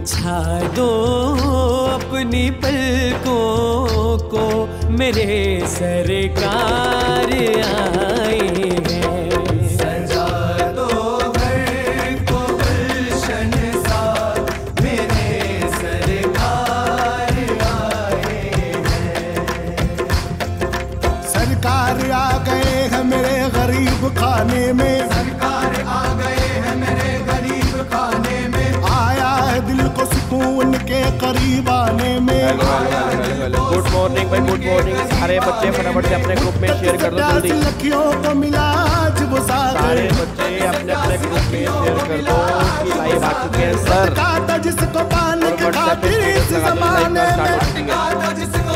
बिछा दो अपनी पलकों को मेरे सरकार आ गुड मॉर्निंग भाई गुड मॉर्निंग सारे बच्चे फटाफट से अपने ग्रुप में शेयर कर दो जल्दी लखियों को मिला आज वो सारे बच्चे अपने अपने ग्रुप में शेयर कर दो कि लाइव आ चुके हैं सर दादा जिसको पाने के खातिर इस जमाने में दादा जिसको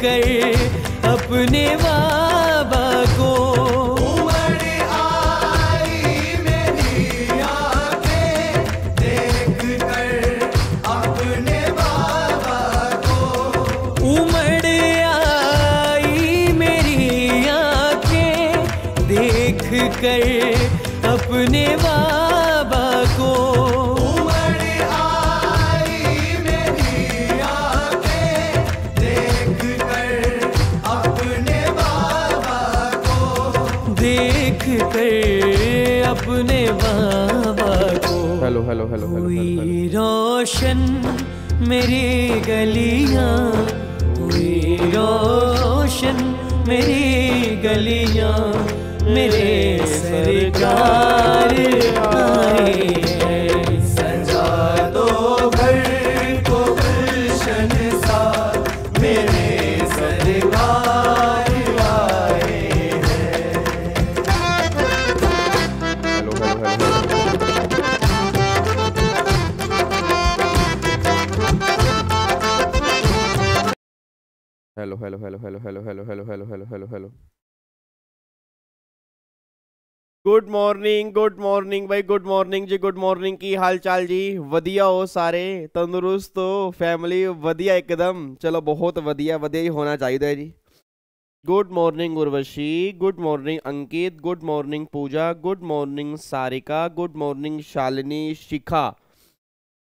गए अपने वा रोशन मेरी गलियां हुई रोशन मेरी गलियां मेरे सरकार आए हैं मॉर्निंग भाई गुड मॉर्निंग जी गुड मॉर्निंग की हाल चाल जी वधिया हो सारे तंदुरुस्त हो फैमिली वधिया एकदम चलो बहुत वधिया वधिया ही होना चाहिए जी good morning Urvashi good morning Ankit good morning Puja good morning Sarika good morning Shalini Shikha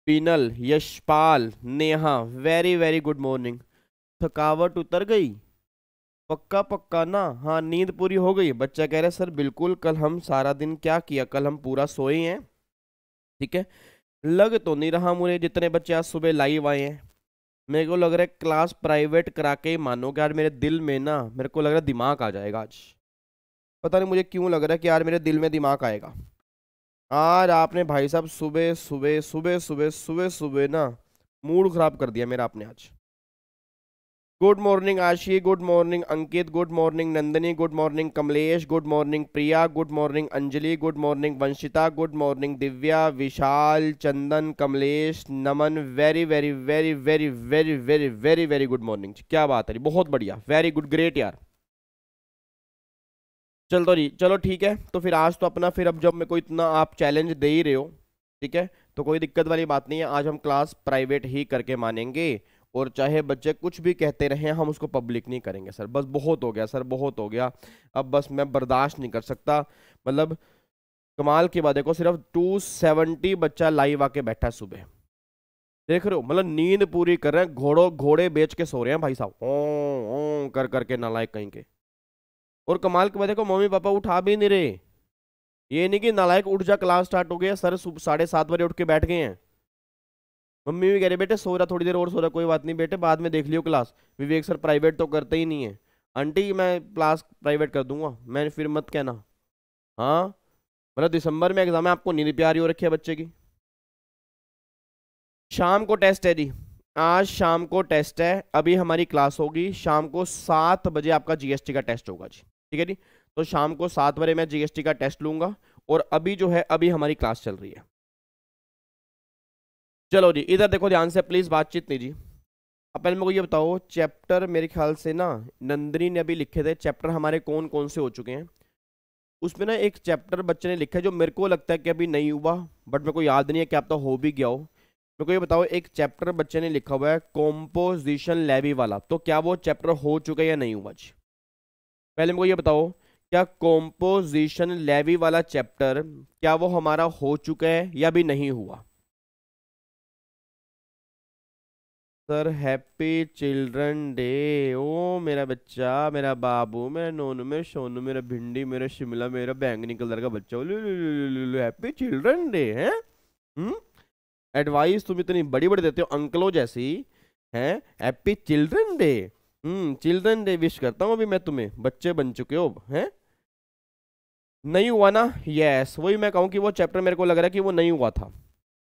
Pinal Yashpal Neha very very good morning थकावट उतर गई पक्का पक्का ना हाँ नींद पूरी हो गई बच्चा कह रहा है सर बिल्कुल कल हम सारा दिन क्या किया कल हम पूरा सोए हैं ठीक है लग तो नहीं रहा मुझे जितने बच्चे आज सुबह लाइव आए हैं मेरे को लग रहा है क्लास प्राइवेट करा के ही मानोगे यार मेरे दिल में ना मेरे को लग रहा है दिमाग आ जाएगा आज पता नहीं मुझे क्यों लग रहा है कि यार मेरे दिल में दिमाग आएगा आज आपने भाई साहब सुबह सुबह सुबह सुबह सुबह सुबह ना मूड ख़राब कर दिया मेरा आपने आज good morning Aashi good morning Ankit good morning Nandni good morning Kamlesh good morning Priya good morning Anjali good morning Vanshita good morning Divya Vishal Chandan Kamlesh Naman very very very very very very very very good morning क्या बात है बहुत बढ़िया वेरी गुड ग्रेट यार चल तो जी चलो ठीक है तो फिर आज तो अपना फिर अब जब मेरे को इतना आप चैलेंज दे ही रहे हो ठीक है तो कोई दिक्कत वाली बात नहीं है आज हम क्लास प्राइवेट ही करके मानेंगे और चाहे बच्चे कुछ भी कहते रहें हम उसको पब्लिक नहीं करेंगे सर बस बहुत हो गया सर बहुत हो गया अब बस मैं बर्दाश्त नहीं कर सकता मतलब कमाल की बात देखो सिर्फ टू सेवेंटी बच्चा लाइव आके बैठा सुबह देख रहे हो मतलब नींद पूरी कर रहे हैं घोड़ों घोड़े बेच के सो रहे हैं भाई साहब ओ ओ कर करके नालायक कहीं के और कमाल की बात देखो मम्मी पापा उठा भी नहीं रहे ये नहीं कि नालायक उठ जा क्लास स्टार्ट हो गया सर साढ़े सात बजे उठ के बैठ गए हैं मम्मी भी कह रहे बेटे सो रहा थोड़ी देर और सो रहा कोई बात नहीं बेटे बाद में देख लियो क्लास विवेक सर प्राइवेट तो करते ही नहीं है आंटी मैं क्लास प्राइवेट कर दूंगा मैंने फिर मत कहना हाँ मतलब दिसंबर में एग्जाम है आपको नींद प्यारी हो रखी है बच्चे की शाम को टेस्ट है जी आज शाम को टेस्ट है अभी हमारी क्लास होगी शाम को सात बजे आपका जीएसटी का टेस्ट होगा जी ठीक है जी तो शाम को सात बजे मैं जीएसटी का टेस्ट लूंगा और अभी जो है अभी हमारी क्लास चल रही है चलो जी इधर देखो ध्यान से प्लीज़ बातचीत नहीं जी अब पहले मेरे को ये बताओ चैप्टर मेरे ख्याल से ना नंदिनी ने अभी लिखे थे चैप्टर हमारे कौन कौन से हो चुके हैं उसमें ना एक चैप्टर बच्चे ने लिखा है जो मेरे को लगता है कि अभी नहीं हुआ बट मेरे को याद नहीं है कि आप तो हो भी गया हो मेरे को ये बताओ एक चैप्टर बच्चे ने लिखा हुआ है कॉम्पोजिशन लेवी वाला तो क्या वो चैप्टर हो चुका है या नहीं हुआ जी पहले मेरे को ये बताओ क्या कॉम्पोजिशन लेवी वाला चैप्टर क्या वो हमारा हो चुका है या अभी नहीं हुआ सर हैप्पी चिल्ड्रन डे ओ मेरा बच्चा मेरा बाबू मेरा नोनू मेरा सोनू मेरा भिंडी मेरा शिमला मेरा बैंगनी कलर का बच्चा हैप्पी चिल्ड्रन डे है एडवाइस तुम इतनी बड़ी बड़ी देते हो अंकलों जैसी हैं happy children day hmm children day wish करता हूँ अभी मैं तुम्हें बच्चे बन चुके हो हैं नहीं हुआ ना यस वही मैं कहूँ कि वो चैप्टर मेरे को लग रहा है कि वो नहीं हुआ था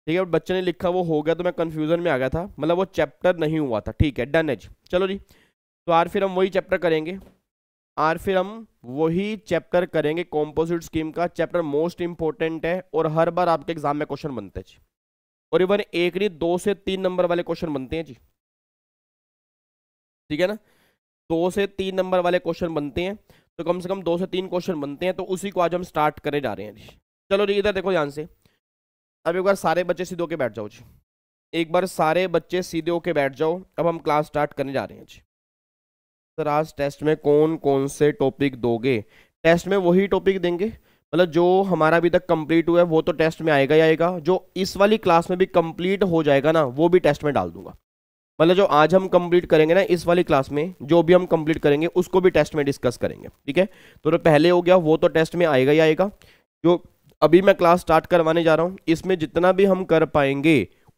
ठीक है बच्चे ने लिखा वो हो गया तो मैं कन्फ्यूजन में आ गया था मतलब वो चैप्टर नहीं हुआ था ठीक है डन है जी चलो जी तो आर फिर हम वही चैप्टर करेंगे आर फिर हम वही चैप्टर करेंगे कॉम्पोजिट स्कीम का चैप्टर मोस्ट इंपॉर्टेंट है और हर बार आपके एग्जाम में क्वेश्चन बनते हैं जी और इवन एक नहीं दो से तीन नंबर वाले क्वेश्चन बनते हैं जी ठीक है ना दो से तीन नंबर वाले क्वेश्चन बनते हैं तो कम से कम दो से तीन क्वेश्चन बनते हैं तो उसी को आज हम स्टार्ट करे जा रहे हैं जी चलो जी इधर देखो ध्यान से अब एक बार सारे बच्चे सीधे होके बैठ जाओ जी एक बार सारे बच्चे सीधे होके बैठ जाओ अब हम क्लास स्टार्ट करने जा रहे हैं जी सर आज टेस्ट में कौन कौन से टॉपिक दोगे टेस्ट में वही टॉपिक देंगे मतलब जो हमारा अभी तक कंप्लीट हुआ है वो तो टेस्ट में आएगा ही आएगा जो इस वाली क्लास में भी कंप्लीट हो जाएगा ना वो भी टेस्ट में डाल दूंगा मतलब जो आज हम कंप्लीट करेंगे ना इस वाली क्लास में जो भी हम कंप्लीट करेंगे उसको भी टेस्ट में डिस्कस करेंगे ठीक है तो, जो पहले हो गया वो तो टेस्ट में आएगा ही आएगा जो अभी मैं क्लास स्टार्ट करवाने जा रहा हूँ इसमें जितना भी हम कर पाएंगे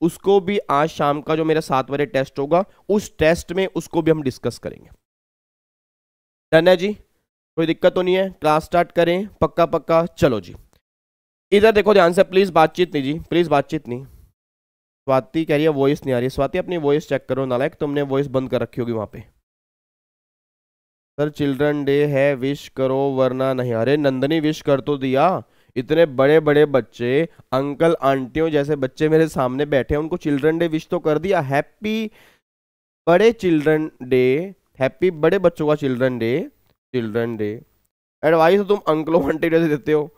उसको भी आज शाम का जो मेरा सात बजे टेस्ट होगा उस टेस्ट में उसको भी हम डिस्कस करेंगे डन है जी कोई दिक्कत तो नहीं है क्लास स्टार्ट करें पक्का पक्का चलो जी इधर देखो ध्यान से प्लीज़ बातचीत नहीं जी प्लीज़ बातचीत नहीं स्वाति कह रही है वॉइस नहीं आ रही स्वाति अपनी वॉइस चेक करो नालायक तुमने वॉइस बंद कर रखी होगी वहां पे सर चिल्ड्रन डे है विश करो वरना नहीं अरे नंदनी विश कर तो दिया इतने बड़े बड़े बच्चे अंकल आंटियों जैसे बच्चे मेरे सामने बैठे हैं उनको चिल्ड्रन डे विश तो कर दिया हैप्पी बड़े चिल्ड्रन डे हैप्पी बड़े बच्चों का children day children day advice तो तुम अंकलों आंटी जैसे देते हो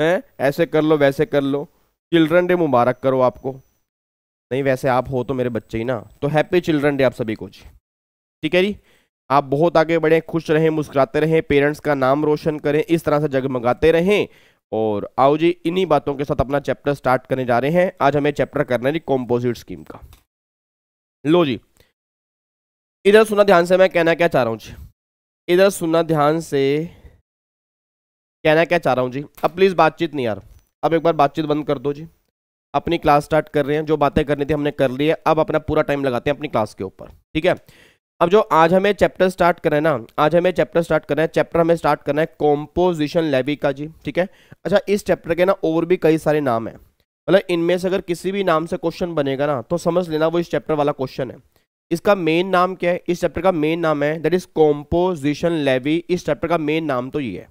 हैं ऐसे कर लो वैसे कर लो चिल्ड्रन डे मुबारक करो आपको नहीं वैसे आप हो तो मेरे बच्चे ही ना तो हैप्पी चिल्ड्रन डे आप सभी को जी ठीक है जी आप बहुत आगे बढ़ें खुश रहें मुस्कुराते रहें पेरेंट्स का नाम रोशन करें इस तरह से जगमगाते रहें और आओ जी इन्हीं बातों के साथ अपना चैप्टर स्टार्ट करने जा रहे हैं आज हमें चैप्टर करना है जी कॉम्पोजिट स्कीम का लो जी इधर सुना ध्यान से मैं कहना क्या चाह रहा हूँ जी इधर सुना ध्यान से कहना क्या चाह रहा हूँ जी अब प्लीज़ बातचीत नहीं यार अब एक बार बातचीत बंद कर दो जी अपनी क्लास स्टार्ट कर रहे हैं जो बातें करनी थी हमने कर ली है अब अपना पूरा टाइम लगाते हैं अपनी क्लास के ऊपर ठीक है अब जो आज हमें चैप्टर स्टार्ट करें ना आज हमें चैप्टर स्टार्ट करना है चैप्टर हमें स्टार्ट करना है कॉम्पोजिशन लेवी का जी ठीक है अच्छा इस चैप्टर के ना और भी कई सारे नाम है मतलब इनमें से अगर किसी भी नाम से क्वेश्चन बनेगा ना तो समझ लेना वो इस चैप्टर वाला क्वेश्चन है इसका मेन नाम क्या है इस चैप्टर का मेन नाम है दैट इज कॉम्पोजिशन लेवी इस चैप्टर का मेन नाम तो ये है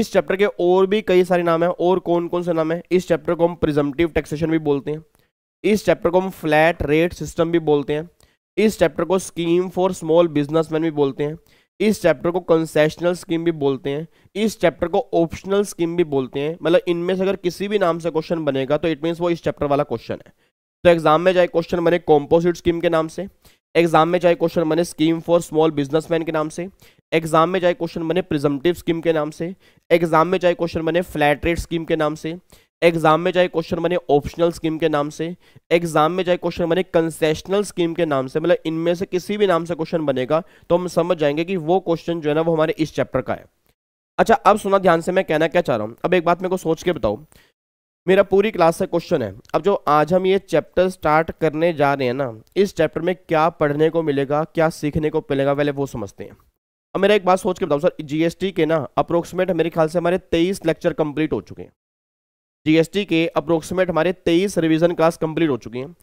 इस चैप्टर के और भी कई सारे नाम है और कौन कौन से नाम है इस चैप्टर को हम प्रिजम्पटिव टैक्सेशन भी बोलते हैं इस चैप्टर को हम फ्लैट रेट सिस्टम भी बोलते हैं इस चैप्टर को स्कीम फॉर स्मॉल बिजनेसमैन भी बोलते हैं इस चैप्टर को कंसेशनल स्कीम भी बोलते हैं इस चैप्टर को ऑप्शनल स्कीम भी बोलते हैं मतलब इनमें से अगर किसी भी नाम से क्वेश्चन बनेगा तो इट मीन्स वो इस चैप्टर वाला क्वेश्चन है तो एग्जाम में चाहे क्वेश्चन बने कॉम्पोजिट स्कीम के नाम से एग्जाम में चाहे क्वेश्चन बने स्कीम फॉर स्मॉल बिजनेसमैन के नाम से एग्जाम में चाहे क्वेश्चन बने प्रिजमटिव स्कीम के नाम से एग्जाम में चाहे क्वेश्चन बने फ्लैट रेट स्कीम के नाम से एग्जाम में चाहे क्वेश्चन बने ऑप्शनल स्कीम के नाम से एग्जाम में चाहे क्वेश्चन बने कंसेशनल स्कीम के नाम से मतलब इनमें से किसी भी नाम से क्वेश्चन बनेगा तो हम समझ जाएंगे कि वो क्वेश्चन जो है ना वो हमारे इस चैप्टर का है अच्छा अब सुना ध्यान से मैं कहना क्या चाह रहा हूँ अब एक बात मेरे को सोच के बताओ मेरा पूरी क्लास से क्वेश्चन है अब जो आज हम ये चैप्टर स्टार्ट करने जा रहे हैं ना इस चैप्टर में क्या पढ़ने को मिलेगा क्या सीखने को मिलेगा पहले वो समझते हैं अब मेरा एक बात सोच के बताओ सर जीएसटी के ना अप्रोक्सीमेट मेरे ख्याल से हमारे तेईस लेक्चर कंप्लीट हो चुके हैं जीएसटी के अप्रोक्सीमेट हमारे तेईस रिविजन क्लास कंप्लीट हो चुकी हैं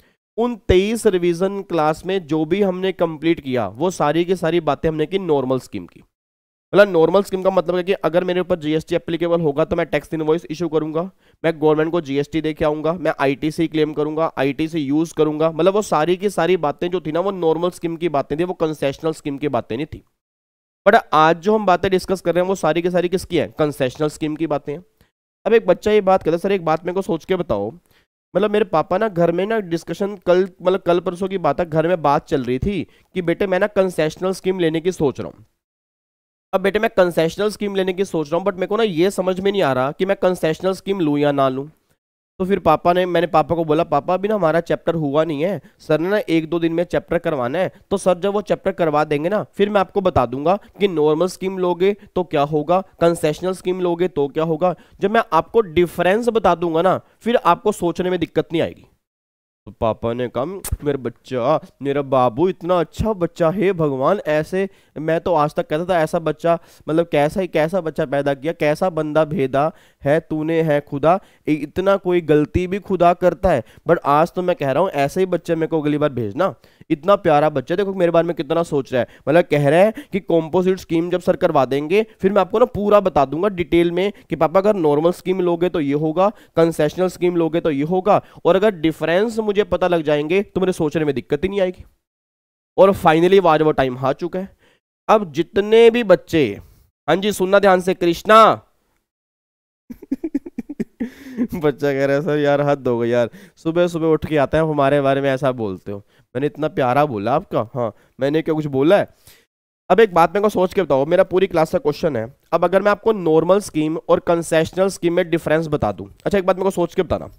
उन तेईस रिविजन क्लास में जो भी हमने कंप्लीट किया वो सारी की सारी बातें हमने की नॉर्मल स्कीम की मतलब नॉर्मल स्कीम का मतलब है कि अगर मेरे ऊपर जीएसटी एप्लीकेबल होगा तो मैं टैक्स इनवॉइस इशू करूंगा मैं गवर्नमेंट को जीएसटी देके आऊंगा मैं आईटीसी क्लेम करूंगा आईटीसी यूज करूंगा मतलब वो सारी की सारी बातें जो थी ना वो नॉर्मल स्कीम की बातें थी वो कंसेशनल स्कीम की बातें नहीं थी बट आज जो हम बातें डिस्कस कर रहे हैं वो सारी की सारी किसकी है कंसेशनल स्कीम की बातें हैं अब एक बच्चा ये बात करता सर एक बात मेरे को सोच के बताओ मतलब मेरे पापा ना घर में ना डिस्कशन कल मतलब कल परसों की बात है घर में बात चल रही थी कि बेटे मैं ना कंसेशनल स्कीम लेने की सोच रहा हूँ अब बेटे मैं कंसेशनल स्कीम लेने की सोच रहा हूँ बट मेरे को ना ये समझ में नहीं आ रहा कि मैं कंसेशनल स्कीम लूँ या ना लूँ तो फिर पापा ने मैंने पापा को बोला पापा अभी ना हमारा चैप्टर हुआ नहीं है सर ने ना एक दो दिन में चैप्टर करवाना है तो सर जब वो चैप्टर करवा देंगे ना फिर मैं आपको बता दूंगा कि नॉर्मल स्कीम लोगे तो क्या होगा कंसेशनल स्कीम लोगे तो क्या होगा जब मैं आपको डिफरेंस बता दूंगा ना फिर आपको सोचने में दिक्कत नहीं आएगी तो पापा ने कहा मेरा बच्चा मेरा बाबू इतना अच्छा बच्चा है भगवान ऐसे मैं तो आज तक कहता था ऐसा बच्चा मतलब कैसा ही कैसा बच्चा पैदा किया कैसा बंदा भेदा है तूने है खुदा इतना कोई गलती भी खुदा करता है बट आज तो मैं कह रहा हूँ ऐसे ही बच्चे मेरे को अगली बार भेजना इतना प्यारा बच्चा देखो मेरे बारे में कितना सोच रहा है मतलब कह रहा है कि कॉम्पोजिट स्कीम जब सर करवा देंगे फिर मैं आपको ना पूरा बता दूंगा डिटेल में कि पापा अगर नॉर्मल स्कीम लोगे तो ये होगा कंसेशनल स्कीम लोगे तो ये होगा और अगर डिफरेंस मुझे पता लग जाएंगे तो मेरे सोचने में दिक्कत ही नहीं आएगी और फाइनली आज वो टाइम आ चुका है अब जितने भी बच्चे हाँ जी सुनना ध्यान से कृष्णा बच्चा कह रहा है सर यार हद हो गई यार सुबह सुबह उठ के आता है हमारे बारे में ऐसा बोलते हो मैंने इतना प्यारा बोला आपका हाँ मैंने क्या कुछ बोला है अब एक बात मेरे को सोच के बताओ मेरा पूरी क्लास का क्वेश्चन है अब अगर मैं आपको नॉर्मल स्कीम और कंसेशनल स्कीम में डिफरेंस बता दूं अच्छा एक बात मेरे को सोच के बताना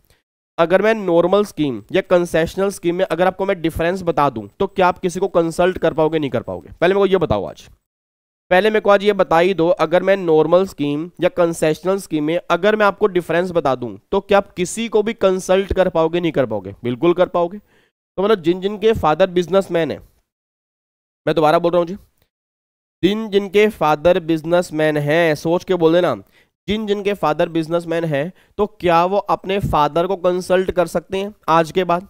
अगर मैं नॉर्मल स्कीम या कंसेशनल स्कीम में अगर आपको मैं डिफरेंस बता दूं तो क्या आप किसी को कंसल्ट कर पाओगे नहीं कर पाओगे पहले मेरे को ये बताओ आज पहले मेरे को आज ये बता ही दो अगर मैं नॉर्मल स्कीम या कंसेशनल स्कीम में अगर मैं आपको डिफरेंस बता दूं तो क्या आप किसी को भी कंसल्ट कर पाओगे नहीं कर पाओगे बिल्कुल कर पाओगे तो मतलब जिन जिनके फादर बिजनेस है मैं दोबारा बोल रहा हूँ जी जिन जिनके फादर बिजनेसमैन हैं सोच के बोल देना जिन जिनके फादर बिजनेसमैन हैं तो क्या वो अपने फादर को कंसल्ट कर सकते हैं आज के बाद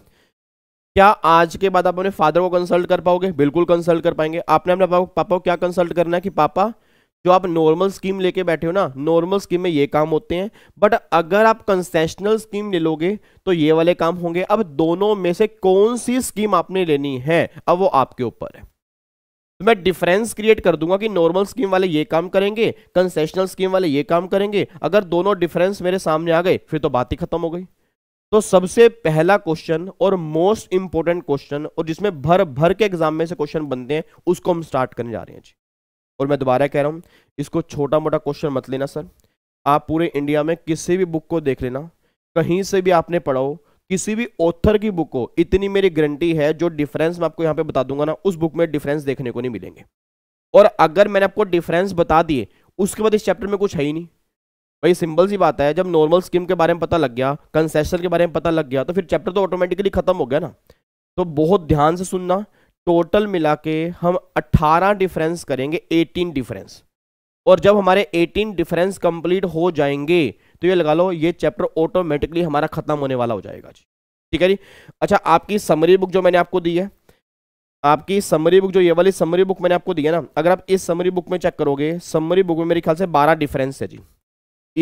क्या आज के बाद आप अपने फादर को कंसल्ट कर पाओगे बिल्कुल कंसल्ट कर पाएंगे आपने अपने पापा को क्या कंसल्ट करना है कि पापा जो आप नॉर्मल स्कीम लेके बैठे हो ना नॉर्मल स्कीम में ये काम होते हैं बट अगर आप कंसेशनल स्कीम ले लोगे तो ये वाले काम होंगे अब दोनों में से कौन सी स्कीम आपने लेनी है अब वो आपके ऊपर है तो मैं डिफरेंस क्रिएट कर दूंगा कि नॉर्मल स्कीम वाले ये काम करेंगे कंसेशनल स्कीम वाले ये काम करेंगे अगर दोनों डिफरेंस मेरे सामने आ गए फिर तो बात ही खत्म हो गई तो सबसे पहला क्वेश्चन और मोस्ट इंपॉर्टेंट क्वेश्चन और जिसमें भर भर के एग्जाम में से क्वेश्चन बनते हैं उसको हम स्टार्ट करने जा रहे हैं जी और मैं दोबारा कह रहा हूँ इसको छोटा मोटा क्वेश्चन मत लेना सर आप पूरे इंडिया में किसी भी बुक को देख लेना कहीं से भी आपने पढ़ाओ किसी भी ऑथर की बुक हो इतनी मेरी गारंटी है जो डिफरेंस मैं आपको यहाँ पे बता दूंगा ना उस बुक में डिफरेंस देखने को नहीं मिलेंगे और अगर मैंने आपको डिफरेंस बता दिए उसके बाद इस चैप्टर में कुछ है ही नहीं भाई सिंपल सी बात है जब नॉर्मल स्कीम के बारे में पता लग गया कंसेशन के बारे में पता लग गया तो फिर चैप्टर तो ऑटोमेटिकली खत्म हो गया ना तो बहुत ध्यान से सुनना टोटल मिला के हम अट्ठारह डिफरेंस करेंगे एटीन डिफरेंस और जब हमारे 18 डिफरेंस कंप्लीट हो जाएंगे तो ये लगा लो ये चैप्टर ऑटोमेटिकली हमारा खत्म होने वाला हो जाएगा जी ठीक है जी अच्छा आपकी समरी बुक जो मैंने आपको दी है आपकी समरी बुक जो ये वाली समरी बुक मैंने आपको दी है ना अगर आप इस समरी बुक में चेक करोगे समरी बुक में मेरे ख्याल से बारह डिफरेंस है जी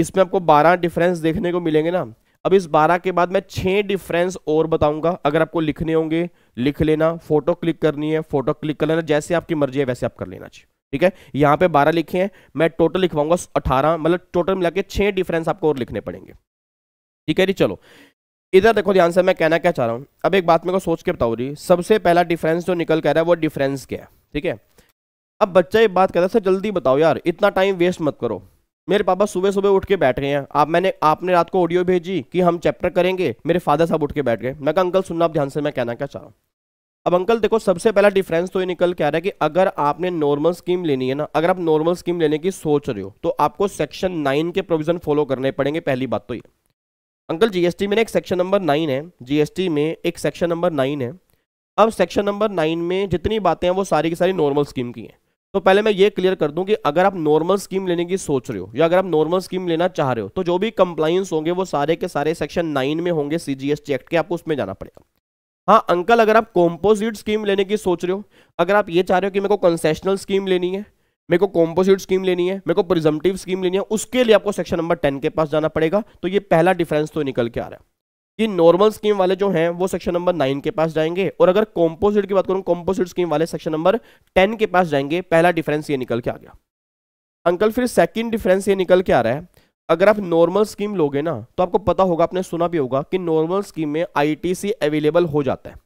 इसमें आपको बारह डिफरेंस देखने को मिलेंगे ना अब इस बारह के बाद मैं छह डिफरेंस और बताऊंगा अगर आपको लिखने होंगे लिख लेना फोटो क्लिक करनी है फोटो क्लिक कर लेना जैसे आपकी मर्जी है वैसे आप कर लेना चाहिए ठीक है यहां पे बारह लिखे हैं मैं टोटल लिखवाऊंगा अठारह मतलब टोटल मिला के छह डिफरेंस आपको और लिखने पड़ेंगे ठीक है जी चलो इधर देखो ध्यान से मैं कहना क्या चाह रहा हूं अब एक बात मेरे को सोच के बताओ जी सबसे पहला डिफरेंस जो निकल कर रहा है वो डिफरेंस क्या है ठीक है अब बच्चा ये बात कर रहा है सर जल्दी बताओ यार इतना टाइम वेस्ट मत करो मेरे पापा सुबह सुबह उठ के बैठ गए हैं आप मैंने आपने रात को ऑडियो भेजी कि हम चैप्टर करेंगे मेरे फादर साहब उठ के बैठ गए मैं कहा अंकल सुनना आप ध्यान से मैं कहना क्या चाह रहा हूँ अब अंकल देखो सबसे पहला डिफरेंस तो ये निकल के आ रहा है कि अगर आपने नॉर्मल स्कीम लेनी है ना अगर आप नॉर्मल स्कीम लेने की सोच रहे हो तो आपको सेक्शन नाइन के प्रोविजन फॉलो करने पड़ेंगे पहली बात तो ये अंकल जीएसटी में एक सेक्शन नंबर नाइन है जीएसटी में एक सेक्शन नंबर नाइन है अब सेक्शन नंबर नाइन में जितनी बातें हैं वो सारी की सारी नॉर्मल स्कीम की हैं तो पहले मैं ये क्लियर कर दूं कि अगर आप नॉर्मल स्कीम लेने की सोच रहे हो या अगर आप नॉर्मल स्कीम लेना चाह रहे हो तो जो भी कंप्लाइंस होंगे वो सारे के सारे सेक्शन नाइन में होंगे सीजीएसटी एक्ट के आपको उसमें जाना पड़ेगा हाँ अंकल अगर आप कॉम्पोजिट स्कीम लेने की सोच रहे हो अगर आप ये चाह रहे हो कि मेरे को कंसेशनल स्कीम लेनी है मेरे को कॉम्पोजिट स्कीम लेनी है मेरे को प्रिजम्पटिव स्कीम लेनी है उसके लिए आपको सेक्शन नंबर टेन के पास जाना पड़ेगा तो ये पहला डिफरेंस तो निकल के आ रहा है ये नॉर्मल स्कीम वाले जो हैं वो सेक्शन नंबर नाइन के पास जाएंगे और अगर कॉम्पोजिट की बात करूँ कॉम्पोजिट स्कीम वाले सेक्शन नंबर टेन के पास जाएंगे पहला डिफरेंस ये निकल के आ गया अंकल फिर सेकेंड डिफरेंस ये निकल के आ रहा है अगर आप नॉर्मल स्कीम लोगे ना तो आपको पता होगा आपने सुना भी होगा कि नॉर्मल स्कीम में आईटीसी अवेलेबल हो जाता है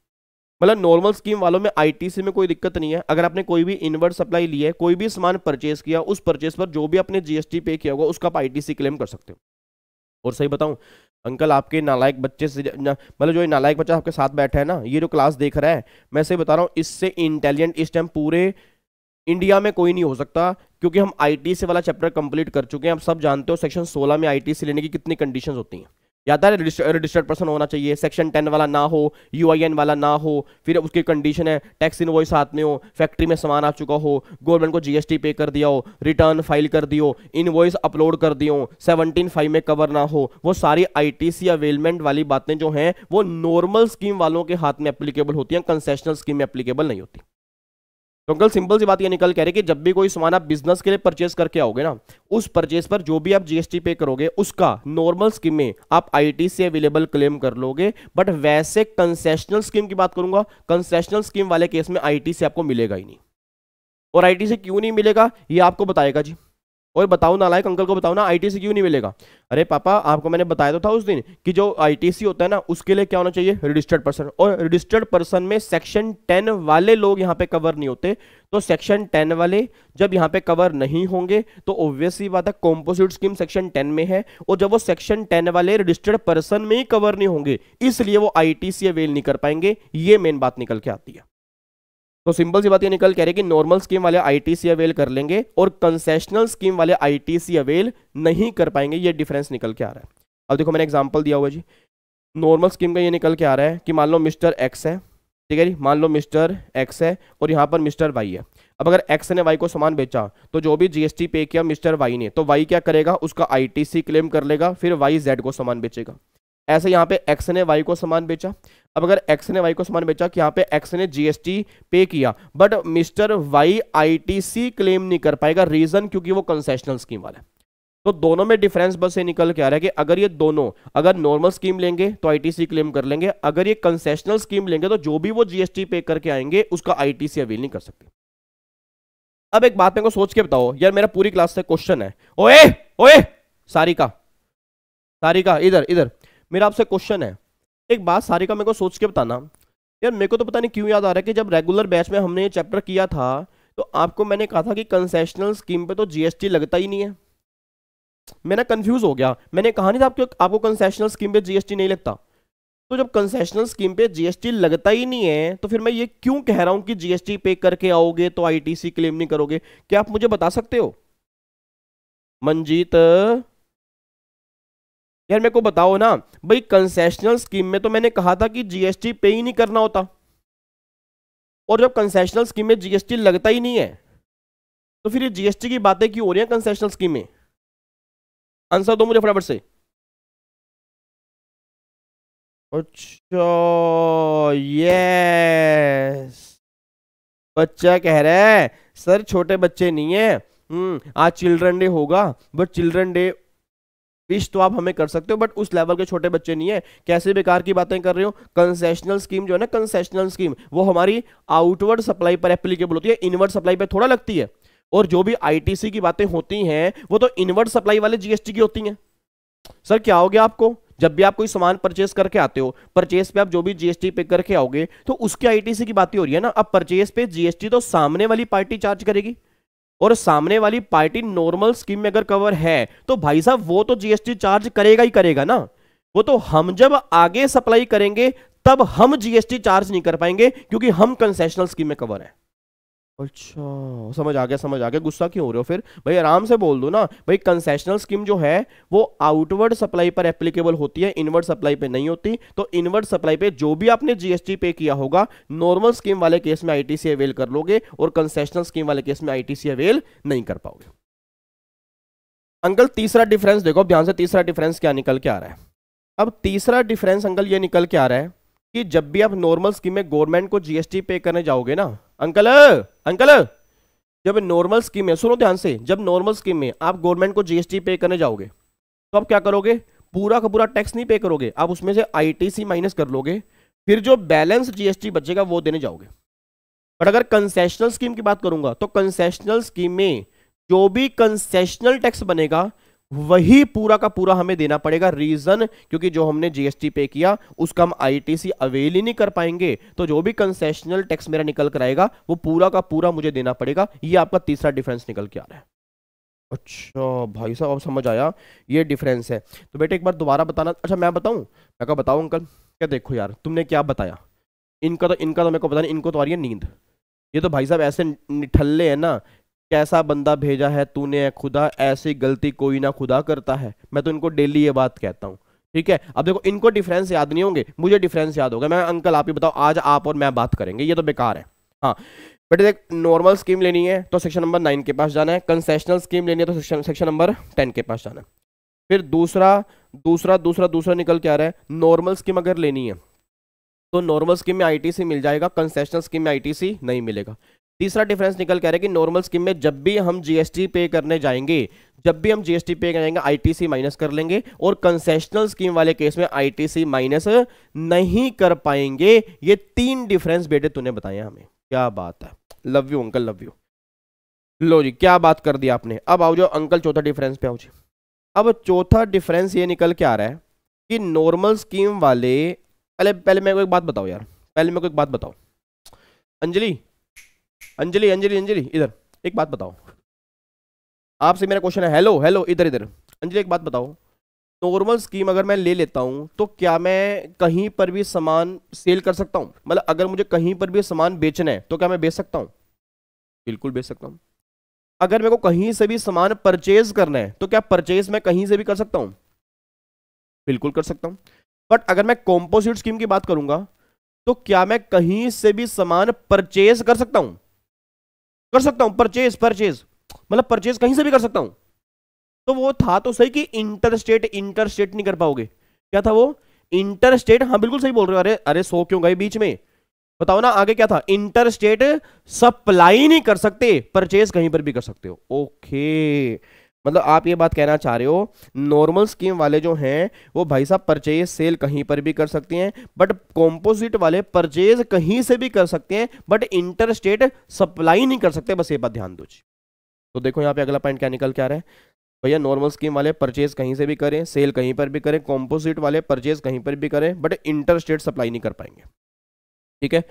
मतलब नॉर्मल स्कीम वालों में आईटीसी में कोई दिक्कत नहीं है अगर आपने कोई भी इनवर्ट सप्लाई लिया है कोई भी सामान परचेस किया उस परचेस पर जो भी आपने जीएसटी पे किया होगा उसका आप आईटीसी क्लेम कर सकते हो और सही बताऊं अंकल आपके नालायक बच्चे से मतलब जो नालायक बच्चा आपके साथ बैठा है ना ये जो क्लास देख रहा है मैं सही बता रहा हूँ इससे इंटेलिजेंट इस टाइम पूरे इंडिया में कोई नहीं हो सकता क्योंकि हम आई से वाला चैप्टर कंप्लीट कर चुके हैं आप सब जानते हो सेक्शन 16 में आई से लेने की कितनी कंडीशंस होती हैं या तो रजिस्टर्ड पर्सन होना चाहिए सेक्शन 10 वाला ना हो यू वाला ना हो फिर उसकी कंडीशन है टैक्स इनवॉइस हाथ में हो फैक्ट्री में सामान आ चुका हो गवर्नमेंट को जीएसटी पे कर दिया हो रिटर्न फाइल कर दियो इन अपलोड कर दियो सेवनटीन फाइव में कवर ना हो वो सारी आईटीसी अवेलमेंट वाली बातें जो हैं वो नॉर्मल स्कीम वालों के हाथ में अप्लीकेबल होती हैं कंसेशनल स्कीम में अप्लीकेबल नहीं होती तो अंकल सिंपल सी बात ये निकल कह रहे कि जब भी कोई सामान आप बिजनेस के लिए परचेस करके आओगे ना उस परचेस पर जो भी आप जीएसटी पे करोगे उसका नॉर्मल स्कीम में आप आईटी से अवेलेबल क्लेम कर लोगे बट वैसे कंसेशनल स्कीम की बात करूंगा कंसेशनल स्कीम वाले केस में आईटी से आपको मिलेगा ही नहीं और आईटी से क्यों नहीं मिलेगा ये आपको बताएगा जी और बताओ ना लायक अंकल को बताओ ना आईटीसी क्यों नहीं मिलेगा अरे पापा आपको मैंने बताया तो था उस दिन कि जो आईटीसी होता है ना उसके लिए क्या होना चाहिए रजिस्टर्ड पर्सन और रजिस्टर्ड पर्सन में सेक्शन टेन वाले लोग यहाँ पे कवर नहीं होते तो सेक्शन टेन वाले जब यहाँ पे कवर नहीं होंगे तो ऑब्वियसली बात है कॉम्पोजिट स्कीम सेक्शन टेन में है और जब वो सेक्शन टेन वाले रजिस्टर्ड पर्सन में ही कवर नहीं होंगे इसलिए वो आई अवेल नहीं कर पाएंगे ये मेन बात निकल के आती है तो सिंपल सी बात ये निकल कह रही है कि नॉर्मल स्कीम वाले आईटीसी अवेल कर लेंगे और कंसेशनल स्कीम वाले आईटीसी अवेल नहीं कर पाएंगे ये डिफरेंस निकल के आ रहा है अब देखो मैंने एग्जाम्पल दिया हुआ जी नॉर्मल स्कीम का ये निकल के आ रहा है कि मान लो मिस्टर एक्स है ठीक है जी मान लो मिस्टर एक्स है और यहाँ पर मिस्टर वाई है अब अगर एक्स ने वाई को सामान बेचा तो जो भी जीएसटी पे किया मिस्टर वाई ने तो वाई क्या करेगा उसका आई क्लेम कर लेगा फिर वाई जेड को सामान बेचेगा ऐसे यहाँ पे एक्स ने वाई को सामान बेचा अब अगर एक्स ने वाई को सामान बेचा कि यहाँ पे एक्स ने जीएसटी पे किया but mister Y ITC claim नहीं कर पाएगा रीजन क्योंकि वो कंसेशनल स्कीम वाला है तो दोनों में डिफरेंस बस ये निकल के आ रहा है कि अगर ये दोनों अगर नॉर्मल स्कीम लेंगे तो आईटीसी क्लेम कर लेंगे अगर ये कंसेशनल स्कीम लेंगे तो जो भी वो जीएसटी पे करके आएंगे उसका आईटीसी अवेल नहीं कर सकते अब एक बात मेरे को सोच के बताओ यार मेरा पूरी क्लास से क्वेश्चन है ओए ओए सारिका सारिका इधर इधर मेरा आपसे क्वेश्चन है एक बात सारी का मेरे को सोच के बताना यार मेरे को तो पता नहीं क्यों याद आ रहा है कि जब रेगुलर बैच में हमने ये चैप्टर किया था तो आपको मैंने कहा था कि कंसेशनल स्कीम पे तो जीएसटी लगता ही नहीं है मैं ना कंफ्यूज हो गया मैंने कहा नहीं था आपको आपको कंसेशनल स्कीम पे जीएसटी नहीं लगता तो जब कंसेशनल स्कीम पे जीएसटी लगता ही नहीं है तो फिर मैं ये क्यों कह रहा हूं कि जीएसटी पे करके आओगे तो आई क्लेम नहीं करोगे क्या आप मुझे बता सकते हो मंजीत यार मेरे को बताओ ना भाई कंसेशनल स्कीम में तो मैंने कहा था कि जीएसटी पे ही नहीं करना होता और जब कंसेशनल स्कीम में जीएसटी लगता ही नहीं है तो फिर ये जीएसटी की बातें क्यों हो रही हैं कंसेशनल स्कीम में आंसर दो मुझे फटाफट से अच्छा यस बच्चा कह रहा है सर छोटे बच्चे नहीं है हम्म आज चिल्ड्रन डे होगा बट चिल्ड्रन डे विश तो आप हमें कर सकते हो बट उस लेवल के छोटे बच्चे नहीं है कैसे बेकार की बातें कर रहे हो कंसेशनल स्कीम जो है ना कंसेशनल स्कीम वो हमारी आउटवर्ड सप्लाई पर एप्लीकेबल होती है इनवर्ड सप्लाई पर थोड़ा लगती है और जो भी आईटीसी की बातें होती हैं वो तो इनवर्ड सप्लाई वाले जीएसटी की होती हैं सर क्या हो गया आपको जब भी आप कोई सामान परचेस करके आते हो परचेस पे आप जो भी जीएसटी पे करके आओगे तो उसके आईटीसी की बातें हो रही है ना अब परचेस पे जीएसटी तो सामने वाली पार्टी चार्ज करेगी और सामने वाली पार्टी नॉर्मल स्कीम में अगर कवर है तो भाई साहब वो तो जीएसटी चार्ज करेगा ही करेगा ना वो तो हम जब आगे सप्लाई करेंगे तब हम जीएसटी चार्ज नहीं कर पाएंगे क्योंकि हम कंसेशनल स्कीम में कवर है अच्छा समझ आ गया समझ आ गया गुस्सा क्यों हो रहे हो फिर भाई आराम से बोल दो ना भाई कंसेशनल स्कीम जो है वो आउटवर्ड सप्लाई पर एप्लीकेबल होती है इनवर्ड सप्लाई पे नहीं होती तो इनवर्ड सप्लाई पे जो भी आपने जीएसटी पे किया होगा नॉर्मल स्कीम वाले केस में आईटीसी अवेल कर लोगे और कंसेशनल स्कीम वाले केस में आईटीसी अवेल नहीं कर पाओगे अंकल तीसरा डिफरेंस देखो ध्यान से तीसरा डिफरेंस क्या निकल के आ रहा है अब तीसरा डिफरेंस अंकल ये निकल के आ रहा है कि जब भी आप नॉर्मल स्कीम में गवर्नमेंट को जीएसटी पे करने जाओगे ना अंकल अंकल जब नॉर्मल स्कीम में सुनो ध्यान से जब नॉर्मल स्कीम में आप गवर्नमेंट को जीएसटी पे करने जाओगे तो आप क्या करोगे पूरा का पूरा टैक्स नहीं पे करोगे आप उसमें से आईटीसी माइनस कर लोगे फिर जो बैलेंस जीएसटी बचेगा वो देने जाओगे बट अगर कंसेशनल स्कीम की बात करूंगा तो कंसेशनल स्कीम में जो भी कंसेशनल टैक्स बनेगा वही पूरा का पूरा हमें देना पड़ेगा रीजन क्योंकि जो हमने जीएसटी पे किया उसका हम आईटीसी अवेल ही नहीं कर पाएंगे तो जो भी कंसेशनल टैक्स मेरा निकल कर आएगा वो पूरा का पूरा मुझे देना पड़ेगा ये आपका तीसरा डिफरेंस निकल के आ रहा है अच्छा भाई साहब अब समझ आया ये डिफरेंस है तो बेटे एक बार दोबारा बताना अच्छा मैं बताऊँ मैं क्या बताऊँ अंकल क्या देखो यार तुमने क्या बताया इनका तो इनका तो मेरे को पता नहीं इनको तो आ रही है नींद ये तो भाई साहब ऐसे निठल्ले हैं ना कैसा बंदा भेजा है तूने ने खुदा ऐसी गलती कोई ना खुदा करता है मैं तो इनको डेली ये बात कहता हूँ ठीक है अब देखो इनको डिफरेंस याद नहीं होंगे मुझे डिफरेंस याद होगा मैं अंकल आप ही बताओ आज आप और मैं बात करेंगे ये तो बेकार है हाँ बेटे देख नॉर्मल स्कीम लेनी है तो सेक्शन नंबर नाइन के पास जाना है कंसेशनल स्कीम लेनी है तो सेक्शन नंबर टेन के पास जाना है फिर दूसरा दूसरा दूसरा दूसरा निकल के आ रहा है नॉर्मल स्कीम अगर लेनी है तो नॉर्मल स्कीम में आईटीसी मिल जाएगा कंसेशनल स्कीम में आईटीसी नहीं मिलेगा तीसरा डिफरेंस निकल कह रहे हैं कि नॉर्मल स्कीम में जब भी हम जीएसटी पे करने जाएंगे जब भी हम जीएसटी पे करेंगे आईटीसी माइनस कर लेंगे और कंसेशनल स्कीम वाले केस में आईटीसी माइनस नहीं कर पाएंगे ये तीन डिफरेंस बेटे तूने बताया हमें क्या बात है love you uncle love you लो जी क्या बात कर दी आपने अब आओ जो अंकल चौथा डिफरेंस पे आओ जी अब चौथा डिफरेंस ये निकल के आ रहा है कि नॉर्मल स्कीम वाले पहले पहले मेरे को एक बात बताओ यार पहले मेरे को एक बात बताओ अंजलि अंजलि अंजलि अंजलि इधर एक बात बताओ आपसे मेरा क्वेश्चन है हेलो हेलो इधर इधर अंजलि एक बात बताओ नॉर्मल स्कीम अगर मैं ले लेता हूँ तो क्या मैं कहीं पर भी सामान सेल कर सकता हूँ मतलब अगर मुझे कहीं पर भी सामान बेचना है तो क्या मैं बेच सकता हूँ बिल्कुल बेच सकता हूँ अगर मेरे को कहीं से भी सामान परचेज करना है तो क्या परचेज मैं कहीं से भी कर सकता हूँ बिल्कुल कर सकता हूँ बट अगर मैं कॉम्पोजिट स्कीम की बात करूंगा तो क्या मैं कहीं से भी सामान परचेज कर सकता हूँ कर सकता हूं परचेज परचेज मतलब परचेज कहीं से भी कर सकता हूं तो वो था तो सही कि इंटर स्टेट इंटर स्टेट नहीं कर पाओगे क्या था वो इंटर स्टेट हाँ बिल्कुल सही बोल रहे हो अरे अरे सो क्यों गए बीच में बताओ ना आगे क्या था इंटर स्टेट सप्लाई नहीं कर सकते परचेज कहीं पर भी कर सकते हो ओके मतलब आप ये बात कहना चाह रहे हो नॉर्मल स्कीम वाले जो हैं वो भाई साहब परचेज सेल कहीं पर भी कर सकते हैं बट कॉम्पोजिट वाले परचेज कहीं से भी कर सकते हैं बट इंटर स्टेट सप्लाई नहीं कर सकते बस ये बात ध्यान दो तो देखो यहाँ पे अगला पॉइंट क्या निकल के आ रहा है भैया नॉर्मल स्कीम वाले परचेज कहीं से भी करें सेल कहीं पर भी करें कॉम्पोजिट वाले परचेज कहीं पर भी करें बट इंटर स्टेट सप्लाई नहीं कर पाएंगे ठीक है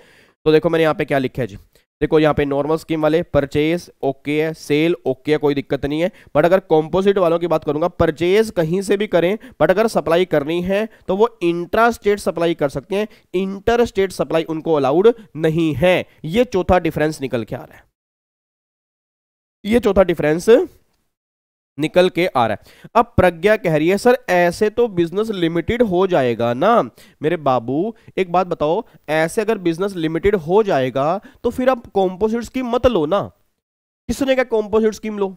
तो देखो मैंने यहाँ पे क्या लिखा है जी देखो यहाँ पे नॉर्मल स्कीम वाले परचेज ओके है सेल ओके है कोई दिक्कत नहीं है बट अगर कॉम्पोजिट वालों की बात करूंगा परचेज कहीं से भी करें बट अगर सप्लाई करनी है तो वो इंट्रा स्टेट सप्लाई कर सकते हैं इंटर स्टेट सप्लाई उनको अलाउड नहीं है ये चौथा डिफरेंस निकल के आ रहा है ये चौथा डिफरेंस निकल के आ रहा है अब प्रज्ञा कह रही है सर ऐसे तो बिजनेस लिमिटेड हो जाएगा ना मेरे बाबू एक बात बताओ ऐसे अगर बिजनेस लिमिटेड हो जाएगा तो फिर आप कॉम्पोजिट स्कीम मत लो ना किसने क्या कॉम्पोजिट स्कीम लो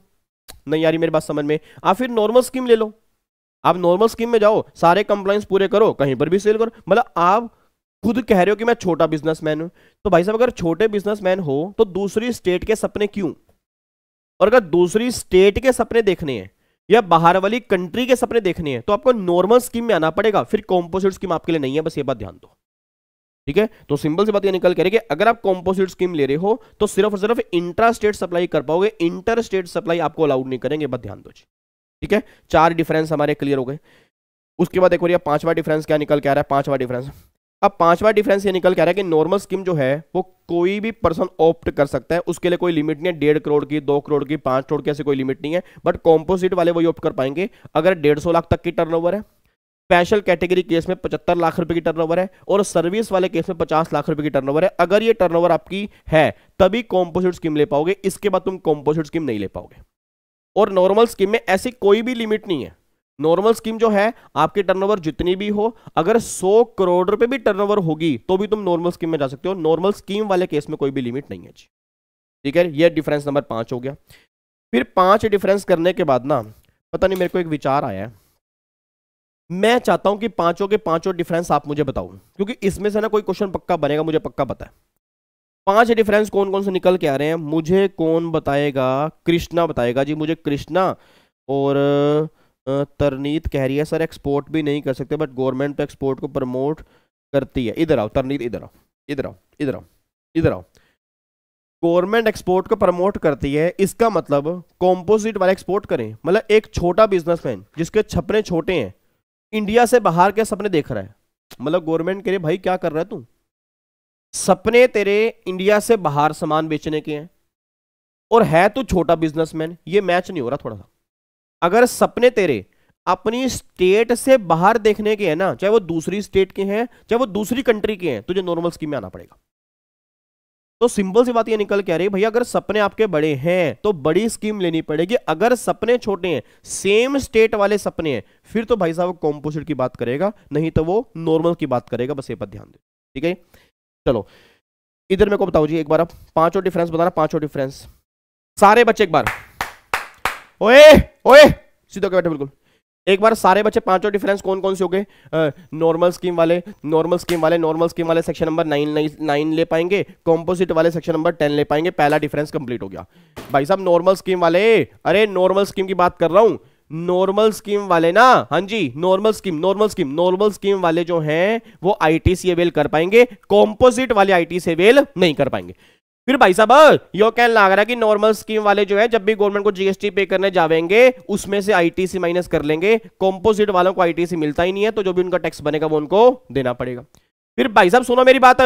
नहीं यार मेरी बात समझ में आप फिर नॉर्मल स्कीम ले लो आप नॉर्मल स्कीम में जाओ सारे कंप्लाइंस पूरे करो कहीं पर भी सेल करो मतलब आप खुद कह रहे हो कि मैं छोटा बिजनेसमैन हूं तो भाई साहब अगर छोटे बिजनेसमैन हो तो दूसरी स्टेट के सपने क्यों और अगर दूसरी स्टेट के सपने देखने हैं या बाहर वाली कंट्री के सपने देखने हैं तो आपको नॉर्मल स्कीम में आना पड़ेगा फिर कॉम्पोजिट स्कीम आपके लिए नहीं है बस ये बात ध्यान दो ठीक है तो सिंपल सी बात ये निकल करे कि अगर आप कॉम्पोजिट स्कीम ले रहे हो तो सिर्फ और सिर्फ इंट्रा स्टेट सप्लाई कर पाओगे इंटर स्टेट सप्लाई आपको अलाउड नहीं करेंगे बात ध्यान दो जी ठीक है चार डिफरेंस हमारे क्लियर हो गए उसके बाद और पांचवा डिफरेंस क्या निकल के आ रहा है पांचवा डिफरेंस अब पांचवा डिफरेंस ये निकल कह रहा है कि नॉर्मल स्कीम जो है वो कोई भी पर्सन ऑप्ट कर सकता है उसके लिए कोई लिमिट नहीं है डेढ़ करोड़ की दो करोड़ की पांच करोड़ की ऐसी कोई लिमिट नहीं है बट कॉम्पोजिट वाले वही ऑप्ट कर पाएंगे अगर डेढ़ सौ लाख तक की टर्नओवर है स्पेशल कैटेगरी केस में पचहत्तर लाख रुपए की टर्नओवर है और सर्विस वाले केस में पचास लाख रुपए की टर्नओवर है अगर ये टर्नओवर आपकी है तभी कॉम्पोजिट स्कीम ले पाओगे इसके बाद तुम कॉम्पोजिट स्कीम नहीं ले पाओगे और नॉर्मल स्कीम में ऐसी कोई भी लिमिट नहीं है नॉर्मल स्कीम जो है आपकी टर्नओवर जितनी भी हो अगर 100 करोड़ रुपए भी टर्नओवर होगी तो भी तुम नॉर्मल स्कीम में जा सकते हो नॉर्मल स्कीम वाले केस में कोई भी लिमिट नहीं है जी ठीक है ये डिफरेंस नंबर पांच हो गया फिर पांच डिफरेंस करने के बाद ना पता नहीं मेरे को एक विचार आया है मैं चाहता हूं कि पांचों के पांचों डिफरेंस आप मुझे बताओ क्योंकि इसमें से ना कोई क्वेश्चन पक्का बनेगा मुझे पक्का पता है पांच डिफरेंस कौन कौन से निकल के आ रहे हैं मुझे कौन बताएगा कृष्णा बताएगा जी मुझे कृष्णा और तरनीत कह रही है सर एक्सपोर्ट भी नहीं कर सकते बट गवर्नमेंट तो एक्सपोर्ट को प्रमोट करती है इधर आओ तरनीत इधर आओ इधर आओ इधर आओ इधर आओ गवर्नमेंट एक्सपोर्ट को प्रमोट करती है इसका मतलब कॉम्पोजिट वाला एक्सपोर्ट करें मतलब एक छोटा बिजनेसमैन जिसके छपने छोटे हैं इंडिया से बाहर के सपने देख रहा है मतलब गवर्नमेंट कह रही भाई क्या कर रहा है तू सपने तेरे इंडिया से बाहर सामान बेचने के हैं और है तो छोटा बिजनेसमैन ये मैच नहीं हो रहा थोड़ा सा अगर सपने तेरे अपनी स्टेट से बाहर देखने के हैं ना चाहे वो दूसरी स्टेट के हैं चाहे वो दूसरी कंट्री के हैं तुझे नॉर्मल स्कीम में आना पड़ेगा तो सिंपल सी बात ये निकल के आ रही है भैया अगर सपने आपके बड़े हैं तो बड़ी स्कीम लेनी पड़ेगी अगर सपने छोटे हैं सेम स्टेट वाले सपने हैं फिर तो भाई साहब कॉम्पोजिट की बात करेगा नहीं तो वो नॉर्मल की बात करेगा बस ये पर ध्यान दे ठीक है चलो इधर मेरे को बताओ जी एक बार आप पांचों डिफरेंस बताना पांचों डिफरेंस सारे बच्चे एक बार ओए ओए सीधे बैठे बिल्कुल एक बार सारे बच्चे पांचों डिफरेंस कौन कौन से हो गए नॉर्मल स्कीम वाले नॉर्मल स्कीम वाले नॉर्मल स्कीम वाले सेक्शन नंबर नाइन नाइन ले पाएंगे कॉम्पोजिट वाले सेक्शन नंबर टेन ले पाएंगे पहला डिफरेंस कंप्लीट हो गया भाई साहब नॉर्मल स्कीम वाले अरे नॉर्मल स्कीम की बात कर रहा हूं नॉर्मल स्कीम वाले ना हाँ जी normal scheme normal scheme normal scheme वाले जो हैं वो आईटी से अवेल कर पाएंगे कॉम्पोजिट वाले आईटी से अवेल नहीं कर पाएंगे फिर भाई साहब यो कहना लग रहा है कि नॉर्मल स्कीम वाले जो है जब भी गवर्नमेंट को जीएसटी पे करने जावेंगे उसमें से आईटीसी माइनस कर लेंगे कॉम्पोजिट वालों को आईटीसी मिलता ही नहीं है तो जो भी उनका टैक्स बनेगा वो उनको देना पड़ेगा फिर भाई साहब सुनो मेरी बात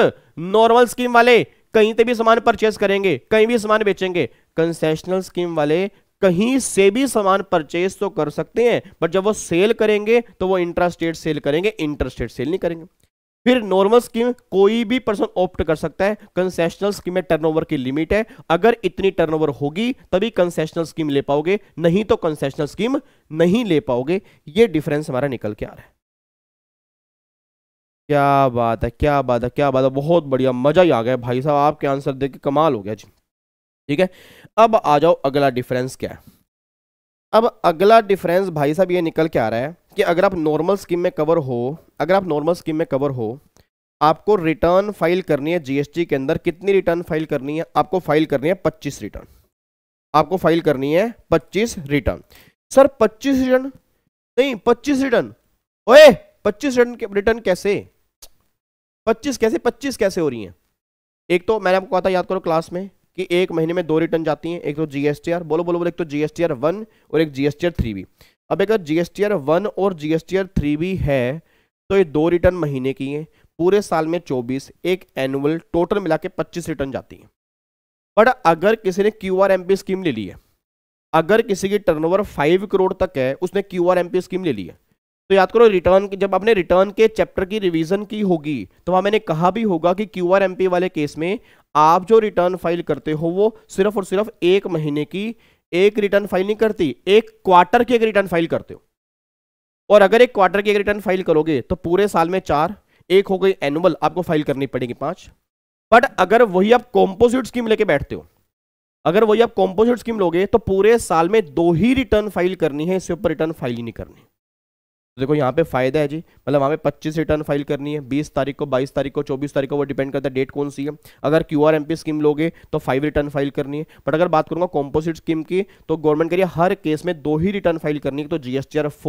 नॉर्मल स्कीम वाले कहीं से भी सामान परचेस करेंगे कहीं भी सामान बेचेंगे कंसेशनल स्कीम वाले कहीं से भी सामान परचेस तो कर सकते हैं बट जब वो सेल करेंगे तो वो इंटरस्टेट सेल करेंगे इंटरस्टेट सेल नहीं करेंगे फिर नॉर्मल स्कीम कोई भी पर्सन ऑप्ट कर सकता है कंसेशनल स्कीम में टर्नओवर की लिमिट है अगर इतनी टर्नओवर होगी तभी कंसेशनल स्कीम ले पाओगे नहीं तो कंसेशनल स्कीम नहीं ले पाओगे ये डिफरेंस हमारा निकल के आ रहा है क्या बात है क्या बात है क्या बात है बहुत बढ़िया मजा ही आ गया भाई साहब आपके आंसर देख के कमाल हो गया जी ठीक है अब आ जाओ अगला डिफरेंस क्या है अब अगला डिफरेंस भाई साहब ये निकल के आ रहा है कि अगर आप नॉर्मल स्कीम में कवर हो अगर आप नॉर्मल स्कीम में कवर हो आपको रिटर्न फाइल करनी है जीएसटी के अंदर कितनी रिटर्न फाइल करनी है आपको फाइल करनी है 25 रिटर्न आपको फाइल करनी है 25 रिटर्न सर 25 रिटर्न नहीं 25 रिटर्न ओए 25 रिटर्न रिटर्न कैसे 25 कैसे 25 कैसे हो रही हैं एक तो मैंने आपको कहा था याद करो क्लास में कि एक महीने में दो रिटर्न जाती हैं एक तो जीएसटीआर बोलो बोलो बोलो एक तो जीएसटीआर वन और एक जीएसटीआर थ्री बी अब अगर जीएसटीआर वन और जीएसटीआर थ्री बी है तो ये दो रिटर्न महीने की हैं पूरे साल में 24 एक एनुअल टोटल मिला के पच्चीस रिटर्न जाती हैं बट अगर किसी ने क्यू आर स्कीम ले ली है अगर किसी की टर्नओवर 5 करोड़ तक है उसने क्यू आर स्कीम ले ली है तो याद करो रिटर्न जब आपने रिटर्न के चैप्टर की रिवीजन की होगी तो वहां मैंने कहा भी होगा कि क्यू आर वाले केस में आप जो रिटर्न फाइल करते हो वो सिर्फ और सिर्फ एक महीने की एक रिटर्न फाइल नहीं करती एक क्वार्टर की एक रिटर्न फाइल करते हो और अगर एक क्वार्टर की एक रिटर्न फाइल करोगे तो पूरे साल में चार एक हो गई एनुअल आपको फाइल करनी पड़ेगी पांच बट अगर वही आप कॉम्पोजिट स्कीम लेके बैठते हो अगर वही आप कॉम्पोजिट स्कीम लोगे तो पूरे साल में दो ही रिटर्न फाइल करनी है इससे ऊपर रिटर्न फाइल ही नहीं करनी तो देखो यहाँ पे फायदा है जी मतलब वहाँ पे 25 रिटर्न फाइल करनी है 20 तारीख को 22 तारीख को 24 तारीख को वो डिपेंड करता है डेट कौन सी है अगर क्यू आर स्कीम लोगे तो फाइव रिटर्न फाइल करनी है बट अगर बात करूँगा कॉम्पोजिट स्कीम की तो गवर्नमेंट करिए हर केस में दो ही रिटर्न फाइल करनी है तो जी एस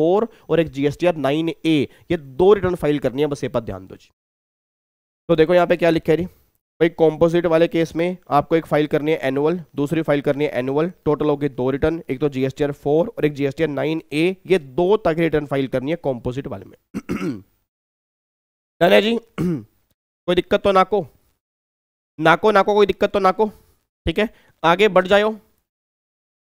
और एक जी एस ये दो रिटर्न फाइल करनी है बस ये पर ध्यान दो जी तो देखो यहाँ पे क्या लिखा है जी भाई कॉम्पोजिट वाले केस में आपको एक फाइल करनी है एनुअल दूसरी फाइल करनी है एनुअल टोटल हो गए दो रिटर्न एक तो जीएसटीआर फोर और एक जीएसटीआर नाइन ए ये दो तक रिटर्न फाइल करनी है कॉम्पोजिट वाले में डन जी कोई दिक्कत तो नाको नाको नाको कोई दिक्कत तो नाको ठीक है आगे बढ़ जाओ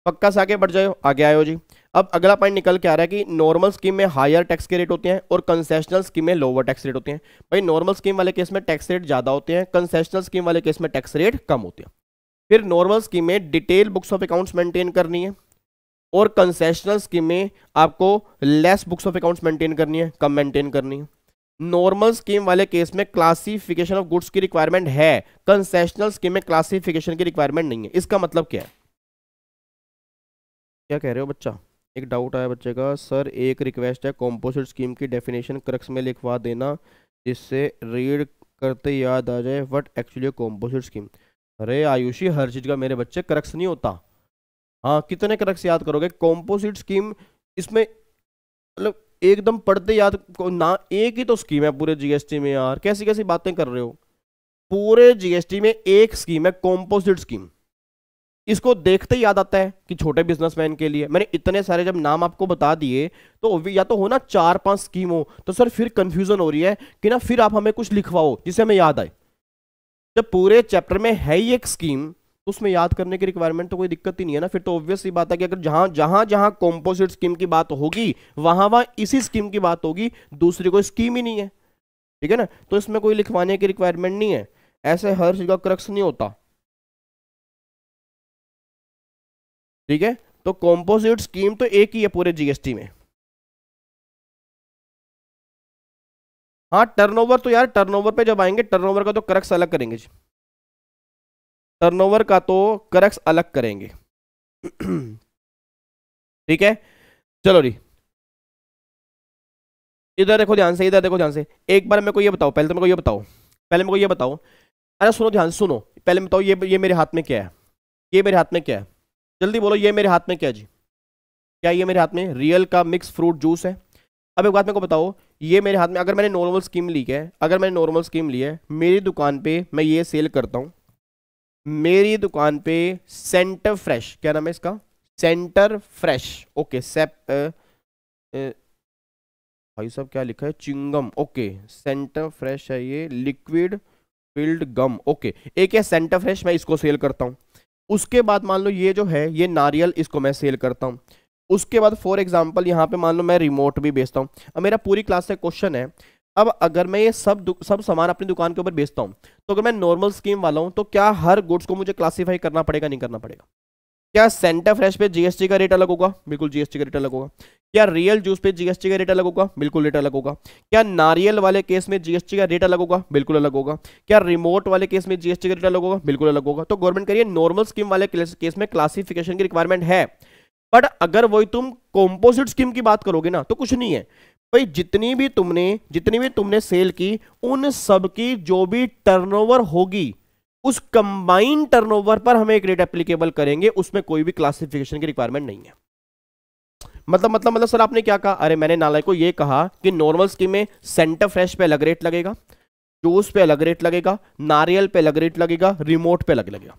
पक्का से आगे बढ़ जाए आगे आयो जी अब अगला पॉइंट निकल के आ रहा है कि नॉर्मल स्कीम में हायर टैक्स के रेट होते हैं और कंसेशनल स्कीम में लोअर टैक्स रेट होते हैं भाई नॉर्मल स्कीम वाले केस में टैक्स रेट ज़्यादा होते हैं कंसेशनल स्कीम वाले केस में टैक्स रेट कम होते हैं फिर नॉर्मल स्कीम में detail books of accounts maintain करनी है और कंसेशनल स्कीम में आपको less books of accounts maintain करनी है कम मेंटेन करनी है नॉर्मल स्कीम वाले केस में क्लासिफिकेशन ऑफ गुड्स की रिक्वायरमेंट है कंसेशनल स्कीम में क्लासिफिकेशन की रिक्वायरमेंट नहीं है इसका मतलब क्या है क्या कह रहे हो बच्चा एक डाउट आया बच्चे का सर एक रिक्वेस्ट है कॉम्पोजिट स्कीम की डेफिनेशन क्रक्स में लिखवा देना जिससे रीड करते याद आ जाए वट एक्चुअली कॉम्पोजिट स्कीम अरे आयुषी हर चीज़ का मेरे बच्चे क्रक्स नहीं होता हाँ कितने क्रक्स याद करोगे कॉम्पोजिट स्कीम इसमें मतलब एकदम पढ़ते याद ना एक ही तो स्कीम है पूरे जीएसटी में यार कैसी कैसी बातें कर रहे हो पूरे जीएसटी में एक स्कीम है कॉम्पोजिट स्कीम इसको देखते ही याद आता है कि छोटे बिजनेसमैन के लिए मैंने इतने सारे जब नाम आपको बता दिए तो या तो हो ना चार पांच स्कीम हो तो सर फिर कंफ्यूजन हो रही है कि ना फिर आप हमें कुछ लिखवाओ जिसे हमें याद आए जब पूरे चैप्टर में है ही एक स्कीम तो उसमें याद करने की रिक्वायरमेंट तो कोई दिक्कत ही नहीं है ना फिर तो ऑब्वियस ही बात है कि अगर जहां जहां जहां कॉम्पोजिट स्कीम की बात होगी वहां वहां इसी स्कीम की बात होगी दूसरी कोई स्कीम ही नहीं है ठीक है ना तो इसमें कोई लिखवाने की रिक्वायरमेंट नहीं है ऐसे हर चीज का क्रक्स नहीं होता ठीक है तो कॉम्पोजिट स्कीम तो एक ही है पूरे जीएसटी में हाँ टर्नओवर तो यार टर्नओवर पे जब आएंगे टर्नओवर का तो करक्स अलग करेंगे जी टर्नओवर का तो करक्स अलग करेंगे ठीक है चलो जी इधर देखो ध्यान से इधर देखो ध्यान से एक बार मेरे को ये बताओ पहले तो मेरे को ये बताओ पहले मेरे को ये बताओ अरे सुनो ध्यान सुनो पहले बताओ ये ये मेरे हाथ में क्या है ये मेरे हाथ में क्या है जल्दी बोलो ये मेरे हाथ में क्या जी क्या ये मेरे हाथ में रियल का मिक्स फ्रूट जूस है अब एक बात मेरे को बताओ ये मेरे हाथ में अगर मैंने नॉर्मल स्कीम ली है अगर मैंने नॉर्मल स्कीम ली है मेरी दुकान पे मैं ये सेल करता हूँ मेरी दुकान पे सेंटर फ्रेश क्या नाम है इसका सेंटर फ्रेश ओके सेप भाई साहब क्या लिखा है चिंगम ओके सेंटर फ्रेश है ये लिक्विड फिल्ड गम ओके एक है सेंटर फ्रेश मैं इसको सेल करता हूँ उसके बाद मान लो ये जो है ये नारियल इसको मैं सेल करता हूँ उसके बाद फॉर एग्जाम्पल यहाँ पे मान लो मैं रिमोट भी बेचता हूँ अब मेरा पूरी क्लास से क्वेश्चन है अब अगर मैं ये सब सब सामान अपनी दुकान के ऊपर बेचता हूँ तो अगर मैं नॉर्मल स्कीम वाला हूँ तो क्या हर गुड्स को मुझे क्लासीफाई करना पड़ेगा नहीं करना पड़ेगा क्या सेंटर फ्रेश पे जीएसटी का रेट अलग होगा बिल्कुल जीएसटी का रेट अलग होगा क्या रियल जूस पे जीएसटी का रेट अलग होगा बिल्कुल रेट अलग होगा क्या नारियल वाले केस में जीएसटी का रेट अलग होगा बिल्कुल अलग होगा क्या रिमोट वाले केस में जीएसटी का रेट अलग होगा बिल्कुल अलग होगा तो गवर्नमेंट करिए नॉर्मल स्कीम वाले केस में क्लासिफिकेशन की रिक्वायरमेंट है बट अगर वही तुम कॉम्पोजिट स्कीम की बात करोगे ना तो कुछ नहीं है भाई जितनी भी तुमने जितनी भी तुमने सेल की उन सब की जो भी टर्नओवर होगी उस कंबाइंड टर्नओवर पर हमें एक रेट एप्लीकेबल करेंगे उसमें कोई भी क्लासिफिकेशन की रिक्वायरमेंट नहीं है मतलब मतलब मतलब सर आपने क्या कहा अरे मैंने नालायक को ये कहा कि नॉर्मल स्कीम में सेंटर फ्रेश पे अलग रेट लगेगा जूस पे अलग रेट लगेगा नारियल पे अलग रेट लगेगा रिमोट पे अलग लगेगा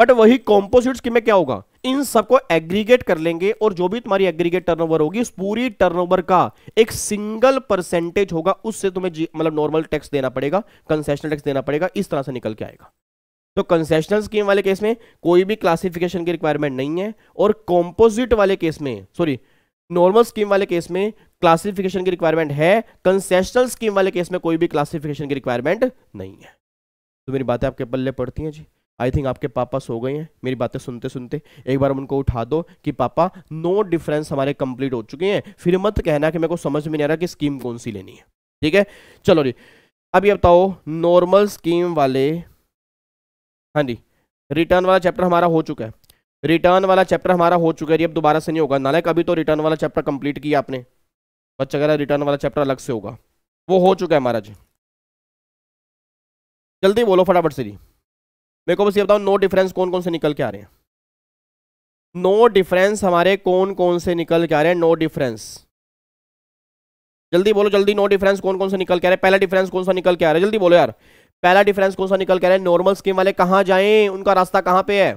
बट वही कॉम्पोजिट स्कीम में क्या होगा इन सबको एग्रीगेट कर लेंगे और जो भी तुम्हारी एग्रीगेट टर्नओवर होगी उस पूरी टर्नओवर का एक सिंगल परसेंटेज होगा उससे तुम्हें मतलब नॉर्मल टैक्स देना पड़ेगा कंसेशनल टैक्स देना पड़ेगा इस तरह से निकल के आएगा तो कंसेशनल स्कीम वाले केस में कोई भी क्लासिफिकेशन की रिक्वायरमेंट नहीं है और कॉम्पोजिट वाले केस में सॉरी नॉर्मल स्कीम वाले केस में क्लासिफिकेशन की रिक्वायरमेंट है कंसेशनल स्कीम वाले केस में कोई भी क्लासिफिकेशन की रिक्वायरमेंट नहीं है तो मेरी बातें आपके पल्ले पड़ती हैं जी आई थिंक आपके पापा सो गए हैं मेरी बातें सुनते सुनते एक बार उनको उठा दो कि पापा नो डिफरेंस हमारे कंप्लीट हो चुके हैं फिर मत कहना कि मेरे को समझ में नहीं आ रहा कि स्कीम कौन सी लेनी है ठीक है चलो जी अभी बताओ नॉर्मल स्कीम वाले हाँ जी रिटर्न वाला चैप्टर हमारा हो चुका है रिटर्न वाला चैप्टर हमारा हो चुका है अब दोबारा से नहीं होगा नालायक अभी तो रिटर्न वाला चैप्टर कंप्लीट किया आपने बच्चा कह रहा रिटर्न वाला चैप्टर अलग से होगा वो हो चुका है महाराज जल्दी बोलो फटाफट से जी मेरे को बस ये बताओ नो डिफरेंस कौन कौन से निकल के आ रहे हैं नो डिफरेंस हमारे कौन कौन से निकल के आ रहे हैं नो डिफरेंस जल्दी बोलो जल्दी नो डिफरेंस कौन कौन से निकल के आ रहे हैं पहला डिफरेंस कौन सा निकल के आ रहा है जल्दी बोलो यार पहला डिफरेंस कौन सा निकल के आ रहा है नॉर्मल स्कीम वाले कहाँ जाएं उनका रास्ता कहाँ पे है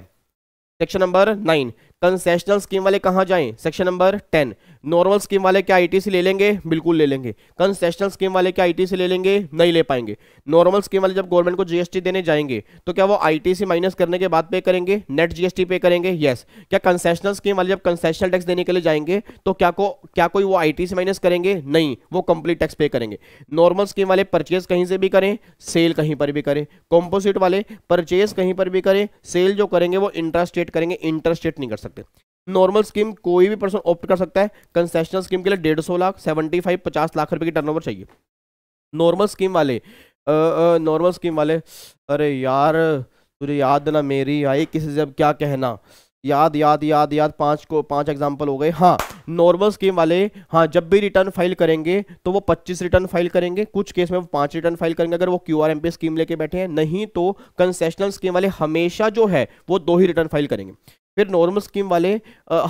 section number nine concessional scheme वाले कहाँ जाएं section number ten normal scheme वाले क्या आईटी से ले लेंगे बिल्कुल ले लेंगे कंसेशनल स्कीम वाले क्या आईटी से ले लेंगे नहीं ले पाएंगे नॉर्मल स्कीम वाले जब गवर्नमेंट को जीएसटी देने जाएंगे तो क्या वो आईटी माइनस करने के बाद पे करेंगे नेट जीएसटी पे करेंगे येस क्या कंसेशनल स्कीम वाले जब कंसेशनल टैक्स देने के लिए जाएंगे तो क्या को क्या कोई वो आई माइनस करेंगे नहीं वो कंप्लीट टैक्स पे करेंगे नॉर्मल स्कीम वाले परचेज कहीं से भी करें सेल कहीं पर भी करें कॉम्पोजिट वाले परचेज कहीं पर भी करें सेल जो करेंगे वो इंटरेस्ट करेंगे इंटरेस्ट नहीं कर सकते सकते नॉर्मल स्कीम कोई भी पर्सन ऑप्ट कर सकता है कंसेशनल स्कीम के लिए डेढ़ सौ लाख सेवेंटी फाइव पचास लाख रुपए की टर्नओवर चाहिए नॉर्मल स्कीम वाले नॉर्मल स्कीम वाले अरे यार तुझे याद ना मेरी आई किसी से अब क्या कहना याद याद याद याद पांच को पांच एग्जांपल हो गए हाँ नॉर्मल स्कीम वाले हाँ जब भी रिटर्न फाइल करेंगे तो वो पच्चीस रिटर्न फाइल करेंगे कुछ केस में वो पांच रिटर्न फाइल करेंगे अगर वो क्यू आर स्कीम लेके बैठे हैं नहीं तो कंसेशनल स्कीम वाले हमेशा जो है वो दो ही रिटर्न फाइल करेंगे फिर नॉर्मल स्कीम वाले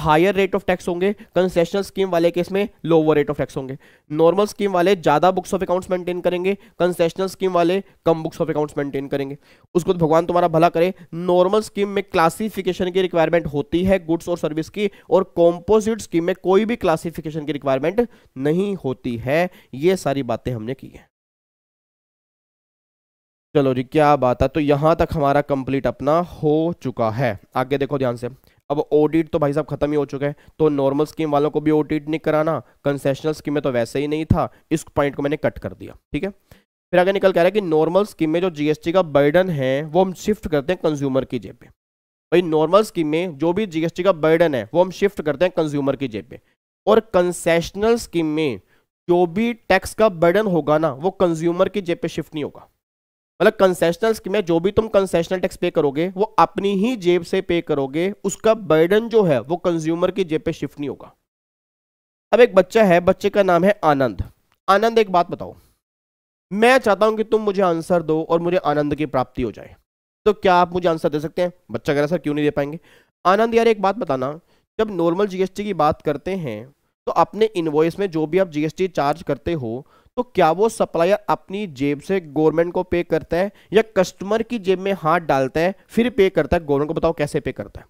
हायर रेट ऑफ टैक्स होंगे कंसेशनल स्कीम वाले केस में लोअर रेट ऑफ टैक्स होंगे नॉर्मल स्कीम वाले ज़्यादा बुक्स ऑफ अकाउंट्स मेंटेन करेंगे कंसेशनल स्कीम वाले कम बुक्स ऑफ अकाउंट्स मेंटेन करेंगे उसको तो भगवान तुम्हारा भला करे नॉर्मल स्कीम में क्लासिफिकेशन की रिक्वायरमेंट होती है गुड्स और सर्विस की और कॉम्पोजिट स्कीम में कोई भी क्लासिफिकेशन की रिक्वायरमेंट नहीं होती है ये सारी बातें हमने की है चलो जी क्या बात है तो यहाँ तक हमारा कंप्लीट अपना हो चुका है आगे देखो ध्यान से अब ऑडिट तो भाई साहब खत्म ही हो चुके हैं तो नॉर्मल स्कीम वालों को भी ऑडिट नहीं कराना कंसेशनल स्कीम में तो वैसे ही नहीं था इस पॉइंट को मैंने कट कर दिया ठीक है फिर आगे निकल कह रहा है कि नॉर्मल स्कीम में जो जीएसटी का बर्डन है वो हम शिफ्ट करते हैं कंज्यूमर की जेब पे भाई नॉर्मल स्कीम में जो भी जीएसटी का बर्डन है वो हम शिफ्ट करते हैं कंज्यूमर की जेब पे और कंसेशनल स्कीम में जो भी टैक्स का बर्डन होगा ना वो कंज्यूमर की जेब पे शिफ्ट नहीं होगा मतलब कंसेशनल स्कीम है जो भी तुम कंसेशनल टैक्स पे करोगे वो अपनी ही जेब से पे करोगे उसका बर्डन जो है वो कंज्यूमर की जेब पे शिफ्ट नहीं होगा अब एक बच्चा है बच्चे का नाम है आनंद आनंद एक बात बताओ मैं चाहता हूं कि तुम मुझे आंसर दो और मुझे आनंद की प्राप्ति हो जाए तो क्या आप मुझे आंसर दे सकते हैं बच्चा कह रहा सर क्यों नहीं दे पाएंगे आनंद यार एक बात बताना जब नॉर्मल जीएसटी की बात करते हैं तो अपने इन्वॉइस में जो भी आप जीएसटी चार्ज करते हो तो क्या वो सप्लायर अपनी जेब से गवर्नमेंट को पे करता है या कस्टमर की जेब में हाथ डालता है फिर पे करता है गवर्नमेंट को बताओ कैसे पे करता है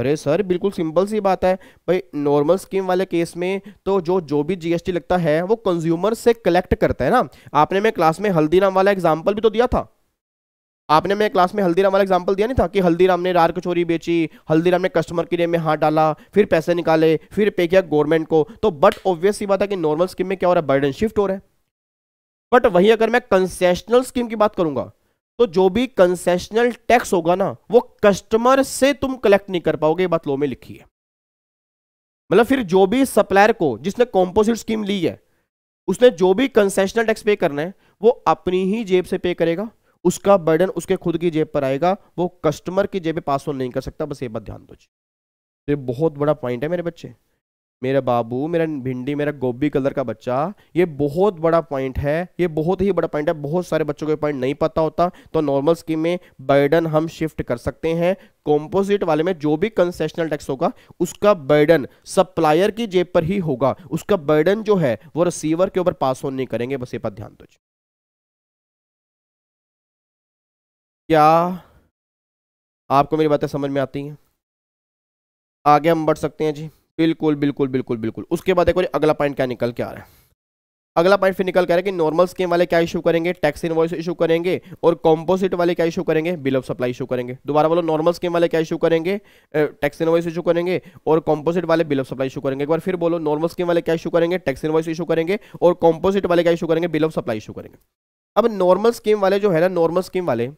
अरे सर बिल्कुल सिंपल सी बात है भाई नॉर्मल स्कीम वाले केस में तो जो जो भी जीएसटी लगता है वो कंज्यूमर से कलेक्ट करता है ना आपने मैं क्लास में हल्दीराम वाला एग्जाम्पल भी तो दिया था आपने मैं क्लास में हल्दीराम वाला एग्जाम्पल दिया नहीं था कि हल्दीराम ने रार कचोरी बेची हल्दीराम ने कस्टमर के में हाथ डाला फिर पैसे निकाले फिर पे किया गवर्नमेंट को तो बट ऑब्वियस बात है कि नॉर्मल स्कीम में क्या हो रहा है बर्डन शिफ्ट हो रहा है बट वही अगर मैं कंसेशनल स्कीम की बात करूंगा तो जो भी कंसेशनल टैक्स होगा ना वो कस्टमर से तुम कलेक्ट नहीं कर पाओगे बात लो में लिखी है मतलब फिर जो भी सप्लायर को जिसने कॉम्पोजिट स्कीम ली है उसने जो भी कंसेशनल टैक्स पे करना है वो अपनी ही जेब से पे करेगा उसका बर्डन उसके खुद की जेब पर आएगा वो कस्टमर की जेब पास ऑन नहीं कर सकता बस ये बात ध्यान दो तो ये बहुत बड़ा पॉइंट है मेरे बच्चे मेरा बाबू मेरा भिंडी मेरा गोभी कलर का बच्चा ये बहुत बड़ा पॉइंट है ये बहुत ही बड़ा पॉइंट है बहुत सारे बच्चों को पॉइंट नहीं पता होता तो नॉर्मल स्कीम में बर्डन हम शिफ्ट कर सकते हैं कॉम्पोजिट वाले में जो भी कंसेशनल टैक्स होगा उसका बर्डन सप्लायर की जेब पर ही होगा उसका बर्डन जो है वो रिसीवर के ऊपर पास ऑन नहीं करेंगे बस ये पर ध्यान दो क्या आपको मेरी बातें समझ में आती हैं आगे हम बढ़ सकते हैं जी बिल्कुल बिल्कुल बिल्कुल बिल्कुल उसके बाद एक अगला पॉइंट क्या निकल के आ रहा है अगला पॉइंट फिर निकल कर है कि नॉर्मल स्कीम वाले क्या इशू करेंगे टैक्स इनवॉइस इशू करेंगे और कॉम्पोजिट वाले क्या इशू करेंगे बिल ऑफ सप्लाई इशू करेंगे दोबारा बोलो नॉर्मल स्कीम वाले क्या इशू करेंगे टैक्स इनवॉइस इशू करेंगे और कॉम्पोजिट वाले बिल ऑफ सप्लाई इशू करेंगे एक बार फिर बोलो नॉर्मल स्कीम वाले क्या इशू करेंगे टैक्स इनवॉइस इशू करेंगे और कॉम्पोजिट वाले क्या इशू करेंगे बिल ऑफ सप्लाई इशू करेंगे अब नॉर्मल स्कीम वाले जो है ना नॉर्मल स्कीम वाले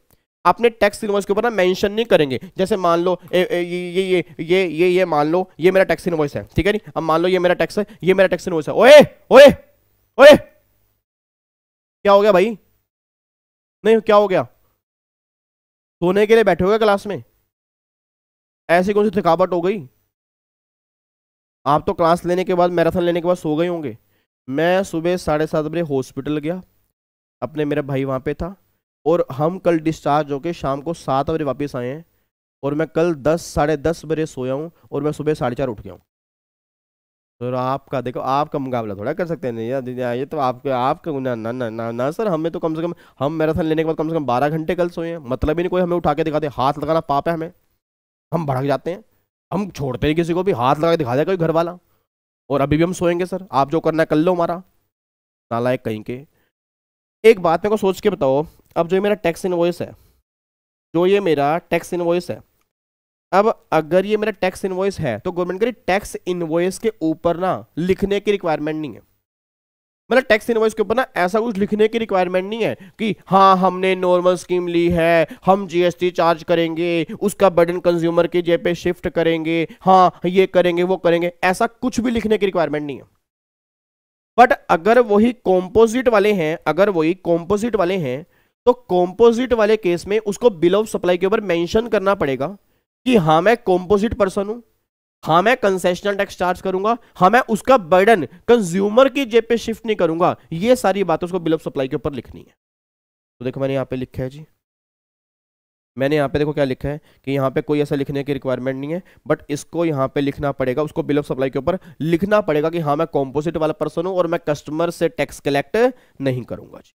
अपने टैक्स इनवॉइस के ऊपर ना मेंशन नहीं करेंगे जैसे मान लो ए, ए, ये ये ये ये ये मान लो ये मेरा टैक्स इनवॉइस है ठीक है नहीं अब मान लो ये मेरा टैक्स है ये मेरा टैक्स इनवॉइस है ओए ओए ओए क्या हो गया भाई नहीं क्या हो गया सोने के लिए बैठे हो गए क्लास में ऐसी कौन सी थकावट हो गई आप तो क्लास लेने के बाद मैराथन लेने के बाद सो गए होंगे मैं सुबह साढ़े सात बजे हॉस्पिटल गया अपने मेरा भाई वहां पे था और हम कल डिस्चार्ज होके शाम को सात बजे वापस आए हैं और मैं कल दस साढ़े दस बजे सोया हूँ और मैं सुबह साढ़े चार उठ गया हूँ तो आपका देखो आपका मुकाबला थोड़ा कर सकते हैं नहीं यार ये तो आपके आपके ना ना ना ना ना सर हमें तो कम से कम हम मैराथन लेने के बाद कम से कम बारह घंटे कल सोए हैं मतलब ही नहीं कोई हमें उठा के दिखाते हाथ लगाना पाप है हमें हम भड़क जाते हैं हम छोड़ते नहीं किसी को भी हाथ लगा के दिखा दे कोई घर वाला और अभी भी हम सोएंगे सर आप जो करना है कर लो हमारा नालायक कहीं के एक बात मेरे को सोच के बताओ अब जो मेरा टैक्स इनवॉइस है जो ये मेरा टैक्स इनवॉइस है अब अगर ये मेरा टैक्स इनवॉइस है तो गवर्नमेंट के टैक्स इनवॉइस के ऊपर ना लिखने की रिक्वायरमेंट नहीं है मतलब टैक्स इनवॉइस के ऊपर ना ऐसा कुछ लिखने की रिक्वायरमेंट नहीं है कि हाँ हमने नॉर्मल स्कीम ली है हम जीएसटी चार्ज करेंगे उसका बर्डन कंज्यूमर की जेब पे शिफ्ट करेंगे हाँ ये करेंगे वो करेंगे ऐसा कुछ भी लिखने की रिक्वायरमेंट नहीं है बट अगर वही कॉम्पोजिट वाले हैं अगर वही कॉम्पोजिट वाले हैं तो कॉम्पोजिट वाले केस में उसको बिल ऑफ सप्लाई के ऊपर मेंशन करना पड़ेगा कि हाँ मैं कॉम्पोजिट पर्सन हूं हाँ मैं कंसेशनल टैक्स चार्ज करूंगा हाँ मैं उसका बर्डन कंज्यूमर की जेब पे शिफ्ट नहीं करूंगा ये सारी बात उसको बिल ऑफ सप्लाई के ऊपर लिखनी है तो देखो मैंने यहाँ पे लिखा है जी मैंने यहाँ पे देखो क्या लिखा है कि यहाँ पे कोई ऐसा लिखने की रिक्वायरमेंट नहीं है बट इसको यहाँ पे लिखना पड़ेगा उसको बिल ऑफ सप्लाई के ऊपर लिखना पड़ेगा कि हाँ मैं कॉम्पोजिट वाला पर्सन हूँ और मैं कस्टमर से टैक्स कलेक्ट नहीं करूंगा जी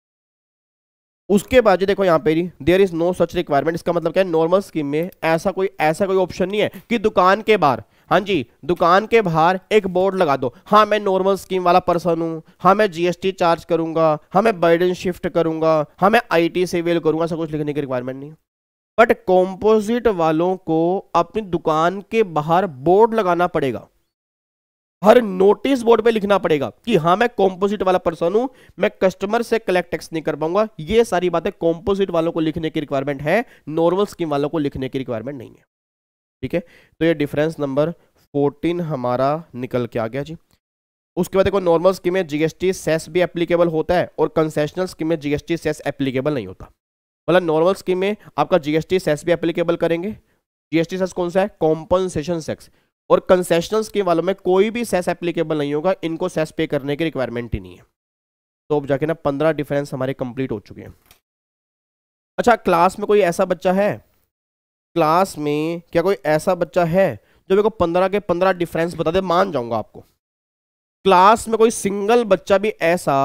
उसके बाद जो देखो यहाँ पे जी there is no such requirement इसका मतलब क्या है नॉर्मल स्कीम में ऐसा कोई ऐसा कोई ऑप्शन नहीं है कि दुकान के बाहर हाँ जी दुकान के बाहर एक बोर्ड लगा दो हाँ मैं नॉर्मल स्कीम वाला पर्सन हूँ हाँ मैं जीएसटी चार्ज करूंगा हाँ मैं बर्डन शिफ्ट करूंगा हाँ मैं आईटी सेवेल करूंगा ऐसा कुछ लिखने की रिक्वायरमेंट नहीं बट कॉम्पोजिट वालों को अपनी दुकान के बाहर बोर्ड लगाना पड़ेगा हर नोटिस बोर्ड पे लिखना पड़ेगा कि हाँ मैं कॉम्पोजिट वाला पर्सन हूं मैं कस्टमर से कलेक्ट टैक्स नहीं कर पाऊंगा ये सारी बातें कॉम्पोजिट वालों को लिखने की रिक्वायरमेंट है नॉर्मल स्कीम वालों को लिखने की रिक्वायरमेंट नहीं है ठीक है तो ये डिफरेंस नंबर फोर्टीन हमारा निकल के आ गया जी उसके बाद देखो नॉर्मल स्कीम में जीएसटी सेस भी एप्लीकेबल होता है और कंसेशनल स्कीम में जीएसटी सेस एप्लीकेबल नहीं होता मतलब नॉर्मल स्कीम में आपका जीएसटी सेस भी एप्लीकेबल करेंगे जीएसटी सेस कौन सा है कॉम्पनसेशन सेक्स और कंसेशनल स्कीम वालों में कोई भी सेस एप्लीकेबल नहीं होगा इनको सेस पे करने की रिक्वायरमेंट ही नहीं है तो अब जाके ना पंद्रह डिफरेंस हमारे कंप्लीट हो चुके हैं अच्छा क्लास में कोई ऐसा बच्चा है क्लास में क्या कोई ऐसा बच्चा है जो मेरे को पंद्रह के पंद्रह डिफरेंस बता दे मान जाऊंगा आपको क्लास में कोई सिंगल बच्चा भी ऐसा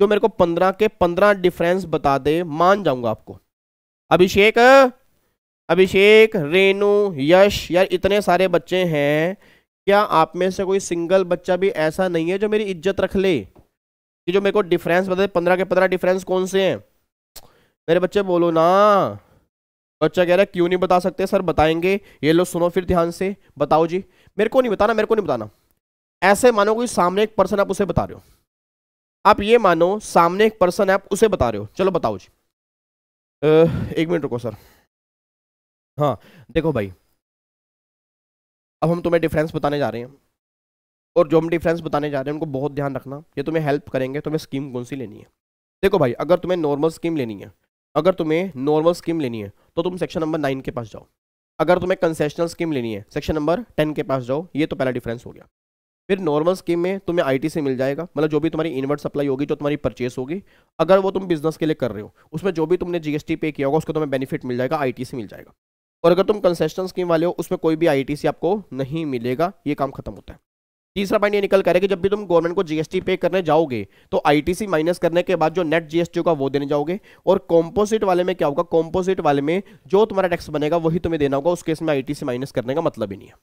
जो मेरे को पंद्रह के पंद्रह डिफरेंस बता दे मान जाऊंगा आपको अभिषेक अभिषेक रेनू यश यार इतने सारे बच्चे हैं क्या आप में से कोई सिंगल बच्चा भी ऐसा नहीं है जो मेरी इज्जत रख ले कि जो मेरे को डिफरेंस बता दे पंद्रह के पंद्रह डिफरेंस कौन से हैं मेरे बच्चे बोलो ना बच्चा कह रहा है क्यों नहीं बता सकते सर बताएंगे ये लो सुनो फिर ध्यान से बताओ जी मेरे को नहीं बताना मेरे को नहीं बताना ऐसे मानो कोई सामने एक पर्सन आप उसे बता रहे हो आप ये मानो सामने एक पर्सन है आप उसे बता रहे हो चलो बताओ जी एक मिनट रुको सर हाँ देखो भाई अब हम तुम्हें डिफरेंस बताने जा रहे हैं और जो हम डिफरेंस बताने जा रहे हैं उनको बहुत ध्यान रखना ये तुम्हें हेल्प करेंगे तुम्हें स्कीम कौन सी लेनी है देखो भाई अगर तुम्हें नॉर्मल स्कीम लेनी है अगर तुम्हें नॉर्मल स्कीम लेनी है तो तुम सेक्शन नंबर नाइन के पास जाओ अगर तुम्हें कंसेशनल स्कीम लेनी है सेक्शन नंबर टेन के पास जाओ ये तो पहला डिफरेंस हो गया फिर नॉर्मल स्कीम में तुम्हें आईटी से मिल जाएगा मतलब जो भी तुम्हारी इनवर्ट सप्लाई होगी जो तुम्हारी परचेस होगी अगर वो तुम बिजनेस के लिए कर रहे हो उसमें जो भी तुमने जीएसटी पे किया होगा उसको तुम्हें बेनिफिट मिल जाएगा आईटी से मिल जाएगा और अगर तुम कंसेशन स्कीम वाले हो उसमें कोई भी आई आपको नहीं मिलेगा ये काम खत्म होता है तीसरा पॉइंट ये निकल कर कि जब भी तुम गवर्नमेंट को जीएसटी पे करने जाओगे तो आईटीसी माइनस करने के बाद जो नेट जीएसटी होगा वो देने जाओगे और कॉम्पोजिट वाले में क्या होगा कॉम्पोजिट वाले में जो तुम्हारा टैक्स बनेगा वही तुम्हें देना होगा उस केस में आईटीसी माइनस करने का मतलब ही नहीं है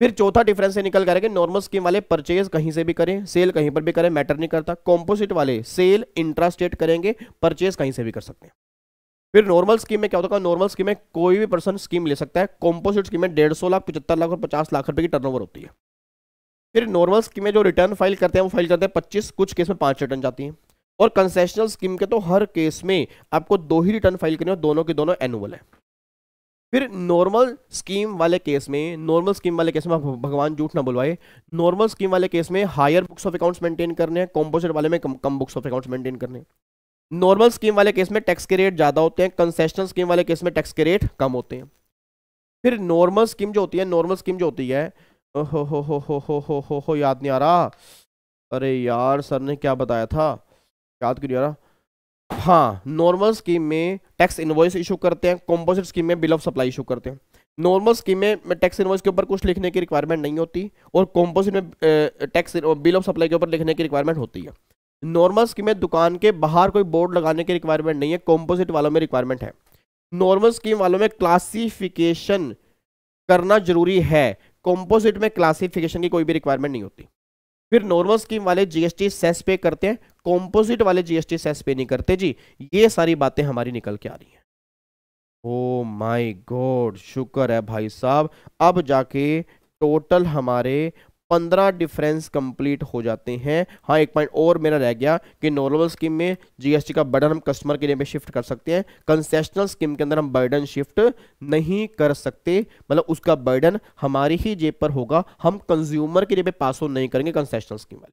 फिर चौथा डिफरेंस ये निकल कर कि नॉर्मल स्कीम वाले परचेज कहीं से भी करें सेल कहीं पर भी करें मैटर नहीं करता कॉम्पोजिट वाले सेल इंट्रास्टेट करेंगे परचेज कहीं से भी कर सकते हैं फिर नॉर्मल स्कीम में क्या होता है नॉर्मल स्कीम में कोई भी पर्सन स्कीम ले सकता है कॉम्पोजिट स्कीम में डेढ़ सौ लाख पचहत्तर लाख और पचास लाख रुपए की टर्नओवर होती है फिर नॉर्मल स्कीम में जो रिटर्न फाइल करते हैं वो फाइल करते हैं पच्चीस कुछ केस में पांच रिटर्न जाती हैं और कंसेशनल स्कीम के तो हर केस में आपको दो ही रिटर्न फाइल करनी हो दोनों के दोनों एनुअल है फिर नॉर्मल स्कीम वाले केस में नॉर्मल स्कीम वाले केस में भगवान झूठ ना बुलवाए नॉर्मल स्कीम वाले केस में higher books of accounts maintain करने हैं कॉम्पोजिट वाले में कम कम बुक्स ऑफ अकाउंट्स मेंटेन करने हैं नॉर्मल स्कीम वाले केस में टैक्स के रेट ज़्यादा होते हैं कंसेशनल स्कीम वाले केस में टैक्स के रेट कम होते हैं फिर नॉर्मल स्कीम जो होती है नॉर्मल स्कीम जो होती है हो हो हो हो हो हो हो हो याद नहीं आ रहा अरे यार सर ने क्या बताया था याद क्यों नहीं आ रहा हाँ नॉर्मल स्कीम में टैक्स इन्वॉइस इशू करते हैं कॉम्पोजिट स्कीम में बिल ऑफ सप्लाई इशू करते हैं नॉर्मल स्कीम में टैक्स इन्वॉइस के ऊपर कुछ लिखने की रिक्वायरमेंट नहीं होती और कॉम्पोजिट में टैक्स बिल ऑफ सप्लाई के ऊपर लिखने की रिक्वायरमेंट होती है नॉर्मल स्कीम में दुकान के बाहर कोई बोर्ड लगाने की रिक्वायरमेंट नहीं है कॉम्पोजिट वालों में रिक्वायरमेंट है नॉर्मल स्कीम वालों में क्लासिफिकेशन करना जरूरी है कॉम्पोजिट में क्लासिफिकेशन की कोई भी रिक्वायरमेंट नहीं होती फिर नॉर्मल स्कीम वाले जीएसटी सेस पे करते हैं कॉम्पोजिट वाले जीएसटी सेस पे नहीं करते जी ये सारी बातें हमारी निकल के आ रही हैं ओ माय गॉड शुक्र है भाई साहब अब जाके टोटल हमारे पंद्रह डिफरेंस कंप्लीट हो जाते हैं हाँ एक पॉइंट और मेरा रह गया कि नॉर्मल स्कीम में जीएसटी का बर्डन हम कस्टमर के लिए पे शिफ्ट कर सकते हैं कंसेशनल स्कीम के अंदर हम बर्डन शिफ्ट नहीं कर सकते मतलब उसका बर्डन हमारी ही जेब पर होगा हम कंज्यूमर के लिए पे पास ऑन नहीं करेंगे कंसेशनल स्कीम वाले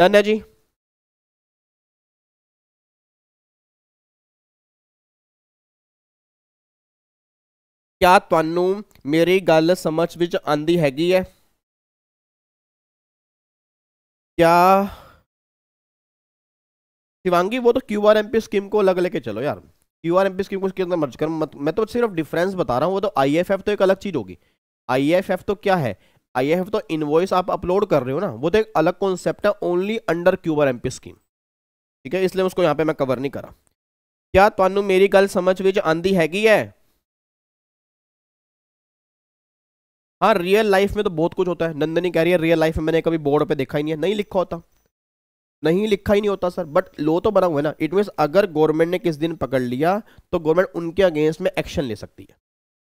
डन है जी क्या तू मेरी गल समझ आती हैगी है क्या शिवांगी वो तो Q R M P scheme को अलग लेके चलो यार Q R M P scheme को उसके अंदर मर्ज कर मत मैं तो सिर्फ डिफरेंस बता रहा हूँ वो तो आई एफ एफ तो एक अलग चीज़ होगी आई एफ एफ तो क्या है आई एफ एफ तो इन्वॉइस आप अपलोड कर रहे हो ना वो तो एक अलग कॉन्सेप्ट है only under Q R M P scheme ठीक है इसलिए उसको यहाँ पे मैं कवर नहीं करा क्या तुम्हें मेरी गल समझ आती हैगी हैगी है हाँ रियल लाइफ में तो बहुत कुछ होता है नंदनी कह रही है रियल लाइफ में मैंने कभी बोर्ड पे देखा ही नहीं है नहीं लिखा होता नहीं लिखा ही नहीं होता सर बट लो तो बना हुआ है ना इट मीन्स अगर गवर्नमेंट ने किस दिन पकड़ लिया तो गवर्नमेंट उनके अगेंस्ट में एक्शन ले सकती है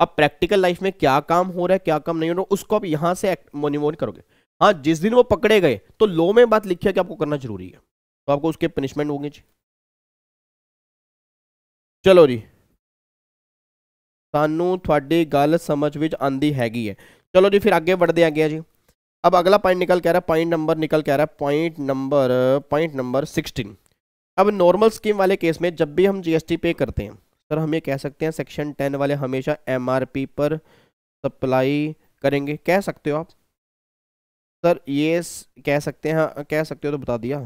अब प्रैक्टिकल लाइफ में क्या काम हो रहा है क्या काम नहीं हो रहा उसको आप यहाँ से मोनिमोन करोगे हाँ जिस दिन वो पकड़े गए तो लो में बात लिखी है कि आपको करना जरूरी है तो आपको उसके पनिशमेंट होंगे जी चलो जी सानू ਤੁਹਾਡੀ गल समझ आती हैगी है चलो जी फिर ਫਿਰ बढ़ते ਵੱਧਦੇ ਆਗੇ जी अब अगला पॉइंट निकल कह रहा है पॉइंट नंबर निकल कह रहा है point number point number sixteen अब नॉर्मल स्कीम वाले केस में जब भी हम जीएसटी पे करते हैं सर हम ये कह सकते हैं सेक्शन टेन वाले हमेशा एमआरपी पर सप्लाई करेंगे कह सकते हो आप सर ये कह सकते हैं कह सकते हो तो बता दिया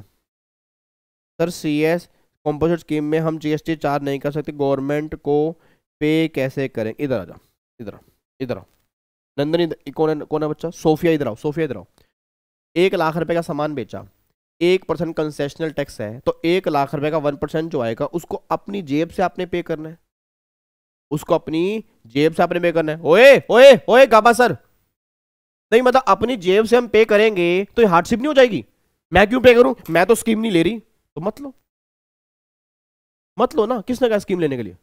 sir C S composite scheme में हम जीएसटी चार्ज नहीं कर सकते गवर्नमेंट को पे कैसे करें इधर आ जाओ इधर आओ इधर आओ नंदनी कौन है कौन है बच्चा सोफिया इधर आओ सोफिया इधर आओ एक लाख रुपए का सामान बेचा एक परसेंट कंसेशनल टैक्स है तो एक लाख रुपए का वन परसेंट जो आएगा उसको अपनी जेब से आपने पे करना है उसको अपनी जेब से आपने पे करना है ओए ओए ओए गाबा सर नहीं मतलब अपनी जेब से हम पे करेंगे तो ये हार्डशिप नहीं हो जाएगी मैं क्यों पे करूं मैं तो स्कीम नहीं ले रही तो मत लो मत लो ना किसने कहा स्कीम लेने के लिए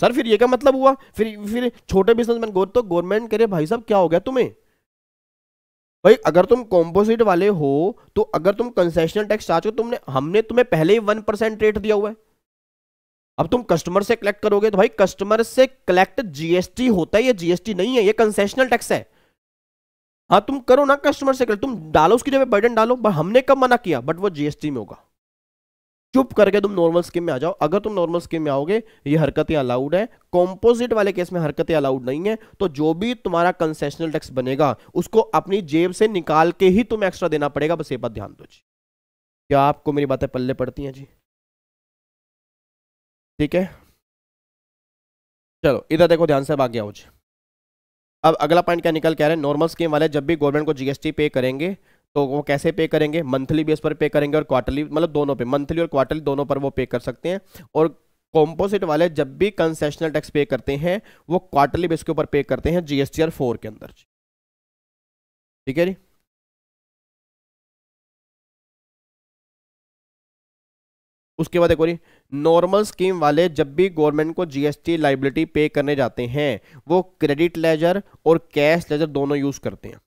सर फिर ये क्या मतलब हुआ फिर फिर छोटे बिजनेसमैन गोर तो गवर्नमेंट करे भाई साहब क्या हो गया तुम्हें भाई अगर तुम कॉम्पोजिट वाले हो तो अगर तुम कंसेशनल टैक्स चार्ज हो तुमने हमने तुम्हें पहले ही वन परसेंट रेट दिया हुआ है अब तुम कस्टमर से कलेक्ट करोगे तो भाई कस्टमर से कलेक्ट जीएसटी होता है या जीएसटी नहीं है ये कंसेशनल टैक्स है हाँ तुम करो ना कस्टमर से कलेक्ट तुम डालो उसकी जगह बर्डन डालो हमने कब मना किया बट वो जीएसटी में होगा चुप करके तुम नॉर्मल स्कीम में आ जाओ अगर तुम नॉर्मल स्कीम में आओगे ये हरकतें अलाउड है कॉम्पोजिट वाले केस में हरकतें अलाउड नहीं है तो जो भी तुम्हारा कंसेशनल टैक्स बनेगा उसको अपनी जेब से निकाल के ही तुम्हें एक्स्ट्रा देना पड़ेगा बस ये बात ध्यान दो जी क्या आपको मेरी बातें पल्ले पड़ती हैं जी ठीक है चलो इधर देखो ध्यान से आगे आओ जी अब अगला पॉइंट क्या निकल के आ रहे हैं नॉर्मल स्कीम वाले जब भी गवर्नमेंट को जीएसटी पे करेंगे तो वो कैसे पे करेंगे मंथली बेस पर पे करेंगे और क्वार्टरली मतलब दोनों पे मंथली और क्वार्टरली दोनों पर वो पे कर सकते हैं और कॉम्पोजिट वाले जब भी कंसेशनल टैक्स पे करते हैं वो क्वार्टरली बेस के ऊपर पे करते हैं जीएसटी आर फोर के अंदर ठीक है जी उसके बाद देखो जी नॉर्मल स्कीम वाले जब भी गवर्नमेंट को जीएसटी लाइबिलिटी पे करने जाते हैं वो क्रेडिट लेजर और कैश लेजर दोनों यूज करते हैं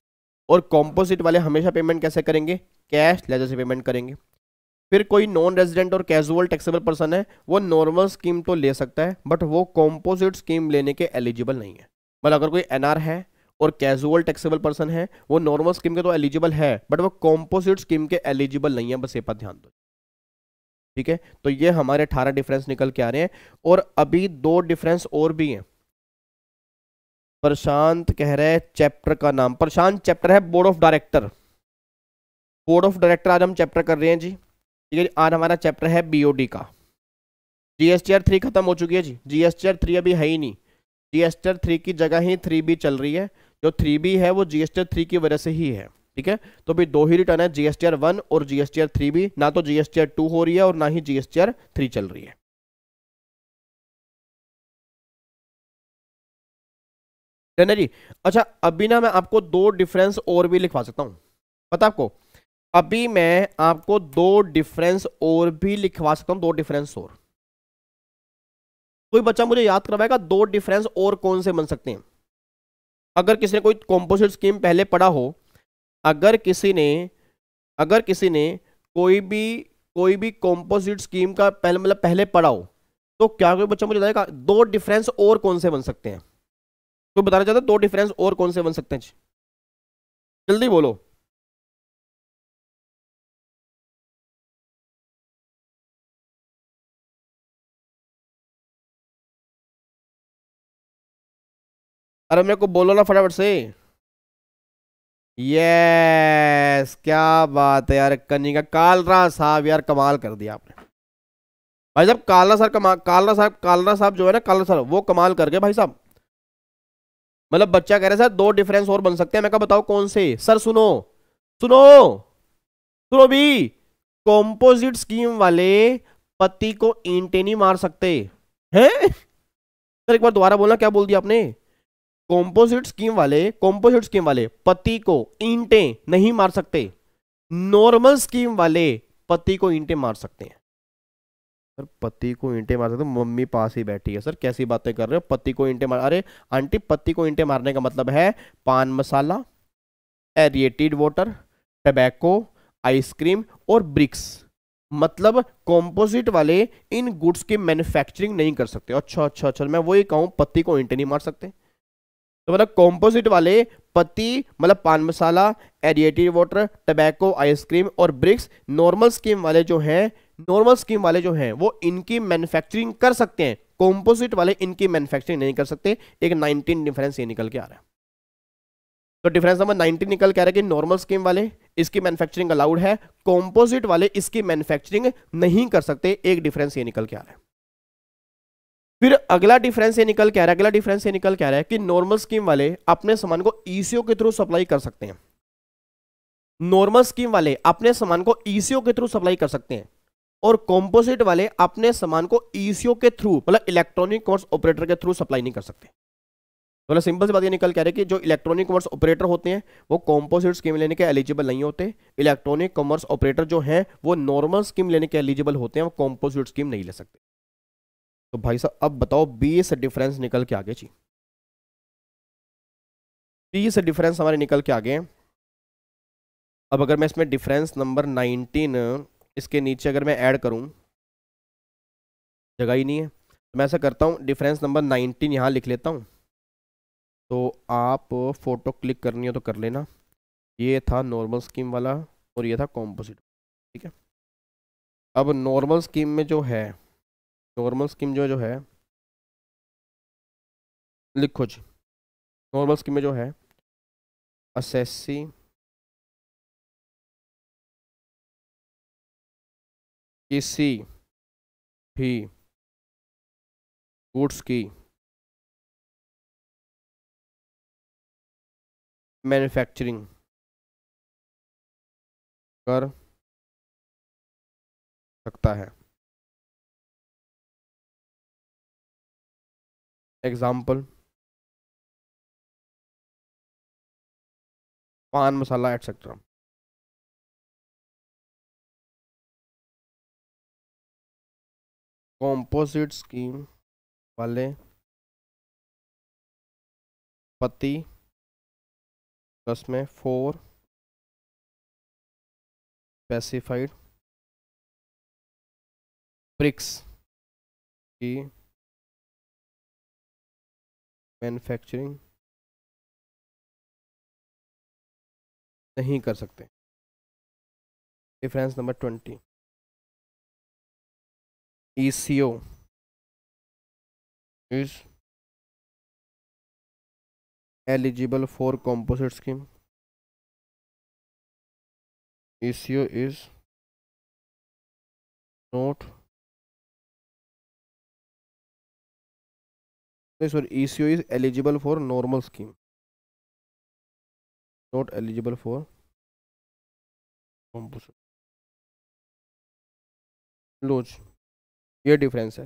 और कॉम्पोजिट वाले हमेशा पेमेंट कैसे करेंगे कैश लेजर से पेमेंट करेंगे फिर कोई नॉन रेजिडेंट और कैजुअल टैक्सेबल पर्सन है वो नॉर्मल स्कीम तो ले सकता है बट वो कॉम्पोजिट स्कीम लेने के एलिजिबल नहीं है मतलब अगर कोई एनआर है और कैजुअल टैक्सेबल पर्सन है वो नॉर्मल स्कीम के तो एलिजिबल है बट वो कॉम्पोजिट स्कीम के एलिजिबल नहीं है बस ये पर ध्यान दो ठीक है तो ये हमारे अठारह डिफरेंस निकल के आ रहे हैं और अभी दो डिफरेंस और भी हैं प्रशांत कह रहे हैं चैप्टर का नाम प्रशांत चैप्टर है board of director board of director आज हम चैप्टर कर रहे हैं जी ठीक है आज हमारा चैप्टर है बीओडी का जीएसटीआर थ्री खत्म हो चुकी है जी जीएसटीआर थ्री अभी है ही नहीं जीएसटीआर थ्री की जगह ही थ्री बी चल रही है जो थ्री बी है वो जीएसटीआर थ्री की वजह से ही है ठीक है तो अभी दो ही रिटर्न है जीएसटीआर वन और जीएसटीआर थ्री बी ना तो जीएसटीआर टू हो रही है और ना ही जीएसटीआर थ्री चल रही है है जी अच्छा अभी ना मैं आपको दो डिफरेंस और भी लिखवा सकता हूँ पता आपको अभी मैं आपको दो डिफरेंस और भी लिखवा सकता हूँ दो डिफरेंस और कोई बच्चा मुझे याद करवाएगा दो डिफरेंस और कौन से बन सकते हैं अगर किसी ने कोई कॉम्पोजिट स्कीम पहले पढ़ा हो अगर किसी ने अगर किसी ने कोई भी कोई भी कॉम्पोजिट स्कीम का पहले मतलब पहले पढ़ा हो तो क्या कोई बच्चा मुझे बताएगा दो डिफरेंस और कौन से बन सकते हैं तो बताना चाहता दो डिफरेंस और कौन से बन सकते हैं जल्दी बोलो अरे मेरे को बोलो ना फटाफट से यस क्या बात है यार कनिका कालरा साहब यार कमाल कर दिया आपने भाई साहब कालरा साहब कमाल कालरा साहब कालरा साहब जो है ना कालरा साहब वो कमाल कर गए भाई साहब मतलब बच्चा कह रहे सर दो डिफरेंस और बन सकते हैं मैं कहा बताओ कौन से सर सुनो सुनो सुनो भी कॉम्पोजिट स्कीम वाले पति को ईंटे नहीं मार सकते हैं सर एक बार दोबारा बोला क्या बोल दिया आपने कॉम्पोजिट स्कीम वाले कॉम्पोजिट स्कीम वाले पति को ईंटे नहीं मार सकते नॉर्मल स्कीम वाले पति को ईंटे मार सकते हैं सर पति को ईंटे मार सकते तो मम्मी पास ही बैठी है सर कैसी बातें कर रहे हो पति को ईंटे मार अरे आंटी पति को ईंटे मारने का मतलब है पान मसाला एरिएटेड वाटर टबैको आइसक्रीम और ब्रिक्स मतलब कॉम्पोजिट वाले इन गुड्स की मैन्युफैक्चरिंग नहीं कर सकते अच्छा अच्छा अच्छा मैं वही कहूँ पति को ईंटे नहीं मार सकते तो मतलब कॉम्पोजिट वाले पति मतलब पान मसाला एरिएटेड वाटर टबैको आइसक्रीम और ब्रिक्स नॉर्मल स्कीम वाले जो हैं नॉर्मल स्कीम वाले जो हैं वो इनकी मैन्युफैक्चरिंग कर सकते हैं कॉम्पोजिट वाले इनकी मैन्युफैक्चरिंग नहीं कर सकते एक 19 डिफरेंस ये निकल के आ रहा है तो डिफरेंस नंबर 19 निकल के आ रहा है कि नॉर्मल स्कीम वाले इसकी मैन्युफैक्चरिंग अलाउड है कॉम्पोजिट वाले इसकी मैन्युफैक्चरिंग नहीं कर सकते एक डिफरेंस ये निकल के आ रहा है फिर अगला डिफरेंस ये निकल के आ रहा है अगला डिफरेंस ये निकल के आ रहा है कि नॉर्मल स्कीम वाले अपने सामान को ईसीओ e के थ्रू सप्लाई कर सकते हैं नॉर्मल स्कीम वाले अपने सामान को ईसीओ e के थ्रू सप्लाई कर सकते हैं और कॉम्पोजिट वाले अपने सामान को ईसीओ e के थ्रू मतलब इलेक्ट्रॉनिक कॉमर्स ऑपरेटर के थ्रू सप्लाई नहीं कर सकते मतलब तो सिंपल से बात ये निकल कह रहे कि जो इलेक्ट्रॉनिक कॉमर्स ऑपरेटर होते हैं वो कॉम्पोजिट स्कीम लेने के एलिजिबल नहीं होते इलेक्ट्रॉनिक कॉमर्स ऑपरेटर जो हैं वो नॉर्मल स्कीम लेने के एलिजिबल होते हैं वो कॉम्पोजिट स्कीम नहीं ले सकते तो भाई साहब अब बताओ बीस डिफरेंस निकल के आगे जी बीस डिफरेंस हमारे निकल के आगे अब अगर मैं इसमें डिफरेंस नंबर नाइनटीन इसके नीचे अगर मैं ऐड करूँ जगह ही नहीं है तो मैं ऐसा करता हूँ डिफरेंस नंबर नाइनटीन यहाँ लिख लेता हूँ तो आप फ़ोटो क्लिक करनी हो तो कर लेना ये था नॉर्मल स्कीम वाला और ये था कॉम्पोजिट ठीक है अब नॉर्मल स्कीम में जो है नॉर्मल स्कीम जो जो है लिखो जी नॉर्मल स्कीम में जो है असेसी किसी भी गुड्स की मैन्युफैक्चरिंग कर सकता है एग्जाम्पल पान मसाला एट्सेट्रा कॉम्पोजिट स्कीम वाले पति प्लस में फोर स्पेसिफाइड प्रिक्स की मैन्युफैक्चरिंग नहीं कर सकते difference number twenty ECO is eligible for composite scheme ECO is not sorry ECO is eligible for normal scheme not eligible for composite lodge ये difference है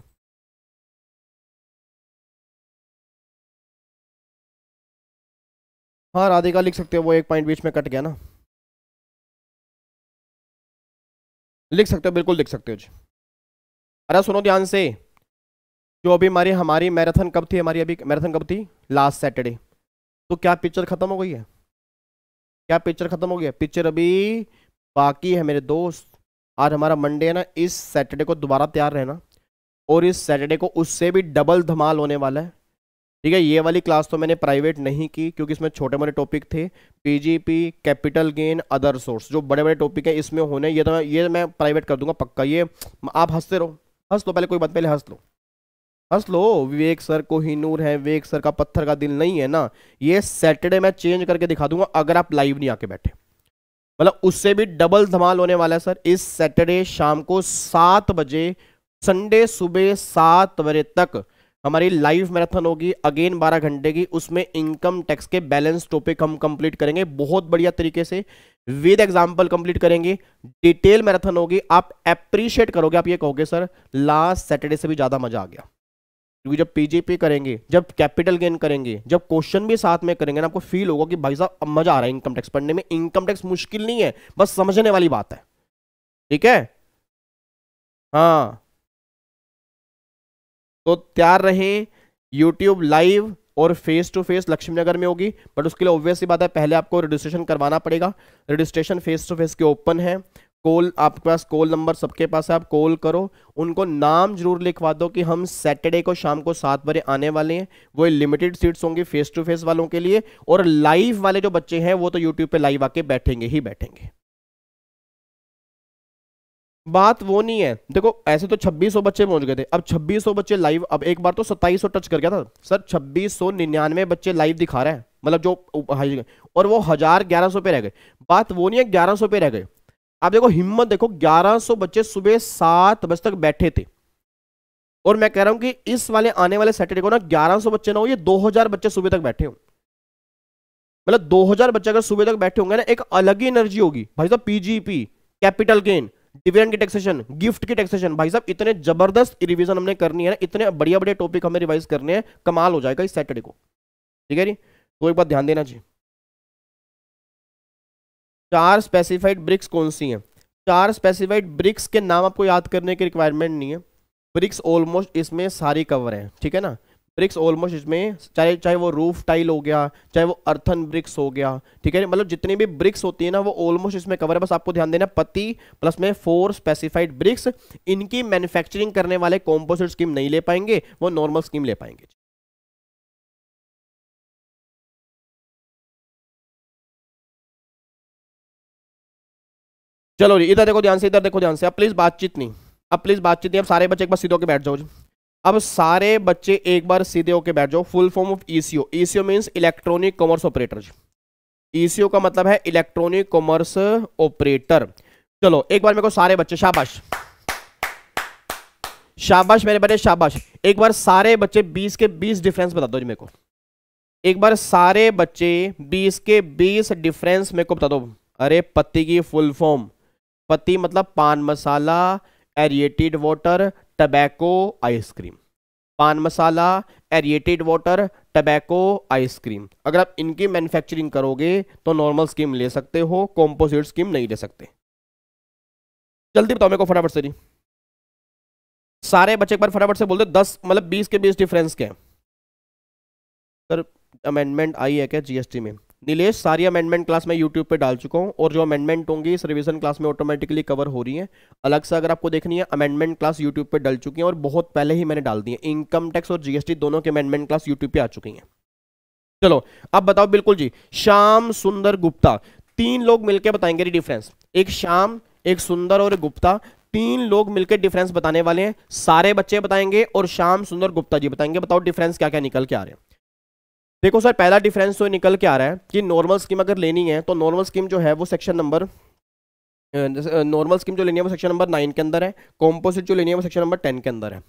हाँ राधिका लिख सकते हो वो एक पॉइंट बीच में कट गया ना लिख सकते हो बिल्कुल लिख सकते हो जी अरे सुनो ध्यान से जो अभी हमारी हमारी मैराथन कब थी हमारी अभी मैराथन कब थी लास्ट सैटरडे तो क्या पिक्चर खत्म हो गई है क्या पिक्चर खत्म हो गया पिक्चर अभी बाकी है मेरे दोस्त आज हमारा मंडे है ना इस सैटरडे को दोबारा तैयार रहना और इस सैटरडे को उससे भी डबल धमाल होने वाला है ठीक है ये वाली क्लास तो मैंने प्राइवेट नहीं की क्योंकि इसमें छोटे मोटे टॉपिक थे PGP capital gain other source जो बड़े बड़े टॉपिक हैं इसमें होने ये तो ये मैं प्राइवेट कर दूंगा पक्का ये आप हंसते रहो हंस लो पहले कोई बात पहले हंस लो हंस लो विवेक सर को ही नूर है विवेक सर का पत्थर का दिल नहीं है ना ये सैटरडे मैं चेंज करके दिखा दूंगा अगर आप लाइव नहीं आके बैठे मतलब उससे भी डबल धमाल होने वाला है सर इस सैटरडे शाम को सात बजे संडे सुबह सात बजे तक हमारी लाइव मैराथन होगी अगेन 12 घंटे की उसमें इनकम टैक्स के बैलेंस टॉपिक हम कंप्लीट करेंगे बहुत बढ़िया तरीके से विद एग्जांपल कंप्लीट करेंगे डिटेल मैराथन होगी आप अप्रिशिएट करोगे आप ये कहोगे सर लास्ट सैटरडे से भी ज़्यादा मजा आ गया क्योंकि जब पीजीपी करेंगे जब कैपिटल गेन करेंगे जब क्वेश्चन भी साथ में करेंगे ना आपको फील होगा कि भाई साहब अब मजा आ रहा है इनकम टैक्स पढ़ने में इनकम टैक्स मुश्किल नहीं है बस समझने वाली बात है ठीक है हाँ तो तैयार रहे यूट्यूब लाइव और face to face Laxmi Nagar में होगी बट उसके लिए ऑब्वियसली बात है पहले आपको रजिस्ट्रेशन करवाना पड़ेगा रजिस्ट्रेशन फेस टू फेस के ओपन है कॉल आपके पास कॉल नंबर सबके पास है आप कॉल करो उनको नाम जरूर लिखवा दो कि हम सैटरडे को शाम को सात बजे आने वाले हैं वो लिमिटेड सीट्स होंगी फेस टू फेस वालों के लिए और लाइव वाले जो बच्चे हैं वो तो यूट्यूब पे लाइव आके बैठेंगे ही बैठेंगे बात वो नहीं है देखो ऐसे तो 2600 बच्चे पहुंच गए थे अब 2600 बच्चे लाइव अब एक बार तो 2700 टच कर गया था सर 2699 बच्चे लाइव दिखा रहे हैं मतलब जो और वो हजार ग्यारह सौ पे रह गए बात वो नहीं है ग्यारह सौ पे रह गए आप देखो हिम्मत देखो 1100 बच्चे सुबह सात बजे तक बैठे थे और मैं कह रहा हूं कि इस वाले आने वाले सैटरडे को ना 1100 बच्चे ना हो ये 2000 बच्चे सुबह तक बैठे हो मतलब 2000 बच्चे अगर सुबह तक बैठे होंगे ना एक अलग ही एनर्जी होगी भाई साहब पीजीपी कैपिटल गेन डिविडेंड की टैक्सेशन गिफ्ट की टैक्सेशन भाई साहब इतने जबरदस्त रिविजन हमने करनी है ना इतने बढ़िया बढ़िया टॉपिक हमें रिवाइज करने हैं कमाल हो जाएगा इस सैटरडे को ठीक है जी तो एक बात ध्यान देना जी चार स्पेसिफाइड ब्रिक्स कौन सी हैं चार स्पेसिफाइड ब्रिक्स के नाम आपको याद करने की रिक्वायरमेंट नहीं है ब्रिक्स ऑलमोस्ट इसमें सारी कवर है ठीक है ना ब्रिक्स ऑलमोस्ट इसमें चाहे चाहे वो रूफ टाइल हो गया चाहे वो अर्थन ब्रिक्स हो गया ठीक है मतलब जितनी भी ब्रिक्स होती है ना वो ऑलमोस्ट इसमें कवर है बस आपको ध्यान देना पति प्लस में फोर स्पेसिफाइड ब्रिक्स इनकी मैन्युफैक्चरिंग करने वाले कॉम्पोजिट स्कीम नहीं ले पाएंगे वो नॉर्मल स्कीम ले पाएंगे चलो जी इधर देखो ध्यान से इधर देखो ध्यान से अब प्लीज़ बातचीत नहीं अब प्लीज़ बातचीत नहीं अब सारे बच्चे एक बार सीधे होकर बैठ जाओ जी अब सारे बच्चे एक बार सीधे होकर बैठ जाओ full form of ECO ECO means electronic commerce operator जी ईसीओ e का मतलब है इलेक्ट्रॉनिक कॉमर्स ऑपरेटर चलो एक बार मेरे को सारे बच्चे शाबाश शाबाश मेरे बड़े शाबाश एक बार सारे बच्चे बीस के बीस डिफरेंस बता दो जी मेरे को एक बार सारे बच्चे बीस के बीस डिफरेंस मेरे को बता दो अरे पत्ती की फुल फॉर्म पत्ती मतलब पान मसाला एरिएटेड वाटर टबैको आइसक्रीम पान मसाला एरिएटेड वाटर टबैको आइसक्रीम अगर आप इनकी मैन्युफैक्चरिंग करोगे तो नॉर्मल स्कीम ले सकते हो कॉम्पोजिट स्कीम नहीं ले सकते जल्दी बताओ मेरे को फटाफट से जी सारे बच्चे एक बार फटाफट से बोल दो दस मतलब बीस के बीस डिफरेंस क्या है सर अमेंडमेंट आई है क्या जीएसटी में नीलेश सारी अमेंडमेंट क्लास मैं यूट्यूब पे डाल चुका हूँ और जो अमेंडमेंट होंगी इस रिवीजन क्लास में ऑटोमेटिकली कवर हो रही हैं अलग से अगर आपको देखनी है अमेंडमेंट क्लास यूट्यूब पे डल चुकी हैं और बहुत पहले ही मैंने डाल दी है इनकम टैक्स और जीएसटी दोनों के अमेंडमेंट क्लास यूट्यूब पर आ चुकी हैं चलो अब बताओ बिल्कुल जी श्याम सुंदर गुप्ता तीन लोग मिलकर बताएंगे डिफरेंस एक श्याम एक सुंदर और गुप्ता तीन लोग मिलकर डिफरेंस बताने वाले हैं सारे बच्चे बताएंगे और श्याम सुंदर गुप्ता जी बताएंगे बताओ डिफरेंस क्या क्या निकल के आ रहे हैं देखो सर पहला डिफरेंस तो निकल के आ रहा है कि नॉर्मल स्कीम अगर लेनी है तो नॉर्मल स्कीम जो है वो सेक्शन नंबर नॉर्मल स्कीम जो लेनी है वो सेक्शन नंबर नाइन के अंदर है कॉम्पोजिट जो लेनी है वो सेक्शन नंबर टेन के अंदर है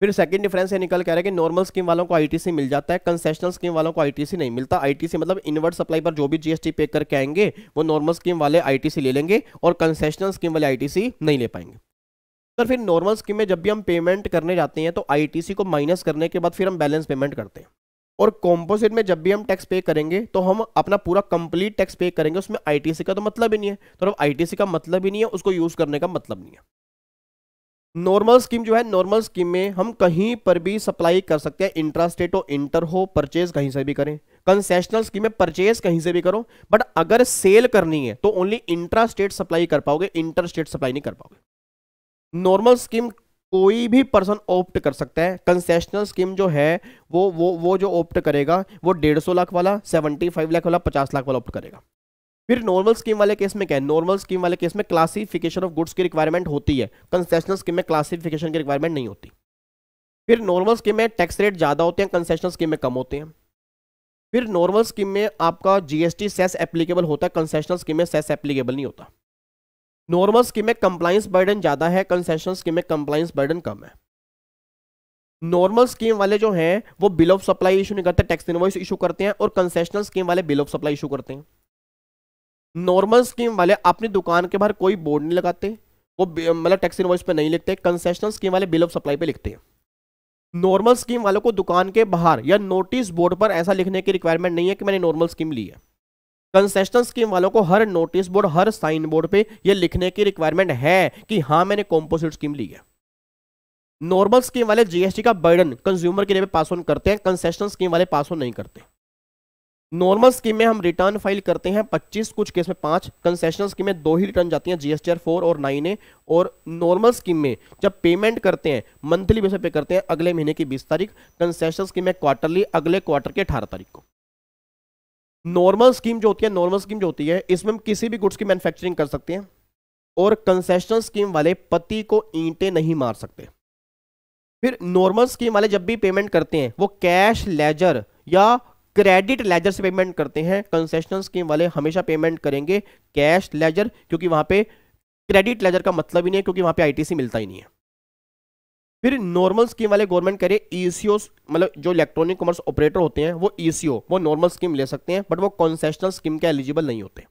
फिर सेकंड डिफरेंस ये निकल के आ रहा है कि नॉर्मल तो स्कीम वालों को आईटीसी मिल जाता है कंसेशनल स्कीम वालों को आईटीसी नहीं मिलता आईटीसी मतलब इनवर्ट सप्लाई पर जो भी जीएसटी पे करके आएंगे वो नॉर्मल स्कीम वाले आईटीसी ले लेंगे और कंसेशनल स्कीम वाले आईटीसी नहीं ले पाएंगे सर फिर नॉर्मल स्कीम में जब भी हम पेमेंट करने जाते हैं तो आई को माइनस करने के बाद फिर हम बैलेंस पेमेंट करते हैं और कॉम्पोजिट में जब भी हम टैक्स पे करेंगे तो हम अपना पूरा कंप्लीट टैक्स पे करेंगे उसमें आईटीसी का तो मतलब ही नहीं है तो आईटीसी का मतलब ही नहीं है उसको यूज करने का मतलब नहीं है नॉर्मल स्कीम जो है नॉर्मल स्कीम में हम कहीं पर भी सप्लाई कर सकते हैं इंट्रा स्टेट हो इंटर हो परचेज कहीं से भी करें कंसेशनल स्कीम में परचेज कहीं से भी करो बट अगर सेल करनी है तो ओनली इंट्रा स्टेट सप्लाई कर पाओगे इंटर स्टेट सप्लाई नहीं कर पाओगे नॉर्मल स्कीम कोई भी पर्सन ऑप्ट कर सकता है कंसेशनल स्कीम जो है वो वो वो जो ऑप्ट करेगा वो डेढ़ सौ लाख वाला सेवेंटी फाइव लाख वाला पचास लाख वाला ऑप्ट करेगा फिर नॉर्मल स्कीम वाले केस में क्या है नॉर्मल स्कीम वाले केस में क्लासिफिकेशन ऑफ गुड्स की रिक्वायरमेंट होती है कंसेशनल स्कीम में क्लासिफिकेशन की रिक्वायरमेंट नहीं होती फिर नॉर्मल स्कीम में टैक्स रेट ज़्यादा होते हैं कंसेशनल स्कीम में कम होते हैं फिर नॉर्मल स्कीम में आपका जीएसटी सेस एप्लीकेबल होता है कंसेशनल स्कीम में सेस एप्लीकेबल नहीं होता नॉर्मल स्कीम में कंप्लाइंस बर्डन ज़्यादा है कंसेशन स्कीम में कंप्लाइंस बर्डन कम है नॉर्मल स्कीम वाले जो हैं वो बिल ऑफ सप्लाई इशू नहीं करते टैक्स इनवॉइस इशू करते हैं और कंसेशनल स्कीम वाले बिल ऑफ सप्लाई इशू करते हैं नॉर्मल स्कीम वाले अपनी दुकान के बाहर कोई बोर्ड नहीं लगाते वो मतलब टैक्स इनवॉइस पे नहीं लिखते कंसेशनल स्कीम वाले बिल ऑफ सप्लाई पे लिखते हैं नॉर्मल स्कीम वालों को दुकान के बाहर या नोटिस बोर्ड पर ऐसा लिखने की रिक्वायरमेंट नहीं है कि मैंने नॉर्मल स्कीम ली है कंसेशन स्कीम वालों को हर नोटिस बोर्ड हर साइन बोर्ड पे ये लिखने की रिक्वायरमेंट है कि हाँ मैंने कॉम्पोजिट स्कीम ली है नॉर्मल स्कीम वाले जीएसटी का बर्डन कंज्यूमर के लिए पास ऑन करते हैं कंसेशन स्कीम वाले पास ऑन नहीं करते नॉर्मल स्कीम में हम रिटर्न फाइल करते हैं 25 कुछ केस में पांच कंसेशनल स्कीम में दो ही रिटर्न जाती हैं जीएसटी आर फोर और नाइन ए और नॉर्मल स्कीम में जब पेमेंट करते हैं मंथली बेस पे करते हैं अगले महीने की 20 तारीख कंसेशन स्कीम में क्वार्टरली अगले क्वार्टर की 18 तारीख को नॉर्मल स्कीम जो होती है नॉर्मल स्कीम जो होती है इसमें हम किसी भी गुड्स की मैन्युफैक्चरिंग कर सकते हैं और कंसेशनल स्कीम वाले पति को ईंटे नहीं मार सकते फिर नॉर्मल स्कीम वाले जब भी पेमेंट करते हैं वो कैश लेजर या क्रेडिट लेजर से पेमेंट करते हैं कंसेशनल स्कीम वाले हमेशा पेमेंट करेंगे कैश लेजर क्योंकि वहां पे क्रेडिट लेजर का मतलब ही नहीं है क्योंकि वहां पे आईटीसी मिलता ही नहीं है फिर नॉर्मल स्कीम वाले गवर्नमेंट करे ईसीओ मतलब जो इलेक्ट्रॉनिक कॉमर्स ऑपरेटर होते हैं वो ईसीओ e वो नॉर्मल स्कीम ले सकते हैं बट वो कॉन्सेशनल स्कीम के एलिजिबल नहीं होते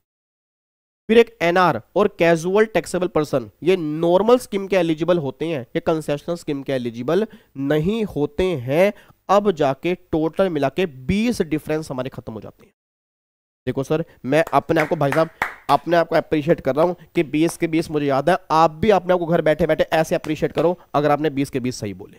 फिर एक एनआर और कैजुअल टैक्सेबल पर्सन ये नॉर्मल स्कीम के एलिजिबल होते हैं ये कंसेशनल स्कीम के एलिजिबल नहीं होते हैं अब जाके टोटल मिला के बीस डिफरेंस हमारे खत्म हो जाते हैं देखो सर मैं अपने आपको भाई साहब अपने आप को अप्रिशिएट कर रहा हूँ कि बीस के बीस मुझे याद है आप भी अपने आपको घर बैठे बैठे ऐसे अप्रिशिएट करो अगर आपने बीस के बीस सही बोले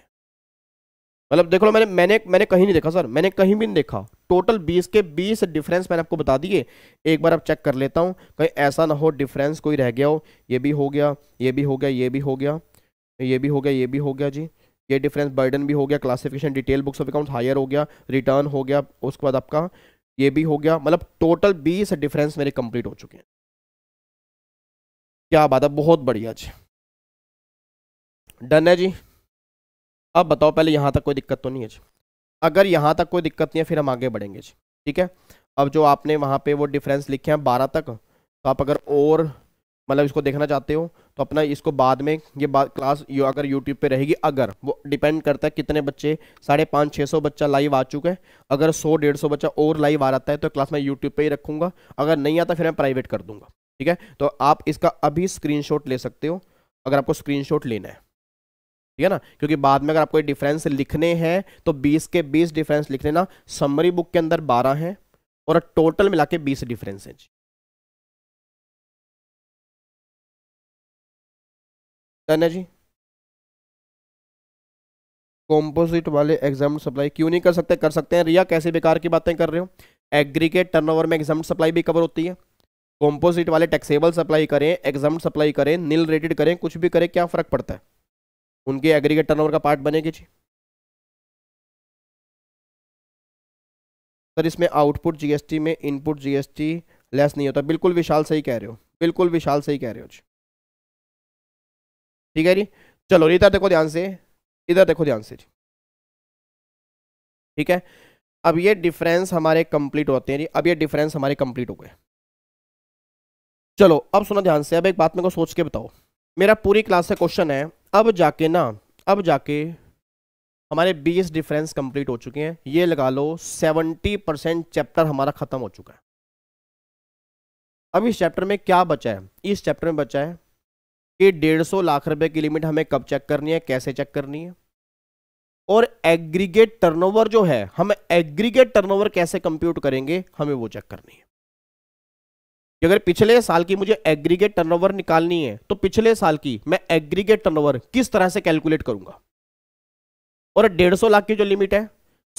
मतलब देख लो मैंने मैंने मैंने कहीं नहीं देखा सर मैंने कहीं भी नहीं देखा टोटल बीस के बीस डिफरेंस मैंने आपको बता दिए एक बार आप चेक कर लेता हूँ कहीं ऐसा ना हो डिफरेंस कोई रह गया हो ये भी हो गया ये भी हो गया ये भी हो गया ये भी हो गया ये भी हो गया जी ये डिफरेंस बर्डन भी हो गया classification detail books of account higher हो गया रिटर्न हो गया उसके बाद आपका ये भी हो गया मतलब टोटल बीस डिफरेंस मेरे कंप्लीट हो चुके हैं क्या बात है बहुत बढ़िया जी डन है जी अब बताओ पहले यहाँ तक कोई दिक्कत तो नहीं है जी अगर यहाँ तक कोई दिक्कत नहीं है फिर हम आगे बढ़ेंगे जी ठीक है अब जो आपने वहाँ पे वो डिफरेंस लिखे हैं बारह तक तो आप अगर और मतलब इसको देखना चाहते हो तो अपना इसको बाद में ये बात क्लास यो अगर यूट्यूब पे रहेगी अगर वो डिपेंड करता है कितने बच्चे साढ़े पाँच छः सौ बच्चा लाइव आ चुके हैं अगर सौ डेढ़ सौ बच्चा और लाइव आ जाता है तो क्लास मैं यूट्यूब पे ही रखूँगा अगर नहीं आता फिर मैं प्राइवेट कर दूंगा ठीक है तो आप इसका अभी स्क्रीनशॉट ले सकते हो अगर आपको स्क्रीनशॉट लेना है ठीक है ना क्योंकि बाद में अगर आपको डिफरेंस लिखने हैं तो 20 के 20 डिफरेंस लिख लेना समरी बुक के अंदर 12 हैं और टोटल मिला के बीस डिफरेंस हैं है जी कॉम्पोजिट वाले एग्जाम सप्लाई क्यों नहीं कर सकते कर सकते हैं रिया कैसे बेकार की बातें कर रहे हो एग्रीगेट टर्नओवर में एग्जाम सप्लाई भी कवर होती है कॉम्पोजिट वाले टैक्सेबल सप्लाई करें एग्जाम सप्लाई करें नील रेटेड करें कुछ भी करें क्या फ़र्क पड़ता है उनके एग्रीगेट टर्नओवर का पार्ट बनेगी जी सर इसमें आउटपुट जीएसटी में इनपुट जीएसटी लेस नहीं होता बिल्कुल विशाल सही कह रहे हो बिल्कुल विशाल सही कह रहे हो जी ठीक है जी चलो इधर देखो ध्यान से इधर देखो ध्यान से जी ठीक है अब ये डिफरेंस हमारे कंप्लीट होते हैं जी अब ये डिफरेंस हमारे कंप्लीट हो गए चलो अब सुना ध्यान से अब एक बात मेरे को सोच के बताओ मेरा पूरी क्लास से क्वेश्चन है अब जाके ना अब जाके हमारे बीस डिफरेंस कंप्लीट हो चुके हैं ये लगा लो सेवेंटी परसेंट चैप्टर हमारा ख़त्म हो चुका है अब इस चैप्टर में क्या बचा है इस चैप्टर में बचा है कि डेढ़ सौ लाख रुपए की लिमिट हमें कब चेक करनी है कैसे चेक करनी है और एग्रीगेट टर्नओवर जो है हम एग्रीगेट टर्नओवर कैसे कंप्यूट करेंगे हमें वो चेक करनी है कि अगर पिछले साल की मुझे एग्रीगेट टर्नओवर निकालनी है तो पिछले साल की मैं एग्रीगेट टर्नओवर किस तरह से कैलकुलेट करूंगा और 150 लाख की जो लिमिट है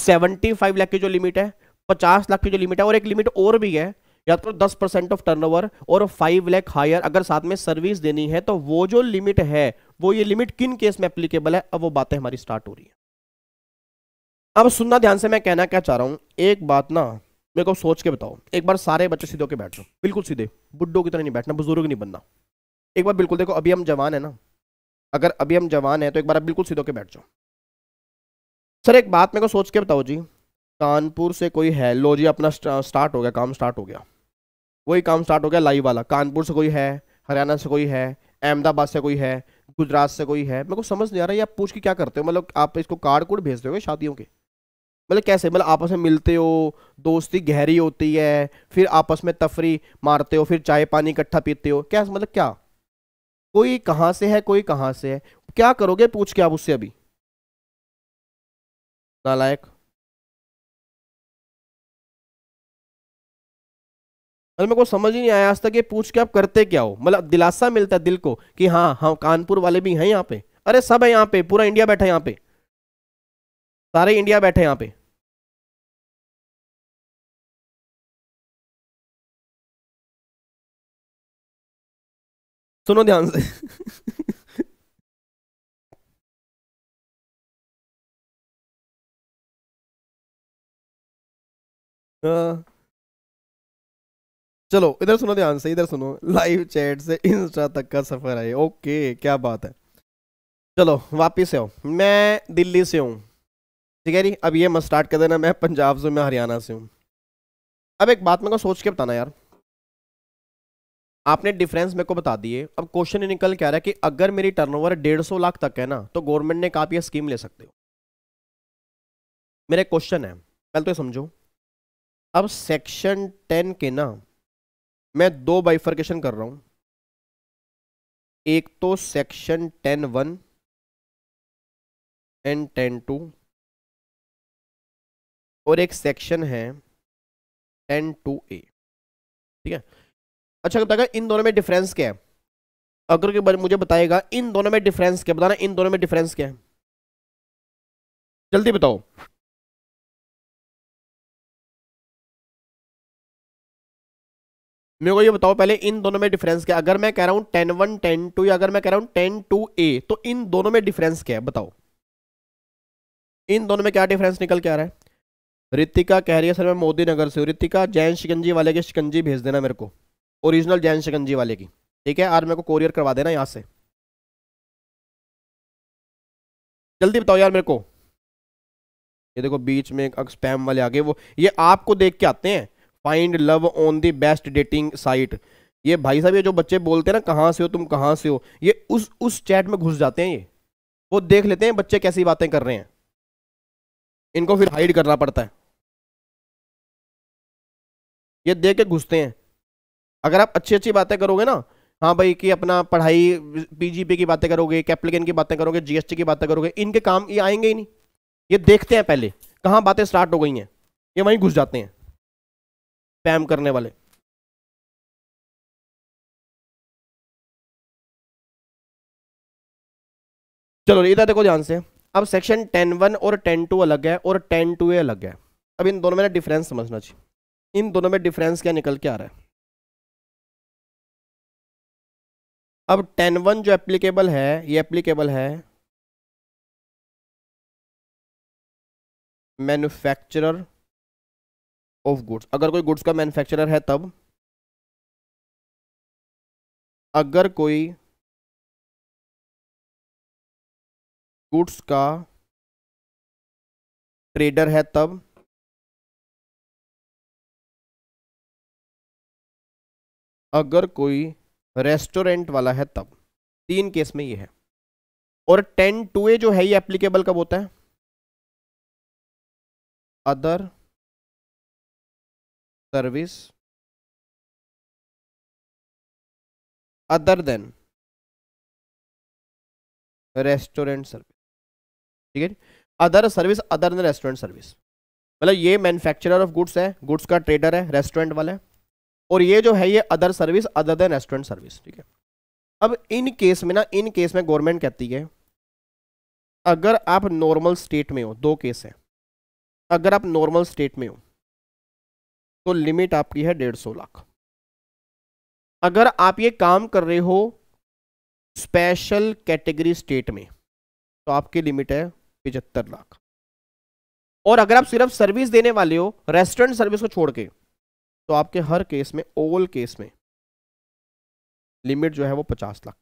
75 लाख की जो लिमिट है पचास लाख की जो लिमिट है और एक लिमिट और भी है या तो दस परसेंट ऑफ टर्नओवर और फाइव लैख हायर अगर साथ में सर्विस देनी है तो वो जो लिमिट है वो ये लिमिट किन केस में अप्लीकेबल है अब वो बातें हमारी स्टार्ट हो रही है अब सुनना ध्यान से मैं कहना क्या चाह रहा हूं एक बात ना मेरे को सोच के बताओ एक बार सारे बच्चे सीधे होकर बैठ जाओ बिल्कुल सीधे बुड्ढो की तरह नहीं बैठना बुजुर्ग नहीं बनना एक बार बिल्कुल देखो अभी हम जवान है ना अगर अभी हम जवान है तो एक बार आप बिल्कुल सीधे होकर बैठ जाओ सर एक बात मेरे को सोच के बताओ जी कानपुर से कोई है लो जी अपना स्टार्ट हो गया काम स्टार्ट हो गया वही काम स्टार्ट हो गया लाइव वाला कानपुर से कोई है हरियाणा से कोई है अहमदाबाद से कोई है गुजरात से कोई है मेरे को समझ नहीं आ रहा है आप पूछ के क्या करते हो मतलब आप इसको कार्ड कोड भेज दोगे शादियों के मतलब कैसे मतलब आपस में मिलते हो दोस्ती गहरी होती है फिर आपस में तफरी मारते हो फिर चाय पानी इकट्ठा पीते हो क्या मतलब क्या कोई कहाँ से है कोई कहाँ से है क्या करोगे पूछ के आप उससे अभी नालायक मतलब मेरे को समझ ही नहीं आया आज तक ये पूछ के आप करते क्या हो मतलब दिलासा मिलता है दिल को कि हाँ हाँ कानपुर वाले भी हैं यहाँ पे अरे सब है यहाँ पे पूरा इंडिया बैठा है यहाँ पे सारे इंडिया बैठे यहां पे सुनो ध्यान से हाँ। चलो इधर सुनो ध्यान से इधर सुनो लाइव चैट से इंस्टा तक का सफर है ओके क्या बात है चलो वापिस आओ मैं दिल्ली से हूँ ठीक है जी अब ये मैं स्टार्ट कर देना मैं पंजाब से मैं हरियाणा से हूँ अब एक बात मेरे को सोच के बताना यार आपने डिफरेंस मेरे को बता दिए अब क्वेश्चन ये निकल के आ रहा है कि अगर मेरी टर्नओवर डेढ़ सौ लाख तक है ना तो गवर्नमेंट ने कहा स्कीम ले सकते हो मेरा क्वेश्चन है पहले तो ये समझो अब सेक्शन टेन के ना मैं दो बाइफर्केशन कर रहा हूं एक तो section ten one and ten two और एक सेक्शन है टेन टू ए ठीक है अच्छा बताएगा तो इन दोनों में डिफरेंस क्या है अगर के मुझे बताएगा इन दोनों में डिफरेंस क्या बताना इन दोनों में डिफरेंस क्या है जल्दी बताओ मेरे को ये बताओ पहले इन दोनों में डिफरेंस क्या अगर मैं कह रहा हूं टेन वन टेन टू या अगर मैं कह रहा हूं टेन टू ए तो इन दोनों में डिफरेंस क्या है बताओ इन दोनों में क्या डिफरेंस निकल के आ रहा है रितिका कह रही है सर मैं मोदी नगर से हूँ रितिका जैन शिकंजी वाले की शिकंजी भेज देना मेरे को ओरिजिनल जैन शिकंजी वाले की ठीक है आज मेरे को कोरियर करवा देना यहाँ से जल्दी बताओ यार मेरे को ये देखो बीच में एक स्पैम वाले आ गए वो ये आपको देख के आते हैं find love on the best dating site ये भाई साहब ये जो बच्चे बोलते हैं ना कहाँ से हो तुम कहाँ से हो ये उस उस चैट में घुस जाते हैं ये वो देख लेते हैं बच्चे कैसी बातें कर रहे हैं इनको फिर हाइड करना पड़ता है ये देख के घुसते हैं अगर आप अच्छी अच्छी बातें करोगे ना हाँ भाई कि अपना पढ़ाई पीजीपी की बातें करोगे कैप्लिकन की बातें करोगे जीएसटी की बातें करोगे इनके काम ये आएंगे ही नहीं ये देखते हैं पहले कहाँ बातें स्टार्ट हो गई हैं ये वहीं घुस जाते हैं पैम करने वाले चलो इधर देखो ध्यान से अब सेक्शन टेन वन और टेन टू अलग है और टेन टू ए अलग है अब इन दोनों में डिफरेंस समझना चाहिए इन दोनों में डिफरेंस क्या निकल के आ रहा है अब टेन वन जो एप्लीकेबल है ये एप्लीकेबल है मैन्युफैक्चरर ऑफ गुड्स अगर कोई गुड्स का मैन्युफैक्चरर है तब अगर कोई गुड्स का ट्रेडर है तब अगर कोई रेस्टोरेंट वाला है तब तीन केस में ये है और टेन टू ए जो है ये एप्लीकेबल कब होता है other service other than restaurant service ठीक है other service other than restaurant service मतलब ये मैन्युफैक्चरर ऑफ गुड्स है गुड्स का ट्रेडर है रेस्टोरेंट वाला है और ये जो है ये other service other than restaurant service ठीक है अब इन केस में ना इन केस में गवर्नमेंट कहती है अगर आप नॉर्मल स्टेट में हो दो केस है अगर आप नॉर्मल स्टेट में हो तो लिमिट आपकी है डेढ़ सौ लाख अगर आप ये काम कर रहे हो स्पेशल कैटेगरी स्टेट में तो आपकी लिमिट है पिछहत्तर लाख और अगर आप सिर्फ सर्विस देने वाले हो रेस्टोरेंट सर्विस को छोड़ के तो आपके हर केस में ओवल केस में लिमिट जो है वो पचास लाख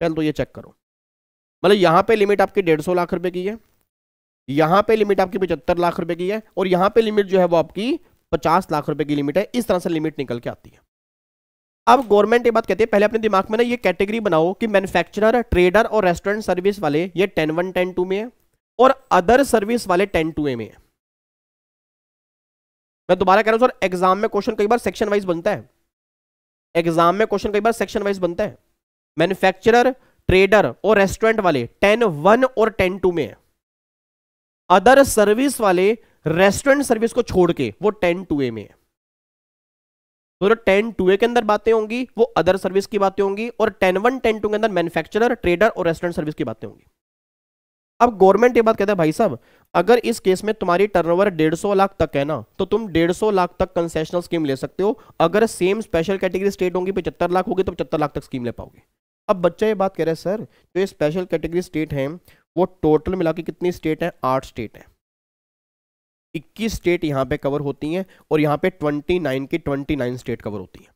पहले तो ये चेक करो मतलब यहां पे लिमिट आपकी डेढ़ सौ लाख रुपए की है यहां पे लिमिट आपकी पचहत्तर लाख रुपए की है और यहां पे लिमिट जो है वो आपकी पचास लाख रुपए की लिमिट है इस तरह से लिमिट निकल के आती है अब गवर्नमेंट ये बात कहती है पहले अपने दिमाग में ना ये कैटेगरी बनाओ कि मैन्युफैक्चरर ट्रेडर और रेस्टोरेंट सर्विस वाले ये टेन वन टेन टू में है और अदर सर्विस वाले टेन टू ए में है मैं दोबारा कह रहा हूं सर एग्जाम में क्वेश्चन कई बार सेक्शन वाइज बनता है एग्जाम में क्वेश्चन कई बार सेक्शन वाइज बनता है मैन्युफैक्चरर ट्रेडर और रेस्टोरेंट वाले टेन वन और टेन टू में है अदर सर्विस वाले रेस्टोरेंट सर्विस को छोड़ के वो टेन टू ए में है तो जो टेन टू ए के अंदर बातें होंगी वो अदर सर्विस की बातें होंगी और टेन वन टेन टू के अंदर मैन्युफैक्चरर ट्रेडर और रेस्टोरेंट सर्विस की बातें होंगी अब गवर्नमेंट ये बात कहता है भाई साहब अगर इस केस में तुम्हारी टर्नओवर 150 लाख तक है ना तो तुम 150 लाख तक कंसेशनल स्कीम ले सकते हो अगर सेम स्पेशल कैटेगरी स्टेट होंगी पचहत्तर लाख होगी तो पचहत्तर लाख तक स्कीम ले पाओगे अब बच्चा ये बात कह रहे हैं सर जो ये स्पेशल कैटेगरी स्टेट हैं वो टोटल मिला के कितनी स्टेट हैं आठ स्टेट हैं इक्कीस स्टेट यहां पे कवर होती हैं और यहाँ पे ट्वेंटी नाइन की ट्वेंटी नाइन स्टेट कवर होती हैं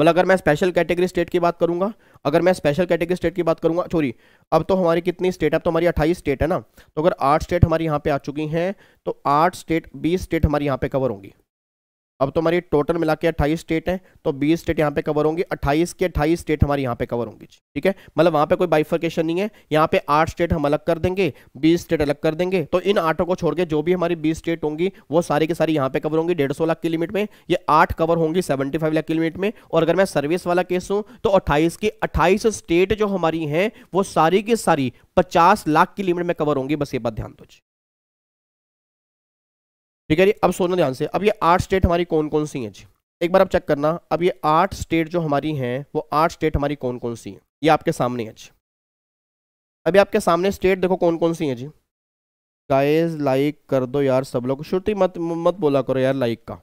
मतलब अगर मैं स्पेशल कैटेगरी स्टेट की बात करूंगा अगर मैं स्पेशल कैटेगरी स्टेट की बात करूंगा सॉरी अब तो हमारी कितनी स्टेट अब तो हमारी अट्ठाईस स्टेट है ना तो अगर आठ स्टेट हमारी यहाँ पे आ चुकी हैं तो आठ स्टेट बीस स्टेट हमारी यहाँ पे कवर होंगी अब तो हमारी टोटल मिला के अट्ठाईस स्टेट हैं तो 20 स्टेट यहाँ पे कवर होंगी 28 के 28 स्टेट हमारी यहाँ पे कवर होंगी ठीक है मतलब वहाँ पे कोई बाइफर्केशन नहीं है यहाँ पे आठ स्टेट हम अलग कर देंगे 20 स्टेट अलग कर देंगे तो इन आठों को छोड़ के जो भी हमारी 20 स्टेट होंगी वो सारी के सारी यहाँ पे कवर होंगी डेढ़ लाख की लिमिट में ये आठ कवर होंगी सेवेंटी लाख की लिमिट में और अगर मैं सर्विस वाला केस हूँ तो अट्ठाईस की अट्ठाईस स्टेट जो हमारी हैं वो सारी की सारी पचास लाख की लिमिट में कवर होंगी बस ये बात ध्यान दो जी ठीक है जी अब सोना ध्यान से अब ये आठ स्टेट हमारी कौन कौन सी हैं जी एक बार आप चेक करना अब ये आठ स्टेट जो हमारी हैं वो आठ स्टेट हमारी कौन कौन सी हैं ये आपके सामने है जी अभी आपके सामने स्टेट देखो कौन कौन सी हैं जी गाइस लाइक कर दो यार सब लोग श्रुति मत मत बोला करो यार लाइक का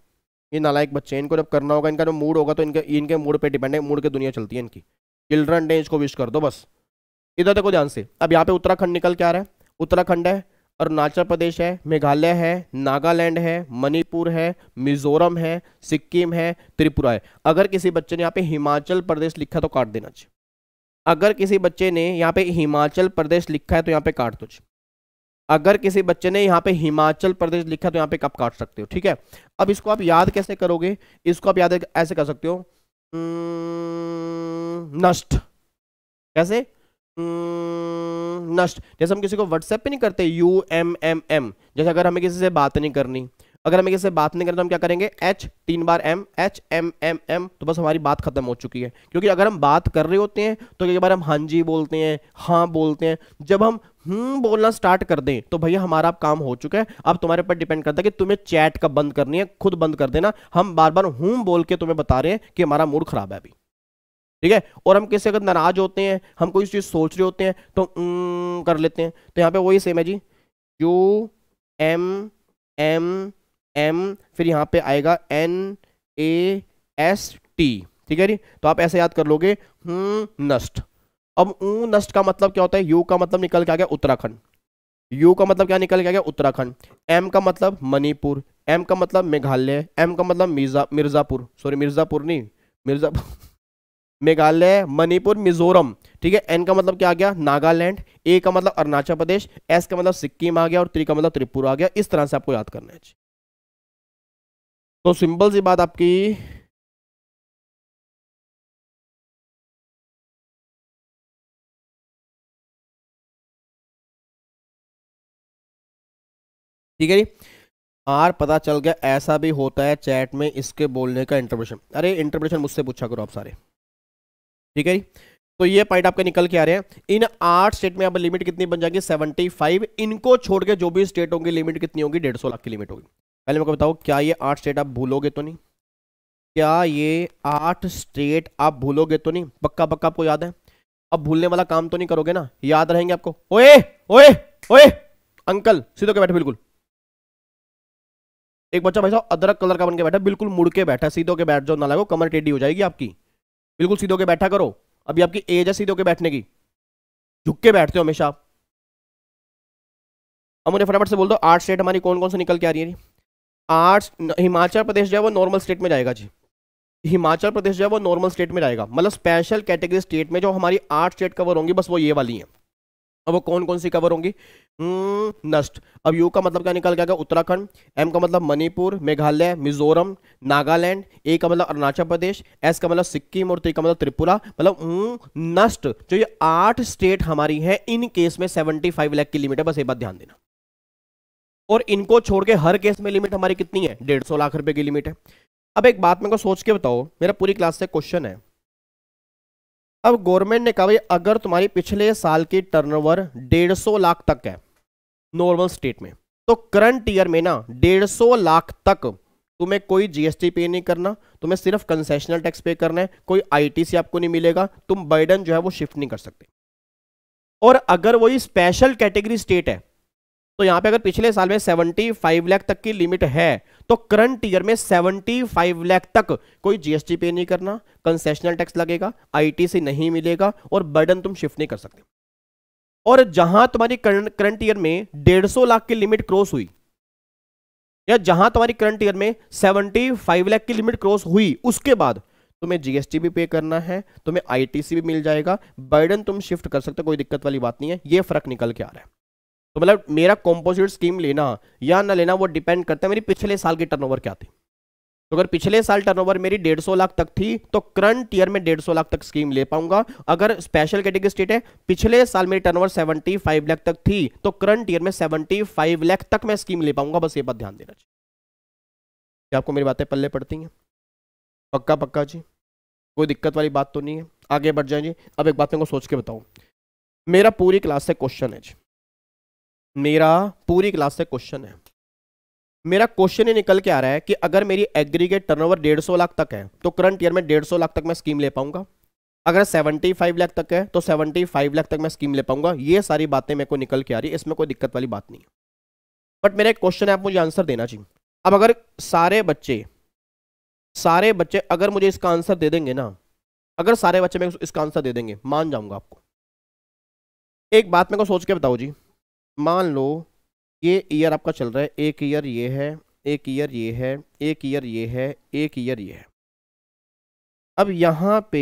ये नालायक बच्चे इनको जब करना होगा इनका जो मूड होगा तो इनके इनके मूड पे डिपेंड है मूड की दुनिया चलती है इनकी चिल्ड्रन डे इसको विश कर दो बस इधर देखो ध्यान से अब यहाँ पे उत्तराखंड निकल के आ रहा है उत्तराखंड है अरुणाचल प्रदेश है मेघालय है नागालैंड है मणिपुर है मिजोरम है सिक्किम है त्रिपुरा है अगर किसी बच्चे ने यहाँ पे हिमाचल प्रदेश लिखा तो काट देना चाहिए अगर किसी बच्चे ने यहाँ पे हिमाचल प्रदेश लिखा है तो यहाँ पे काट दो अगर किसी बच्चे ने यहाँ पे हिमाचल प्रदेश लिखा तो यहाँ पे कब काट सकते हो ठीक है अब इसको आप याद कैसे करोगे इसको आप याद ऐसे कर सकते हो नष्ट कैसे हम्म, नष्ट जैसे हम किसी को व्हाट्सएप पे नहीं करते यू एम एम एम जैसे अगर हमें किसी से बात नहीं करनी अगर हमें किसी से बात नहीं करनी तो हम क्या करेंगे एच तीन बार M H M M M तो बस हमारी बात खत्म हो चुकी है क्योंकि अगर हम बात कर रहे होते हैं तो कई बार हम हाँ जी बोलते हैं हाँ बोलते हैं जब हम हम हम्म बोलना स्टार्ट कर दें तो भैया हमारा काम हो चुका है अब तुम्हारे ऊपर डिपेंड करता है कि तुम्हें चैट कब बंद करनी है खुद बंद कर देना हम बार बार हूं बोल के तुम्हें बता रहे हैं कि हमारा मूड खराब है अभी ठीक है और हम किसी अगर नाराज होते हैं हम कोई चीज़ सोच रहे होते हैं तो कर लेते हैं तो यहाँ पे वही सेम है जी यू एम एम एम फिर यहाँ पे आएगा एन ए एस टी ठीक है जी तो आप ऐसे याद कर लोगे हम्म, नष्ट अब ऊ नष्ट का मतलब क्या होता है यू का मतलब निकल के आ गया उत्तराखंड यू का मतलब क्या निकल के आ गया उत्तराखंड एम का मतलब मणिपुर एम का मतलब मेघालय एम का मतलब मिर्जा मिर्ज़ापुर सॉरी मिर्ज़ापुर नहीं मिर्ज़ापुर मेघालय मणिपुर मिजोरम ठीक है एन का मतलब क्या आ गया नागालैंड ए का मतलब अरुणाचल प्रदेश एस का मतलब सिक्किम आ गया और त्री का मतलब त्रिपुरा आ गया इस तरह से आपको याद करना है तो सिंपल सी बात आपकी ठीक है जी आर पता चल गया ऐसा भी होता है चैट में इसके बोलने का इंटरप्रेशन अरे इंटरप्रेशन मुझसे पूछा करो आप सारे ठीक है तो ये पॉइंट आपके निकल के आ रहे हैं इन आठ स्टेट में आप लिमिट कितनी बन जाएगी 75 इनको छोड़ के जो भी स्टेट होंगी लिमिट कितनी होगी डेढ़ सौ लाख की लिमिट होगी पहले मैं को बताओ क्या ये आठ स्टेट आप भूलोगे तो नहीं क्या ये आठ स्टेट आप भूलोगे तो नहीं पक्का पक्का आपको याद है अब भूलने वाला काम तो नहीं करोगे ना याद रहेंगे आपको ओए ओए ओए अंकल सीधे के बैठे बिल्कुल एक बच्चा भाई साहब अदरक कलर का बन के बैठा बिल्कुल मुड़ के बैठा सीधो के बैठ जाओ ना लगो कमर टेडी हो जाएगी आपकी बिल्कुल सीधे होकर बैठा करो अभी आपकी एज है सीधे होकर बैठने की झुक के बैठते हो हमेशा आप अब मुझे फटाफट से बोल दो आठ स्टेट हमारी कौन कौन से निकल के आ रही है आठ हिमाचल प्रदेश जो है वो नॉर्मल स्टेट में जाएगा जी हिमाचल प्रदेश जो है वो नॉर्मल स्टेट में जाएगा मतलब स्पेशल कैटेगरी स्टेट में जो हमारी आठ स्टेट कवर होंगी बस वो ये वाली हैं अब वो कौन कौन सी कवर होंगी हम्म, नष्ट अब यू का मतलब क्या निकल गया उत्तराखंड एम का मतलब मणिपुर मेघालय मिजोरम नागालैंड ए का मतलब अरुणाचल प्रदेश एस का मतलब सिक्किम और टी का मतलब त्रिपुरा मतलब हम्म, नष्ट जो तो ये आठ स्टेट हमारी है इन केस में सेवेंटी फाइव लैख की लिमिट है बस ये बात ध्यान देना और इनको छोड़ के हर केस में लिमिट हमारी कितनी है डेढ़ सौ लाख रुपए की लिमिट है अब एक बात मेरे को सोच के बताओ मेरा पूरी क्लास से क्वेश्चन है अब गवर्नमेंट ने कहा भाई अगर तुम्हारी पिछले साल की टर्नओवर 150 लाख तक है नॉर्मल स्टेट में तो करंट ईयर में ना 150 लाख तक तुम्हें कोई जीएसटी पे नहीं करना तुम्हें सिर्फ कंसेशनल टैक्स पे करना है कोई आईटीसी आपको नहीं मिलेगा तुम बर्डन जो है वो शिफ्ट नहीं कर सकते और अगर वही स्पेशल कैटेगरी स्टेट है तो यहां पे अगर पिछले साल में 75 लाख तक की लिमिट है तो करंट ईयर में 75 लाख तक कोई जीएसटी पे नहीं करना कंसेशनल टैक्स लगेगा आईटीसी नहीं मिलेगा और बर्डन तुम शिफ्ट नहीं कर सकते और जहां तुम्हारी करंट ईयर में डेढ़ लाख की लिमिट क्रॉस हुई या जहां तुम्हारी करंट ईयर में 75 लाख की लिमिट क्रॉस हुई उसके बाद तुम्हें जीएसटी भी पे करना है तुम्हें आईटीसी भी मिल जाएगा बर्डन तुम शिफ्ट कर सकते हो कोई दिक्कत वाली बात नहीं है ये फर्क निकल के आ रहा है तो मतलब मेरा कॉम्पोजिट स्कीम लेना या ना लेना वो डिपेंड करता है मेरी पिछले साल की टर्नओवर क्या थी तो अगर पिछले साल टर्नओवर मेरी डेढ़ सौ लाख तक थी तो करंट ईयर में डेढ़ सौ लाख तक स्कीम ले पाऊंगा अगर स्पेशल कैटेगरी स्टेट है पिछले साल मेरी टर्नओवर 75 लाख तक थी तो करंट ईयर में 75 लाख तक मैं स्कीम ले पाऊंगा बस ये बात ध्यान देना चाहिए क्या आपको मेरी बातें पल्ले पड़ती हैं पक्का पक्का जी कोई दिक्कत वाली बात तो नहीं है आगे बढ़ जाए जी अब एक बात मेरे को सोच के बताऊँ मेरा पूरी क्लास से क्वेश्चन है जी मेरा पूरी क्लास से क्वेश्चन है मेरा क्वेश्चन ये निकल के आ रहा है कि अगर मेरी एग्रीगेट टर्नओवर डेढ़ सौ लाख तक है तो करंट ईयर में डेढ़ सौ लाख तक मैं स्कीम ले पाऊंगा अगर सेवेंटी फाइव लाख तक है तो फाइव लाख तक मैं स्कीम ले पाऊंगा ये सारी बातें मेरे को निकल के आ रही है इसमें कोई दिक्कत वाली बात नहीं है बट मेरा एक क्वेश्चन है आप मुझे आंसर देना चाहिए अब अगर सारे बच्चे सारे बच्चे अगर मुझे इसका आंसर दे देंगे ना अगर सारे बच्चे मेरे इसका आंसर दे देंगे मान जाऊंगा आपको एक बात मेरे को सोच के बताओ जी मान लो ये ईयर आपका चल रहा है एक ईयर ये है एक ईयर ये है एक ईयर ये है एक ईयर ये है अब यहाँ पे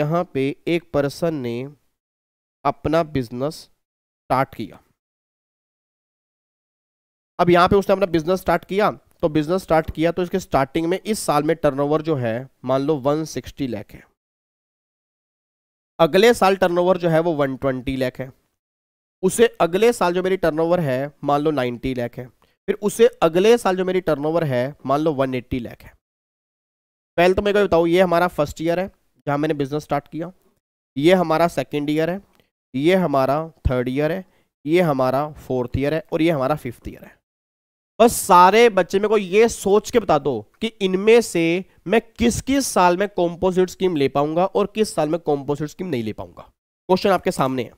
यहाँ पे एक पर्सन ने अपना बिजनेस स्टार्ट किया अब यहाँ पे उसने अपना बिजनेस स्टार्ट किया तो बिजनेस स्टार्ट किया तो इसके स्टार्टिंग में इस साल में टर्नओवर जो है मान लो 160 लाख है अगले साल टर्नओवर जो है वो 120 लाख है उसे अगले साल जो मेरी टर्नओवर है मान लो 90 लाख है फिर उसे अगले साल जो मेरी टर्नओवर है मान लो 180 लाख है पहले तो मेरे को बताओ ये हमारा फर्स्ट ईयर है जहाँ मैंने बिजनेस स्टार्ट किया ये हमारा सेकेंड ईयर है ये हमारा थर्ड ईयर है ये हमारा फोर्थ ईयर है और ये हमारा फिफ्थ ईयर है बस सारे बच्चे मेरे को ये सोच के बता दो कि इनमें से मैं किस किस साल में कॉम्पोजिट स्कीम ले पाऊंगा और किस साल में कॉम्पोजिट स्कीम नहीं ले पाऊंगा क्वेश्चन आपके सामने है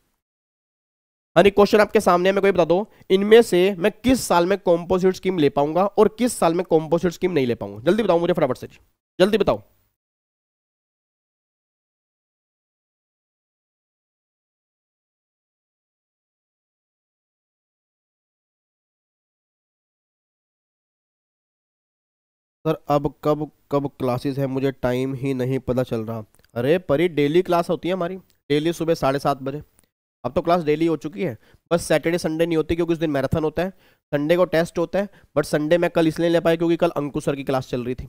हर हाँ, क्वेश्चन आपके सामने मैं कोई बता दो इनमें से मैं किस साल में कॉम्पोजिट स्कीम ले पाऊंगा और किस साल में कॉम्पोजिट स्कीम नहीं ले पाऊंगा जल्दी बताओ मुझे फटाफट से जल्दी बताओ सर अब कब कब क्लासेस है मुझे टाइम ही नहीं पता चल रहा अरे परी डेली क्लास होती है हमारी डेली सुबह साढ़े सात बजे अब तो क्लास डेली हो चुकी है बस सैटरडे संडे नहीं होती क्योंकि उस दिन मैराथन होता है संडे को टेस्ट होता है बट संडे मैं कल इसलिए ले पाया क्योंकि कल अंकुश सर की क्लास चल रही थी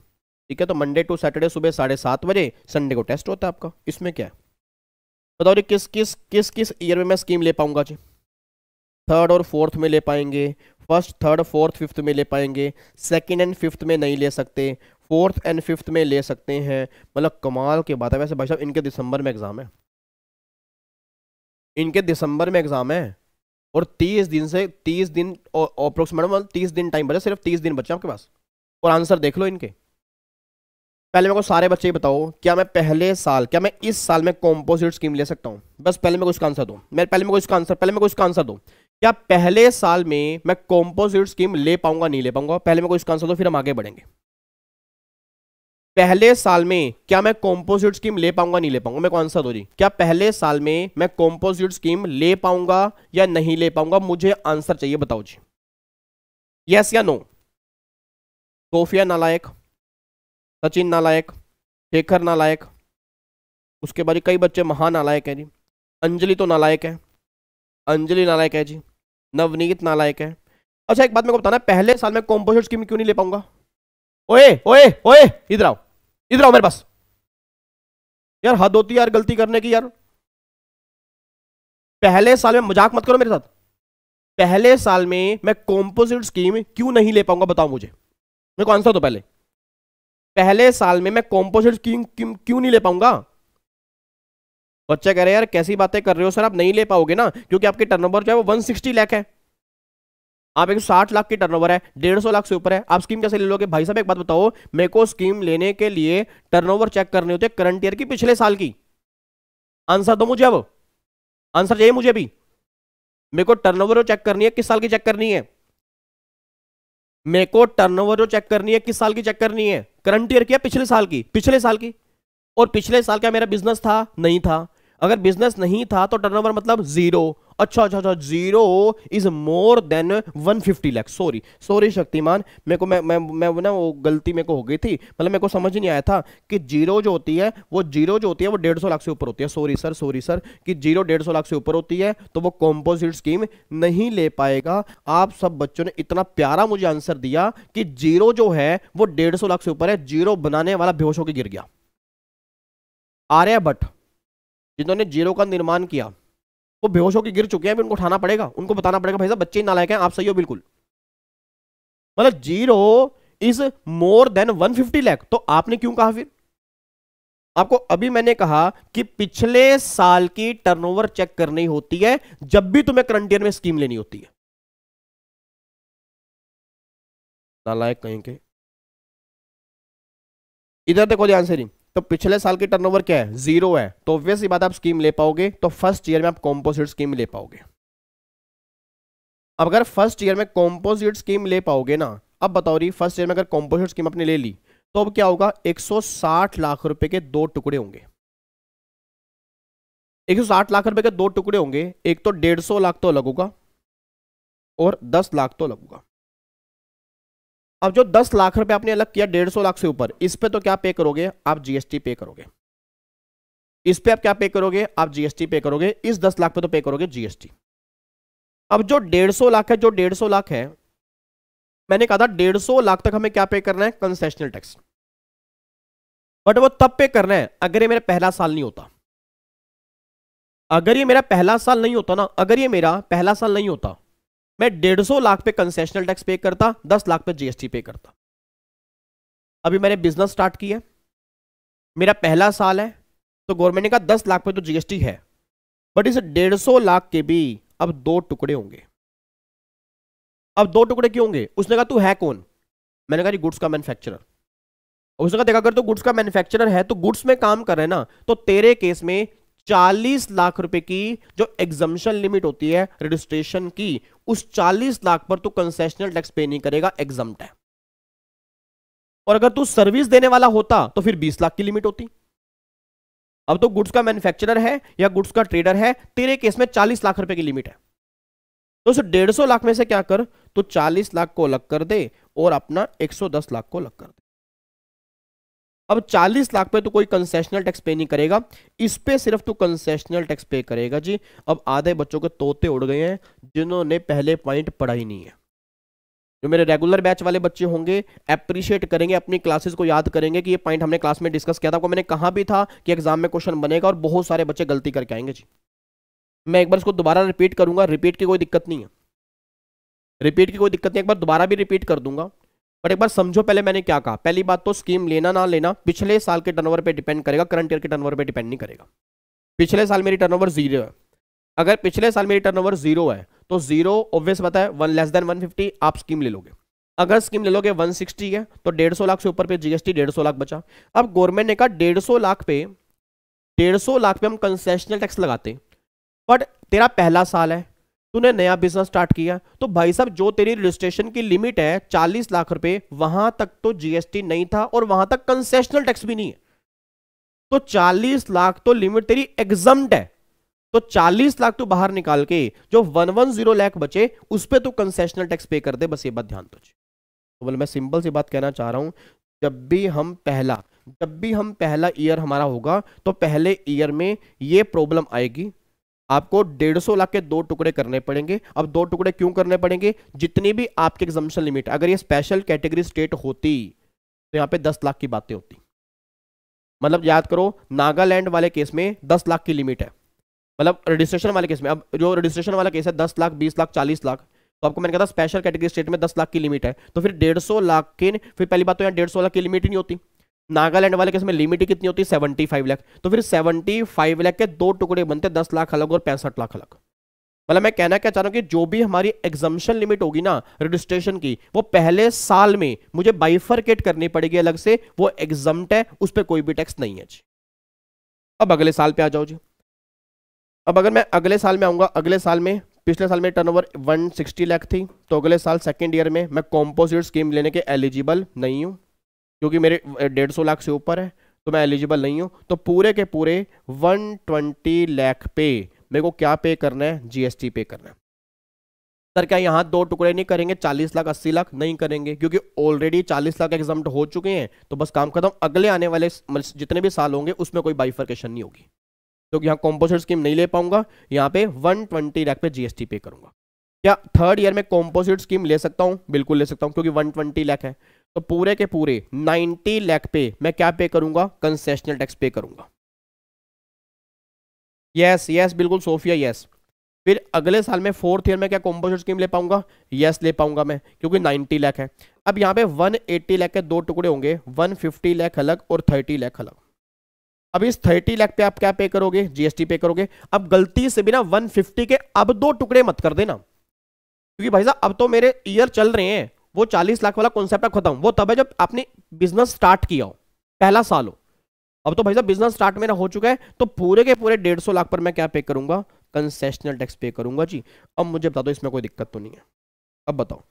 ठीक है तो मंडे टू सैटरडे सुबह साढ़े सात बजे संडे को टेस्ट होता है आपका इसमें क्या है बताओ किस किस किस किस ईयर में मैं स्कीम ले पाऊंगा जी थर्ड और फोर्थ में ले पाएंगे फर्स्ट थर्ड फोर्थ फिफ्थ में ले पाएंगे सेकेंड एंड फिफ्थ में नहीं ले सकते फोर्थ एंड फिफ्थ में ले सकते हैं मतलब कमाल की बात है वैसे भाई साहब इनके दिसंबर में एग्ज़ाम है इनके दिसंबर में एग्जाम है और तीस दिन से तीस दिन अप्रोक्स मैडम मतलब तीस दिन टाइम बचा सिर्फ तीस दिन बचा आपके पास और आंसर देख लो इनके पहले मेरे को सारे बच्चे ही बताओ क्या मैं पहले साल क्या मैं इस साल में कॉम्पोजिट स्कीम ले सकता हूँ बस पहले मेरे को इसका आंसर दो मैं पहले मेरे को इसका आंसर पहले मेरे को इसका आंसर दो क्या पहले साल में मैं कॉम्पोजिट स्कीम ले पाऊंगा नहीं ले पाऊंगा पहले मेरे को इसका आंसर दो फिर हम आगे बढ़ेंगे पहले साल में क्या मैं कॉम्पोजिट स्कीम ले पाऊंगा नहीं ले पाऊंगा मेरे को आंसर दो जी क्या पहले साल में मैं कॉम्पोजिट स्कीम ले पाऊंगा या नहीं ले पाऊंगा मुझे आंसर चाहिए बताओ जी यस या नो सोफिया नालायक सचिन नालायक शेखर नालायक उसके बाद कई बच्चे नालायक है जी अंजलि तो नालायक है अंजलि नालायक है जी नवनीत नालायक है अच्छा एक बात मेरे को बताना पहले साल में कॉम्पोजिट स्कीम क्यों नहीं ले पाऊंगा ओए ओए ओए इधर आओ इधर आओ मेरे पास यार हद होती है यार गलती करने की यार पहले साल में मजाक मत करो मेरे साथ पहले साल में मैं कॉम्पोजिट स्कीम क्यों नहीं ले पाऊंगा बताओ मुझे मेरे को आंसर तो पहले पहले साल में मैं कॉम्पोजिट स्कीम क्यों नहीं ले पाऊंगा बच्चा कह रहे यार कैसी बातें कर रहे हो सर आप नहीं ले पाओगे ना क्योंकि आपके टर्नओवर जो है वो 160 लाख है आप एक साठ लाख की टर्नओवर है डेढ़ सौ लाख से ऊपर है आप स्कीम कैसे ले लोगे भाई साहब एक बात बताओ मेरे को स्कीम लेने के लिए टर्नओवर चेक करनी होती है करंट ईयर की पिछले साल की आंसर दो मुझे अब आंसर चाहिए मुझे अभी मेरे को टर्नओवर चेक करनी है किस साल की चेक करनी है मेरे को टर्नओवर जो चेक करनी है किस साल की चेक करनी है करंट ईयर की पिछले साल की पिछले साल की और पिछले साल क्या मेरा बिजनेस था नहीं था अगर बिजनेस नहीं था तो टर्नओवर मतलब जीरो अच्छा अच्छा अच्छा zero is more than 150 fifty lakhs sorry sorry Shaktimaan मेरे को मैं मैं मैं ना वो गलती मेरे को हो गई थी मतलब मेरे को समझ नहीं आया था कि जीरो जो होती है वो जीरो जो होती है वो डेढ़ सौ लाख से ऊपर होती है सॉरी सर सॉरी सर कि जीरो डेढ़ सौ लाख से ऊपर होती है तो वो कॉम्पोजिट स्कीम नहीं ले पाएगा आप सब बच्चों ने इतना प्यारा मुझे आंसर दिया कि जीरो जो है वो डेढ़ लाख से ऊपर है जीरो बनाने वाला बेहोश होकर गिर गया आर्या भट्ट जिन्होंने जीरो का निर्माण किया वो बेहोश होकर गिर चुके हैं भी उनको उठाना पड़ेगा उनको बताना पड़ेगा भाई साहब बच्चे नालायक हैं आप सही हो बिल्कुल मतलब zero is more than 150 lakh तो आपने क्यों कहा फिर आपको अभी मैंने कहा कि पिछले साल की टर्नओवर चेक करनी होती है जब भी तुम्हें करंट ईयर में स्कीम लेनी होती है नालायक कहीं के इधर देखो ध्यान से नहीं तो पिछले साल की टर्नओवर क्या है जीरो है तो ऑब्वियस बात आप स्कीम ले पाओगे तो फर्स्ट ईयर में आप कॉम्पोजिट स्कीम ले पाओगे अब अगर फर्स्ट ईयर में कॉम्पोजिट स्कीम ले पाओगे ना अब बताओ रही फर्स्ट ईयर में अगर कॉम्पोजिट स्कीम आपने ले ली तो अब क्या होगा 160 लाख रुपए के दो टुकड़े होंगे 160 लाख रुपए के दो टुकड़े होंगे एक तो 150 लाख तो लगूगा और 10 लाख तो लगूगा अब जो दस लाख रुपए आपने अलग किया डेढ़ सौ लाख से ऊपर इस पे तो क्या पे करोगे आप जीएसटी पे करोगे इस पे आप क्या पे करोगे आप जीएसटी पे करोगे इस दस लाख पे तो पे करोगे जीएसटी अब जो डेढ़ सौ लाख है जो डेढ़ सौ लाख है मैंने कहा था डेढ़ सौ लाख तक हमें क्या पे करना है कंसेशनल टैक्स बट वो तब पे करना है अगर ये मेरा पहला साल नहीं होता अगर ये मेरा पहला साल नहीं होता ना अगर ये मेरा पहला साल नहीं होता मैं डेढ़ सौ लाख पे कंसेशनल टैक्स पे करता दस लाख पे जीएसटी पे करता अभी मैंने बिजनेस स्टार्ट किया मेरा पहला साल है तो गवर्नमेंट ने कहा दस लाख पे तो जीएसटी है बट इस डेढ़ सौ लाख के भी अब दो टुकड़े होंगे अब दो टुकड़े क्यों होंगे उसने कहा तू है कौन मैंने कहा जी गुड्स का मैन्युफैक्चरर उसने कहा देखा अगर तो गुड्स का मैन्युफैक्चरर है तो गुड्स में काम कर रहे ना तो तेरे केस में 40 लाख रुपए की जो एग्जामेशन लिमिट होती है रजिस्ट्रेशन की उस 40 लाख पर तू कंसेशनल टैक्स पे नहीं करेगा एग्जाम है और अगर तू सर्विस देने वाला होता तो फिर 20 लाख की लिमिट होती अब तो गुड्स का मैन्युफैक्चरर है या गुड्स का ट्रेडर है तेरे केस में 40 लाख रुपए की लिमिट है तो डेढ़ सौ लाख में से क्या कर तो 40 लाख को अलग कर दे और अपना 110 लाख को अलग कर दे अब 40 लाख पे तो कोई कंसेशनल टैक्स पे नहीं करेगा इस पे सिर्फ तो कंसेशनल टैक्स पे करेगा जी अब आधे बच्चों के तोते उड़ गए हैं जिन्होंने पहले पॉइंट पढ़ा ही नहीं है जो मेरे रेगुलर बैच वाले बच्चे होंगे अप्रिशिएट करेंगे अपनी क्लासेस को याद करेंगे कि ये पॉइंट हमने क्लास में डिस्कस किया था मैंने कहा भी था कि एग्जाम में क्वेश्चन बनेगा और बहुत सारे बच्चे गलती करके आएंगे जी मैं एक बार इसको दोबारा रिपीट करूंगा रिपीट की कोई दिक्कत नहीं है रिपीट की कोई दिक्कत नहीं एक बार दोबारा भी रिपीट कर दूंगा पर एक बार समझो पहले मैंने क्या कहा पहली बात तो स्कीम लेना ना लेना पिछले साल के टर्नओवर पे डिपेंड करेगा करंट ईयर के टर्नओवर पे डिपेंड नहीं करेगा पिछले साल मेरी टर्नओवर जीरो है अगर पिछले साल मेरी टर्नओवर जीरो है तो जीरो ऑब्वियस बताए one less than one fifty आप स्कीम ले लोगे अगर स्कीम ले लोगे सिक्सटी है तो सौ लाख से ऊपर पे जीएसटी सौ लाख बचा अब गवर्नमेंट ने कहा सौ लाख पे सौ लाख पे हम कंसेशनल टैक्स लगाते बट तेरा पहला साल है तूने नया बिजनेस स्टार्ट किया तो भाई साहब जो तेरी रजिस्ट्रेशन की लिमिट है चालीस लाख रुपए वहां तक तो जीएसटी नहीं था और वहां तक कंसेशनल टैक्स भी नहीं है तो चालीस लाख तो लिमिट तेरी एग्जम्ड है तो 40 लाख तू बाहर निकाल के जो 110 लाख बचे उस पर तू कंसेशनल टैक्स पे कर दे बस ये बात ध्यान तुझे तो बोले मैं सिंपल सी बात कहना चाह रहा हूं जब भी हम पहला जब भी हम पहला ईयर हमारा होगा तो पहले ईयर में ये प्रॉब्लम आएगी आपको डेढ़ सौ लाख के दो टुकड़े करने पड़ेंगे अब दो टुकड़े क्यों करने पड़ेंगे जितनी भी आपकी एग्जामेशन लिमिट अगर ये स्पेशल कैटेगरी स्टेट होती तो यहाँ पे दस लाख की बातें होती मतलब याद करो नागालैंड वाले केस में दस लाख की लिमिट है मतलब रजिस्ट्रेशन वाले केस में अब जो रजिस्ट्रेशन वाला केस है दस लाख बीस लाख चालीस लाख तो आपको मैंने कहा था स्पेशल कैटेगरी स्टेट में दस लाख की लिमिट है तो फिर डेढ़ सौ लाख के फिर पहली बात तो यहाँ डेढ़ सौ लाख की लिमिट ही नहीं होती नागालैंड वाले केस में लिमिट कितनी होती है सेवेंटी फाइव लाख तो फिर सेवेंटी फाइव लाख के दो टुकड़े बनते दस लाख अलग और पैंसठ लाख अलग मतलब मैं कहना क्या चाह रहा हूँ कि जो भी हमारी एग्जाम्शन लिमिट होगी ना रजिस्ट्रेशन की वो पहले साल में मुझे बाइफरकेट करनी पड़ेगी अलग से वो एग्जाम है उस पर कोई भी टैक्स नहीं है जी अब अगले साल पे आ जाओ जी अब अगर मैं अगले साल में आऊंगा अगले साल में पिछले साल में टर्नओवर 160 लाख थी तो अगले साल सेकेंड ईयर में मैं कॉम्पोजिट स्कीम लेने के एलिजिबल नहीं हूँ क्योंकि मेरे डेढ़ सौ लाख से ऊपर है तो मैं एलिजिबल नहीं हूँ तो पूरे के पूरे वन ट्वेंटी लैख पे मेरे को क्या पे करना है जीएसटी पे करना है सर क्या यहाँ दो टुकड़े नहीं करेंगे चालीस लाख अस्सी लाख नहीं करेंगे क्योंकि ऑलरेडी चालीस लाख एग्जाम हो चुके हैं तो बस काम खत्म अगले आने वाले मतलब जितने भी साल होंगे उसमें कोई बाइफर्केशन नहीं होगी तो यहाँ कॉम्पोजिट स्कीम नहीं ले पाऊंगा यहाँ पे वन ट्वेंटी लैख पे जीएसटी पे करूंगा क्या थर्ड ईयर में कॉम्पोजिट स्कीम ले सकता हूँ बिल्कुल ले सकता हूँ क्योंकि वन ट्वेंटी है तो पूरे के पूरे 90 लाख पे मैं क्या पे करूंगा कंसेशनल टैक्स पे करूंगा यस यस बिल्कुल सोफिया यस फिर अगले साल में फोर्थ ईयर में क्या कॉम्पोजिट स्कीम ले पाऊंगा यस ले पाऊंगा मैं क्योंकि 90 लाख है अब यहां पे 180 लाख के दो टुकड़े होंगे 150 लाख अलग और 30 लाख अलग अब इस 30 लाख पे आप क्या पे करोगे जीएसटी पे करोगे अब गलती से बिना 150 के अब दो टुकड़े मत कर देना क्योंकि भाई साहब अब तो मेरे ईयर चल रहे हैं वो चालीस लाख वाला कॉन्सेप्ट खत्म वो तब है जब आपने बिजनेस स्टार्ट किया हो पहला साल हो अब तो भाई साहब बिजनेस स्टार्ट मेरा हो चुका है तो पूरे के पूरे डेढ़ सौ लाख पर मैं क्या पे करूंगा कंसेशनल टैक्स पे करूंगा जी अब मुझे बता दो इसमें कोई दिक्कत तो नहीं है अब बताओ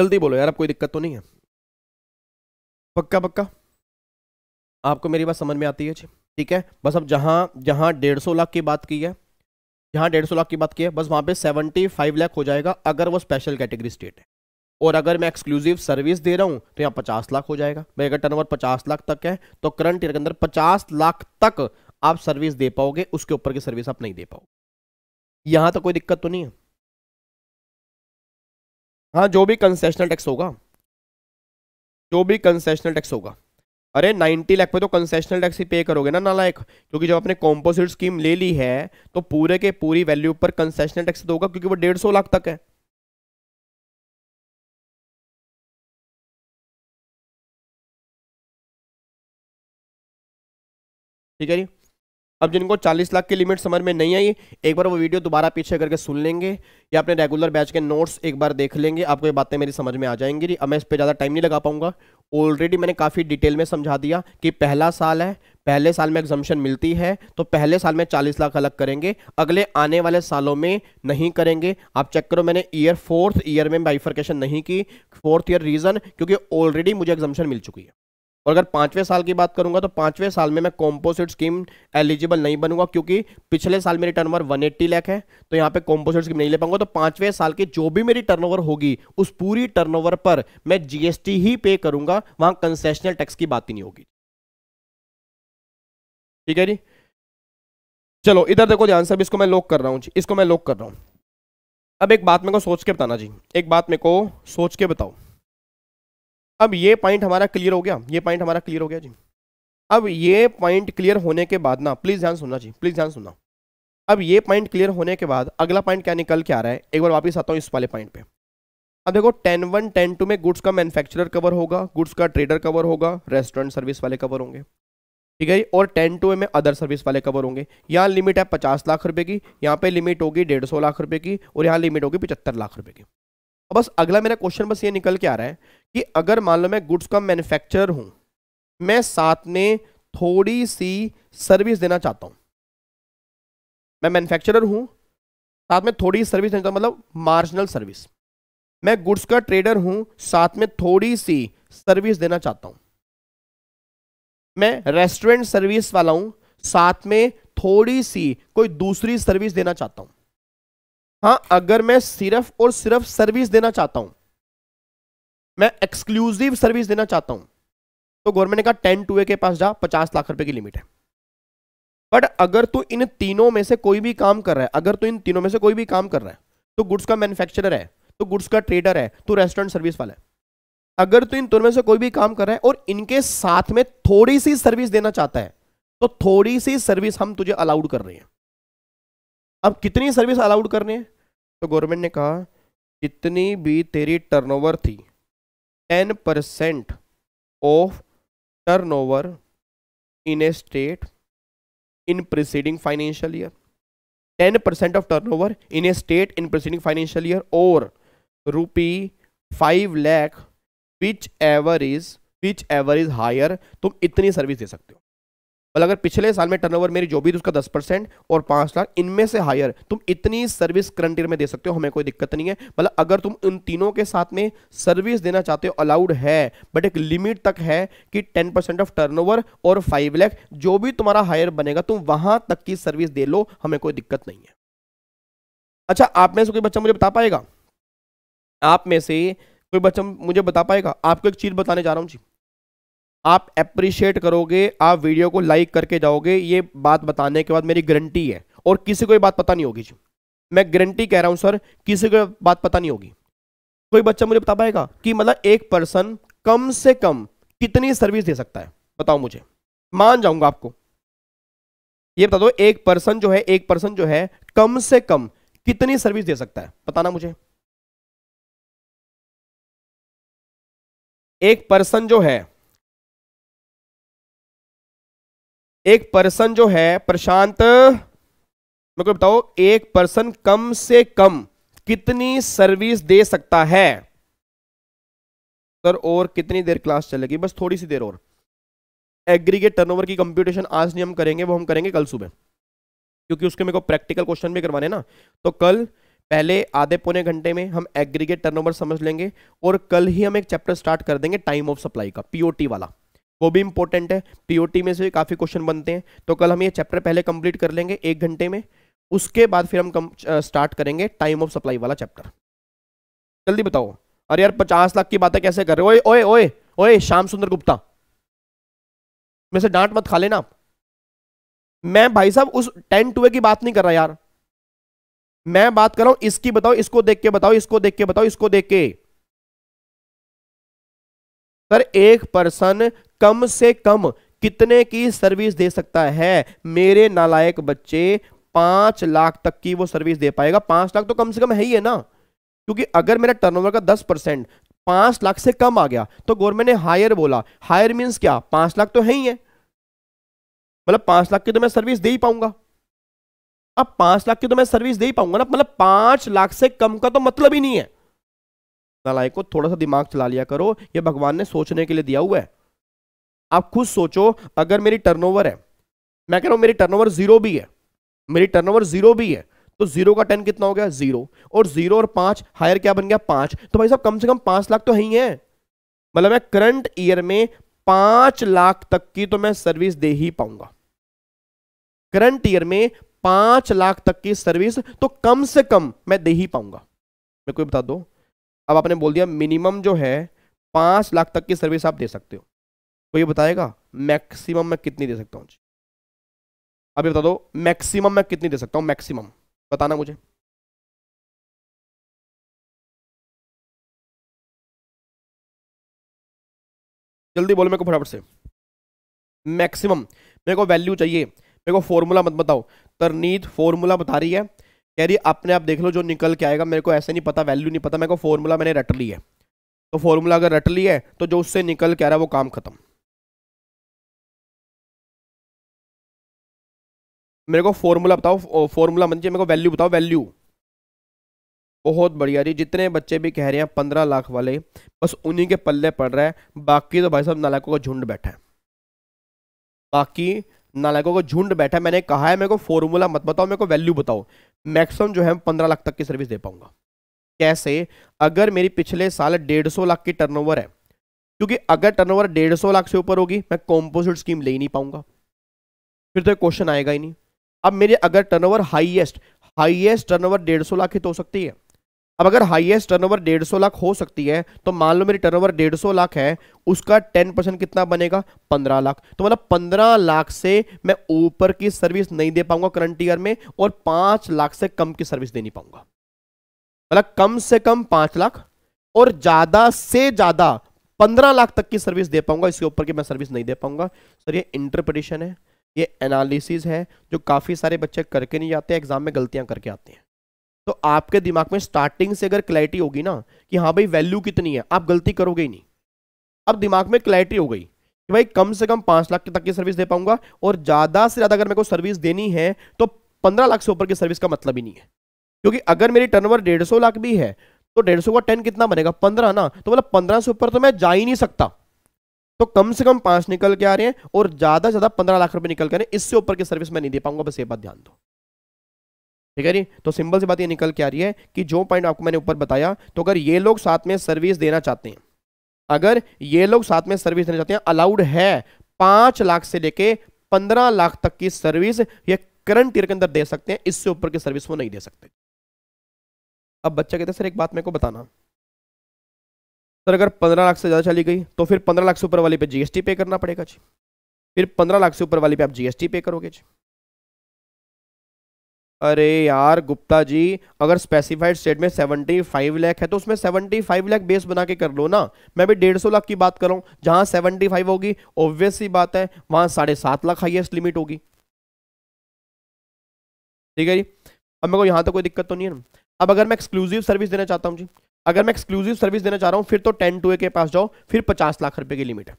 जल्दी बोलो यार अब कोई दिक्कत तो नहीं है पक्का पक्का आपको मेरी बात समझ में आती है जी ठीक है बस अब जहां जहां डेढ़ सौ लाख की बात की है यहाँ डेढ़ सौ लाख की बात की है बस वहाँ पे सेवेंटी फाइव लाख हो जाएगा अगर वो स्पेशल कैटेगरी स्टेट है और अगर मैं एक्सक्लूसिव सर्विस दे रहा हूँ तो यहाँ पचास लाख हो जाएगा भाई अगर ओवर पचास लाख तक है तो करंट ईयर के अंदर पचास लाख तक आप सर्विस दे पाओगे उसके ऊपर की सर्विस आप नहीं दे पाओगे यहाँ तो कोई दिक्कत तो नहीं है हाँ जो भी कंसेशनल टैक्स होगा जो भी कंसेशनल टैक्स होगा अरे 90 लाख पे तो कंसेशनल टैक्स ही पे करोगे ना नालायक क्योंकि जब आपने कॉम्पोजिट स्कीम ले ली है तो पूरे के पूरी वैल्यू पर कंसेशनल टैक्स दोगा क्योंकि वो डेढ़ सौ लाख तक है ठीक है जी अब जिनको 40 लाख की लिमिट समझ में नहीं आई एक बार वो वीडियो दोबारा पीछे करके सुन लेंगे या अपने रेगुलर बैच के नोट्स एक बार देख लेंगे आपको ये बातें मेरी समझ में आ जाएंगी अब मैं इस पर ज़्यादा टाइम नहीं लगा पाऊंगा ऑलरेडी मैंने काफ़ी डिटेल में समझा दिया कि पहला साल है पहले साल में एग्जामेशन मिलती है तो पहले साल में चालीस लाख अलग करेंगे अगले आने वाले सालों में नहीं करेंगे आप चेक करो मैंने ईयर फोर्थ ईयर में बाइफर्केशन नहीं की फोर्थ ईयर रीज़न क्योंकि ऑलरेडी मुझे एग्जामेशन मिल चुकी है और अगर पांचवें साल की बात करूंगा तो पांचवें साल में मैं कॉम्पोजिट स्कीम एलिजिबल नहीं बनूंगा क्योंकि पिछले साल मेरी टर्नओवर 180 लाख है तो यहाँ पे कॉम्पोजिट स्कीम नहीं ले पाऊंगा तो पांचवें साल की जो भी मेरी टर्नओवर होगी उस पूरी टर्नओवर पर मैं जीएसटी ही पे करूंगा वहां कंसेशनल टैक्स की बात ही नहीं होगी ठीक है जी चलो इधर देखो ध्यान से इसको मैं लॉक कर रहा हूँ इसको मैं लॉक कर रहा हूँ अब एक बात मेरे को सोच के बताना जी एक बात मेरे को सोच के बताओ अब ये पॉइंट हमारा क्लियर हो गया ये पॉइंट हमारा क्लियर हो गया जी अब ये पॉइंट क्लियर होने के बाद ना प्लीज़ ध्यान सुनना जी प्लीज़ ध्यान सुनना अब ये पॉइंट क्लियर होने के बाद अगला पॉइंट क्या निकल के आ रहा है एक बार वापस आता हूँ इस वाले पॉइंट पे अब देखो टेन वन टेन टू में गुड्स का मैन्युफैक्चरर कवर होगा गुड्स का ट्रेडर कवर होगा रेस्टोरेंट सर्विस वाले कवर होंगे ठीक है और टेन टू में अदर सर्विस वाले कवर होंगे यहाँ लिमिट है पचास लाख रुपए की यहाँ पे लिमिट होगी डेढ़ सौ लाख रुपए की और यहाँ लिमिट होगी पचहत्तर लाख रुपए की बस अगला मेरा क्वेश्चन बस ये निकल के आ रहा है कि अगर मान लो मैं गुड्स का मैन्युफैक्चरर हूं मैं साथ में थोड़ी सी सर्विस देना चाहता हूं मैं मैन्युफैक्चरर हूं साथ में थोड़ी सर्विस देना चाहता हूं मतलब मार्जिनल सर्विस मैं गुड्स का ट्रेडर हूं साथ में थोड़ी सी सर्विस देना चाहता हूं मैं रेस्टोरेंट सर्विस वाला हूं साथ में थोड़ी सी कोई दूसरी सर्विस देना चाहता हूं हाँ अगर मैं सिर्फ और सिर्फ सर्विस देना चाहता हूं मैं एक्सक्लूसिव सर्विस देना चाहता हूं तो गवर्नमेंट ने कहा टेन टू ए के पास जा पचास लाख रुपए की लिमिट है बट अगर तू इन तीनों में से कोई भी काम कर रहा है अगर तू इन तीनों में से कोई भी काम कर रहा है तो गुड्स का मैन्युफैक्चरर है तो गुड्स का ट्रेडर है तो रेस्टोरेंट सर्विस वाला है अगर तू इन तीनों में से कोई भी काम कर रहा है और इनके साथ में थोड़ी सी सर्विस देना चाहता है तो थोड़ी सी सर्विस हम तुझे अलाउड कर रहे हैं अब कितनी सर्विस अलाउड करनी है तो गवर्नमेंट ने कहा जितनी भी तेरी टर्नओवर थी ten percent of turnover in a state in preceding financial year ten percent of turnover in a state in preceding financial year और rupee five lakh whichever is whichever is higher तुम इतनी service दे सकते हो मतलब अगर पिछले साल में टर्नओवर मेरी जो भी उसका दस परसेंट और पांच लाख इनमें से हायर तुम इतनी सर्विस करंट ईयर में दे सकते हो हमें कोई दिक्कत नहीं है मतलब अगर तुम उन तीनों के साथ में सर्विस देना चाहते हो अलाउड है बट एक लिमिट तक है कि टेन परसेंट ऑफ टर्नओवर और फाइव लैख जो भी तुम्हारा हायर बनेगा तुम वहां तक की सर्विस दे लो हमें कोई दिक्कत नहीं है अच्छा आप में से कोई बच्चा मुझे बता पाएगा आप में से कोई बच्चा मुझे बता पाएगा आपको एक चीज बताने जा रहा हूं जी आप अप्रिशिएट करोगे आप वीडियो को लाइक करके जाओगे ये बात बताने के बाद मेरी गारंटी है और किसी को ये बात पता नहीं होगी जी मैं गारंटी कह रहा हूँ सर किसी को बात पता नहीं होगी कोई बच्चा मुझे बता पाएगा कि मतलब एक पर्सन कम से कम कितनी सर्विस दे सकता है बताओ मुझे मान जाऊंगा आपको ये बता दो एक पर्सन जो है एक पर्सन जो है कम से कम कितनी सर्विस दे सकता है बताना मुझे एक पर्सन जो है एक पर्सन जो है प्रशांत मेरे को बताओ एक पर्सन कम से कम कितनी सर्विस दे सकता है सर और कितनी देर क्लास चलेगी बस थोड़ी सी देर और एग्रीगेट टर्नओवर की कंप्यूटेशन आज नहीं हम करेंगे वो हम करेंगे कल सुबह क्योंकि उसके मेरे को प्रैक्टिकल क्वेश्चन भी करवाने ना तो कल पहले आधे पौने घंटे में हम एग्रीगेट टर्नओवर समझ लेंगे और कल ही हम एक चैप्टर स्टार्ट कर देंगे टाइम ऑफ सप्लाई का पीओटी वाला वो भी इंपॉर्टेंट है पीओटी में से भी काफ़ी क्वेश्चन बनते हैं तो कल हम ये चैप्टर पहले कंप्लीट कर लेंगे एक घंटे में उसके बाद फिर हम कम स्टार्ट करेंगे टाइम ऑफ सप्लाई वाला चैप्टर जल्दी बताओ अरे यार पचास लाख की बातें कैसे कर रहे हो ओए ओए ओए ओए श्याम सुंदर गुप्ता में से डांट मत खा लेना मैं भाई साहब उस टेन टूए की बात नहीं कर रहा यार मैं बात कर रहा हूं इसकी बताओ इसको देख के बताओ इसको देख के बताओ इसको देख के सर एक पर्सन कम से कम कितने की सर्विस दे सकता है मेरे नालायक बच्चे पांच लाख तक की वो सर्विस दे पाएगा पांच लाख तो कम से कम है ही है ना क्योंकि अगर मेरा टर्नओवर का दस परसेंट पांच लाख से कम आ गया तो गवर्नमेंट ने हायर बोला हायर मींस क्या पांच लाख तो है ही है मतलब पांच लाख की तो मैं सर्विस दे ही पाऊंगा अब पांच लाख की तो मैं सर्विस दे ही पाऊंगा ना मतलब पांच लाख से कम का तो मतलब ही नहीं है नालायक को थोड़ा सा दिमाग चला लिया करो ये भगवान ने सोचने के लिए दिया हुआ है आप खुद सोचो अगर मेरी टर्नओवर है मैं कह रहा हूं मेरी टर्नओवर जीरो भी है मेरी टर्नओवर जीरो भी है तो जीरो का टेन कितना हो गया जीरो और जीरो और पांच हायर क्या बन गया पांच तो भाई साहब कम से कम पांच लाख तो है ही है मतलब मैं करंट ईयर में पांच लाख तक की तो मैं सर्विस दे ही पाऊंगा करंट ईयर में पांच लाख तक की सर्विस तो कम से कम मैं दे ही पाऊंगा मैं कोई बता दो अब आपने बोल दिया मिनिमम जो है पांच लाख तक की सर्विस आप दे सकते हो तो ये बताएगा मैक्सिमम मैं कितनी दे सकता हूँ अभी बता दो मैक्सिमम मैं कितनी दे सकता हूँ मैक्सिमम बताना मुझे जल्दी बोलो मेरे को फटाफट से मैक्सिमम मेरे को वैल्यू चाहिए मेरे को फॉर्मूला मत बताओ तरनीत फॉर्मूला बता रही है कह रही अपने आप देख लो जो निकल के आएगा मेरे को ऐसे नहीं पता वैल्यू नहीं पता मेरे को फॉर्मूला मैंने रट ली है तो फॉर्मूला अगर रट ली है तो जो उससे निकल के आ रहा है वो काम खत्म मेरे को फॉर्मूला बताओ फॉर्मूला मन मेरे को वैल्यू बताओ वैल्यू बहुत बढ़िया जी जितने बच्चे भी कह रहे हैं पंद्रह लाख वाले बस उन्हीं के पल्ले पड़ रहा है बाकी तो भाई साहब नालायकों का झुंड बैठा है बाकी नालायकों का झुंड बैठा है मैंने कहा है मेरे को फॉर्मूला मत बताओ मेरे को वैल्यू बताओ मैक्सिमम जो है पंद्रह लाख तक की सर्विस दे पाऊंगा कैसे अगर मेरी पिछले साल डेढ़ सौ लाख की टर्न है क्योंकि अगर टर्न डेढ़ सौ लाख से ऊपर होगी मैं कॉम्पोजिट स्कीम ले ही नहीं पाऊंगा फिर तो क्वेश्चन आएगा ही नहीं अब मेरे अगर टर्नओवर हाईएस्ट हाईएस्ट टर्नओवर डेढ़ सौ लाख की तो हो सकती है अब अगर हाईएस्ट टर्नओवर डेढ़ सौ लाख हो सकती है तो मान लो मेरी टर्नओवर डेढ़ सौ लाख है उसका टेन परसेंट कितना बनेगा पंद्रह लाख तो मतलब पंद्रह लाख से मैं ऊपर की सर्विस नहीं दे पाऊंगा करंट ईयर में और पांच लाख से कम की सर्विस दे नहीं पाऊंगा मतलब कम से कम पांच लाख और ज्यादा से ज्यादा पंद्रह लाख तक की सर्विस दे पाऊंगा इसके ऊपर की मैं सर्विस नहीं दे पाऊंगा सर ये इंटरप्रिटेशन है ये एनालिसिस है जो काफ़ी सारे बच्चे करके नहीं जाते एग्जाम में गलतियां करके आते हैं तो आपके दिमाग में स्टार्टिंग से अगर क्लैरिटी होगी ना कि हाँ भाई वैल्यू कितनी है आप गलती करोगे ही नहीं अब दिमाग में क्लैरिटी हो गई कि भाई कम से कम पाँच लाख तक की सर्विस दे पाऊंगा और ज़्यादा से ज़्यादा अगर मेरे को सर्विस देनी है तो पंद्रह लाख से ऊपर की सर्विस का मतलब ही नहीं है क्योंकि अगर मेरी टर्न डेढ़ सौ लाख भी है तो डेढ़ सौ का टेन कितना बनेगा पंद्रह ना तो मतलब पंद्रह से ऊपर तो मैं जा ही नहीं सकता तो कम से कम पांच निकल के आ रहे हैं और ज्यादा से ज्यादा पंद्रह लाख रुपए निकल कर रहे हैं इससे ऊपर की सर्विस मैं नहीं दे पाऊंगा बस ये बात ध्यान दो ठीक है जी तो सिंपल सी बात ये निकल के आ रही है कि जो पॉइंट आपको मैंने ऊपर बताया तो अगर ये लोग साथ में सर्विस देना चाहते हैं अगर ये लोग साथ में सर्विस देना चाहते हैं अलाउड है पांच लाख से लेके पंद्रह लाख तक की सर्विस ये करंट ईयर के अंदर दे सकते हैं इससे ऊपर की सर्विस वो नहीं दे सकते अब बच्चा कहते सर एक बात मेरे को बताना सर अगर पंद्रह लाख से ज़्यादा चली गई तो फिर पंद्रह लाख से ऊपर वाली पे जीएसटी पे करना पड़ेगा जी फिर पंद्रह लाख से ऊपर वाली पे आप जीएसटी पे करोगे जी अरे यार गुप्ता जी अगर स्पेसिफाइड स्टेट में सेवेंटी फाइव लैख है तो उसमें सेवेंटी फाइव लैख बेस बना के कर लो ना मैं भी डेढ़ सौ लाख की बात कर रहा हूँ जहाँ सेवेंटी फाइव होगी ऑब्वियस ही बात है वहाँ साढ़े सात लाख हाइएस्ट लिमिट होगी ठीक है जी अब मेरे को यहाँ तो कोई दिक्कत तो नहीं है अब अगर मैं एक्सक्लूसिव सर्विस देना चाहता हूँ जी अगर मैं एक्सक्लूसिव सर्विस देना चाह रहा हूँ फिर तो टेन टू ए के पास जाओ फिर पचास लाख रुपए की लिमिट है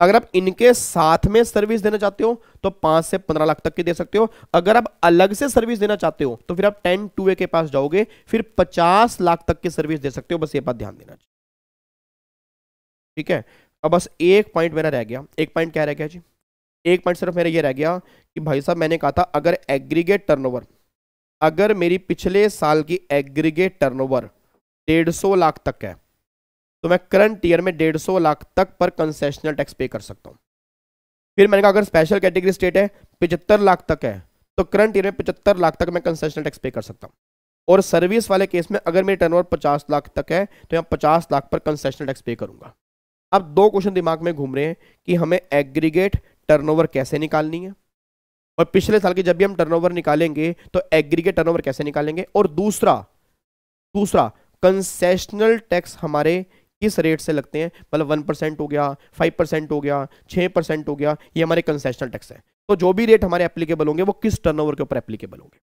अगर आप इनके साथ में सर्विस देना चाहते हो तो पांच से पंद्रह लाख तक की दे सकते हो अगर आप अलग से सर्विस देना चाहते हो तो फिर आप टेन टू ए के पास जाओगे फिर पचास लाख तक की सर्विस दे सकते हो बस ये बात ध्यान देना ठीक है अब बस एक पॉइंट मेरा रह गया एक पॉइंट क्या रह गया जी एक पॉइंट सिर्फ मेरा ये रह गया कि भाई साहब मैंने कहा था अगर एग्रीगेट टर्नओवर अगर मेरी पिछले साल की एग्रीगेट टर्नओवर डेढ़ सौ लाख तक है तो मैं करंट ईयर में डेढ़ सौ लाख तक पर कंसेशनल टैक्स पे कर सकता हूँ फिर मैंने कहा अगर स्पेशल कैटेगरी स्टेट है पिचहत्तर लाख तक है तो करंट ईयर में पचहत्तर लाख तक मैं कंसेशनल टैक्स पे कर सकता हूँ और सर्विस वाले केस में अगर मेरी टर्नओवर 50 लाख तक है तो मैं पचास लाख पर कंसेशनल टैक्स पे करूंगा अब दो क्वेश्चन दिमाग में घूम रहे हैं कि हमें एग्रीगेट टर्नओवर कैसे निकालनी है और पिछले साल के जब भी हम टर्नओवर निकालेंगे तो एग्रीगेट टर्नओवर कैसे निकालेंगे और दूसरा दूसरा कंसेशनल टैक्स हमारे किस रेट से लगते हैं मतलब वन परसेंट हो गया फाइव परसेंट हो गया छः परसेंट हो गया ये हमारे कंसेशनल टैक्स है तो जो भी रेट हमारे एप्लीकेबल होंगे वो किस टर्नओवर के ऊपर एप्लीकेबल होंगे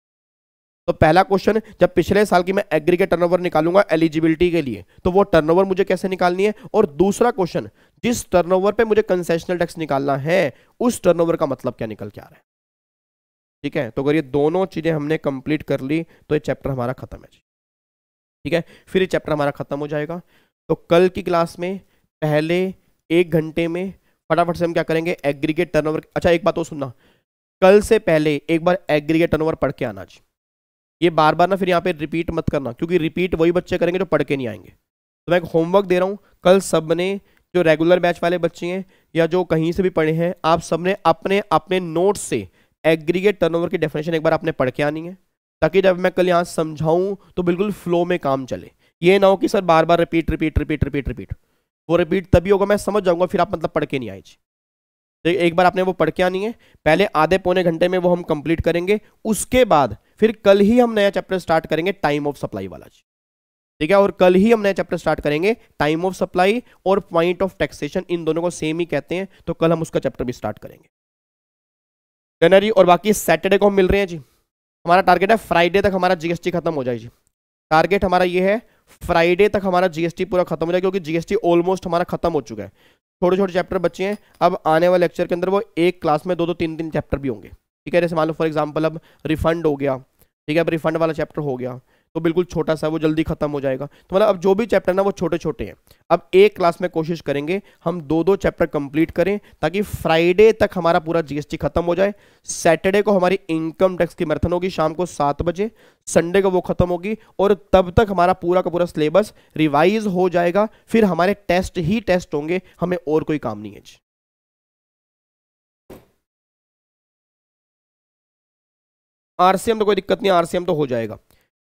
तो पहला क्वेश्चन जब पिछले साल की मैं एग्रीगेट टर्नओवर निकालूंगा एलिजिबिलिटी के लिए तो वो टर्नओवर मुझे कैसे निकालनी है और दूसरा क्वेश्चन जिस टर्नओवर पे मुझे कंसेशनल टैक्स निकालना है उस टर्नओवर का मतलब क्या निकल के आ रहा है ठीक है तो अगर ये दोनों चीजें हमने कंप्लीट कर ली तो ये चैप्टर हमारा खत्म है ठीक है फिर ये चैप्टर हमारा ख़त्म हो जाएगा तो कल की क्लास में पहले एक घंटे में फटाफट से हम क्या करेंगे एग्रीगेट टर्न अच्छा एक बात और सुनना कल से पहले एक बार एग्रीगेट ओवर पढ़ के आना जी ये बार बार ना फिर यहाँ पे रिपीट मत करना क्योंकि रिपीट वही बच्चे करेंगे जो पढ़ के नहीं आएंगे तो मैं एक होमवर्क दे रहा हूँ कल सब ने जो रेगुलर बैच वाले बच्चे हैं या जो कहीं से भी पढ़े हैं आप सबने अपने अपने नोट्स से एग्रीगेट टर्नओवर की डेफिनेशन एक बार आपने पढ़ के आनी है ताकि जब मैं कल यहाँ समझाऊँ तो बिल्कुल फ्लो में काम चले ये ना हो कि सर बार बार repeat repeat repeat repeat repeat वो रिपीट तभी होगा मैं समझ जाऊँगा फिर आप मतलब पढ़ के नहीं आए जी तो एक बार आपने वो पढ़ के आनी है पहले आधे पौने घंटे में वो हम कंप्लीट करेंगे उसके बाद फिर कल ही हम नया चैप्टर स्टार्ट करेंगे टाइम ऑफ सप्लाई वाला जी ठीक है और कल ही हम नया चैप्टर स्टार्ट करेंगे टाइम ऑफ सप्लाई और पॉइंट ऑफ टैक्सेशन इन दोनों को सेम ही कहते हैं तो कल हम उसका चैप्टर भी स्टार्ट करेंगे और बाकी सैटरडे को हम मिल रहे हैं जी हमारा टारगेट है फ्राइडे तक हमारा जीएसटी खत्म हो जाएगी टारगेट हमारा ये है फ्राइडे तक हमारा जीएसटी पूरा खत्म हो जाएगा क्योंकि जीएसटी ऑलमोस्ट हमारा खत्म हो चुका है छोटे छोटे चैप्टर बचे हैं अब आने वाले लेक्चर के अंदर वो एक क्लास में दो दो तीन तीन चैप्टर भी होंगे ठीक है जैसे मान लो फॉर एग्जाम्पल अब रिफंड हो गया ठीक है अब रिफंड वाला चैप्टर हो गया तो बिल्कुल छोटा सा वो जल्दी खत्म हो जाएगा तो मतलब अब जो भी चैप्टर ना वो छोटे छोटे हैं अब एक क्लास में कोशिश करेंगे हम दो दो चैप्टर कंप्लीट करें ताकि फ्राइडे तक हमारा पूरा जीएसटी खत्म हो जाए सैटरडे को हमारी इनकम टैक्स की मैराथन होगी शाम को सात बजे संडे को वो खत्म होगी और तब तक हमारा पूरा का पूरा सिलेबस रिवाइज हो जाएगा फिर हमारे टेस्ट ही टेस्ट होंगे हमें और कोई काम नहीं है जी आरसीएम तो कोई दिक्कत नहीं आरसीएम तो हो जाएगा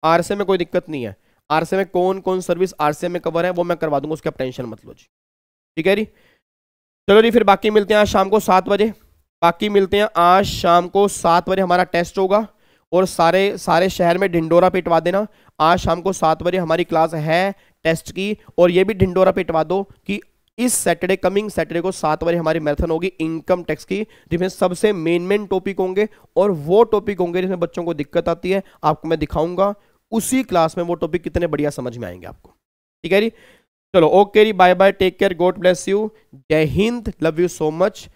आरसे में कोई दिक्कत नहीं है आरसे में कौन कौन सर्विस आरसे में कवर है वो मैं करवा दूंगा उसकी आप टेंशन मत लो जी ठीक है जी चलो जी फिर बाकी मिलते हैं आज शाम को सात बजे बाकी मिलते हैं आज शाम को सात बजे हमारा टेस्ट होगा और सारे सारे शहर में ढिंडोरा पिटवा देना आज शाम को सात बजे हमारी क्लास है टेस्ट की और ये भी ढिंडोरा पिटवा दो कि इस सैटरडे कमिंग सैटरडे को सात बजे हमारी मैराथन होगी इनकम टैक्स की जिसमें सबसे मेन मेन टॉपिक होंगे और वो टॉपिक होंगे जिसमें बच्चों को दिक्कत आती है आपको मैं दिखाऊंगा उसी क्लास में वो टॉपिक कितने बढ़िया समझ में आएंगे आपको ठीक है जी चलो ओके जी bye bye take care God bless you जय Hind love you so much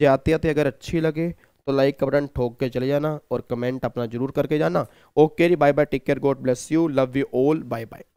जय आते आते अगर अच्छी लगे तो लाइक का बटन ठोक के चले जाना और कमेंट अपना जरूर करके जाना ओके जी bye bye take care God bless you love you all bye bye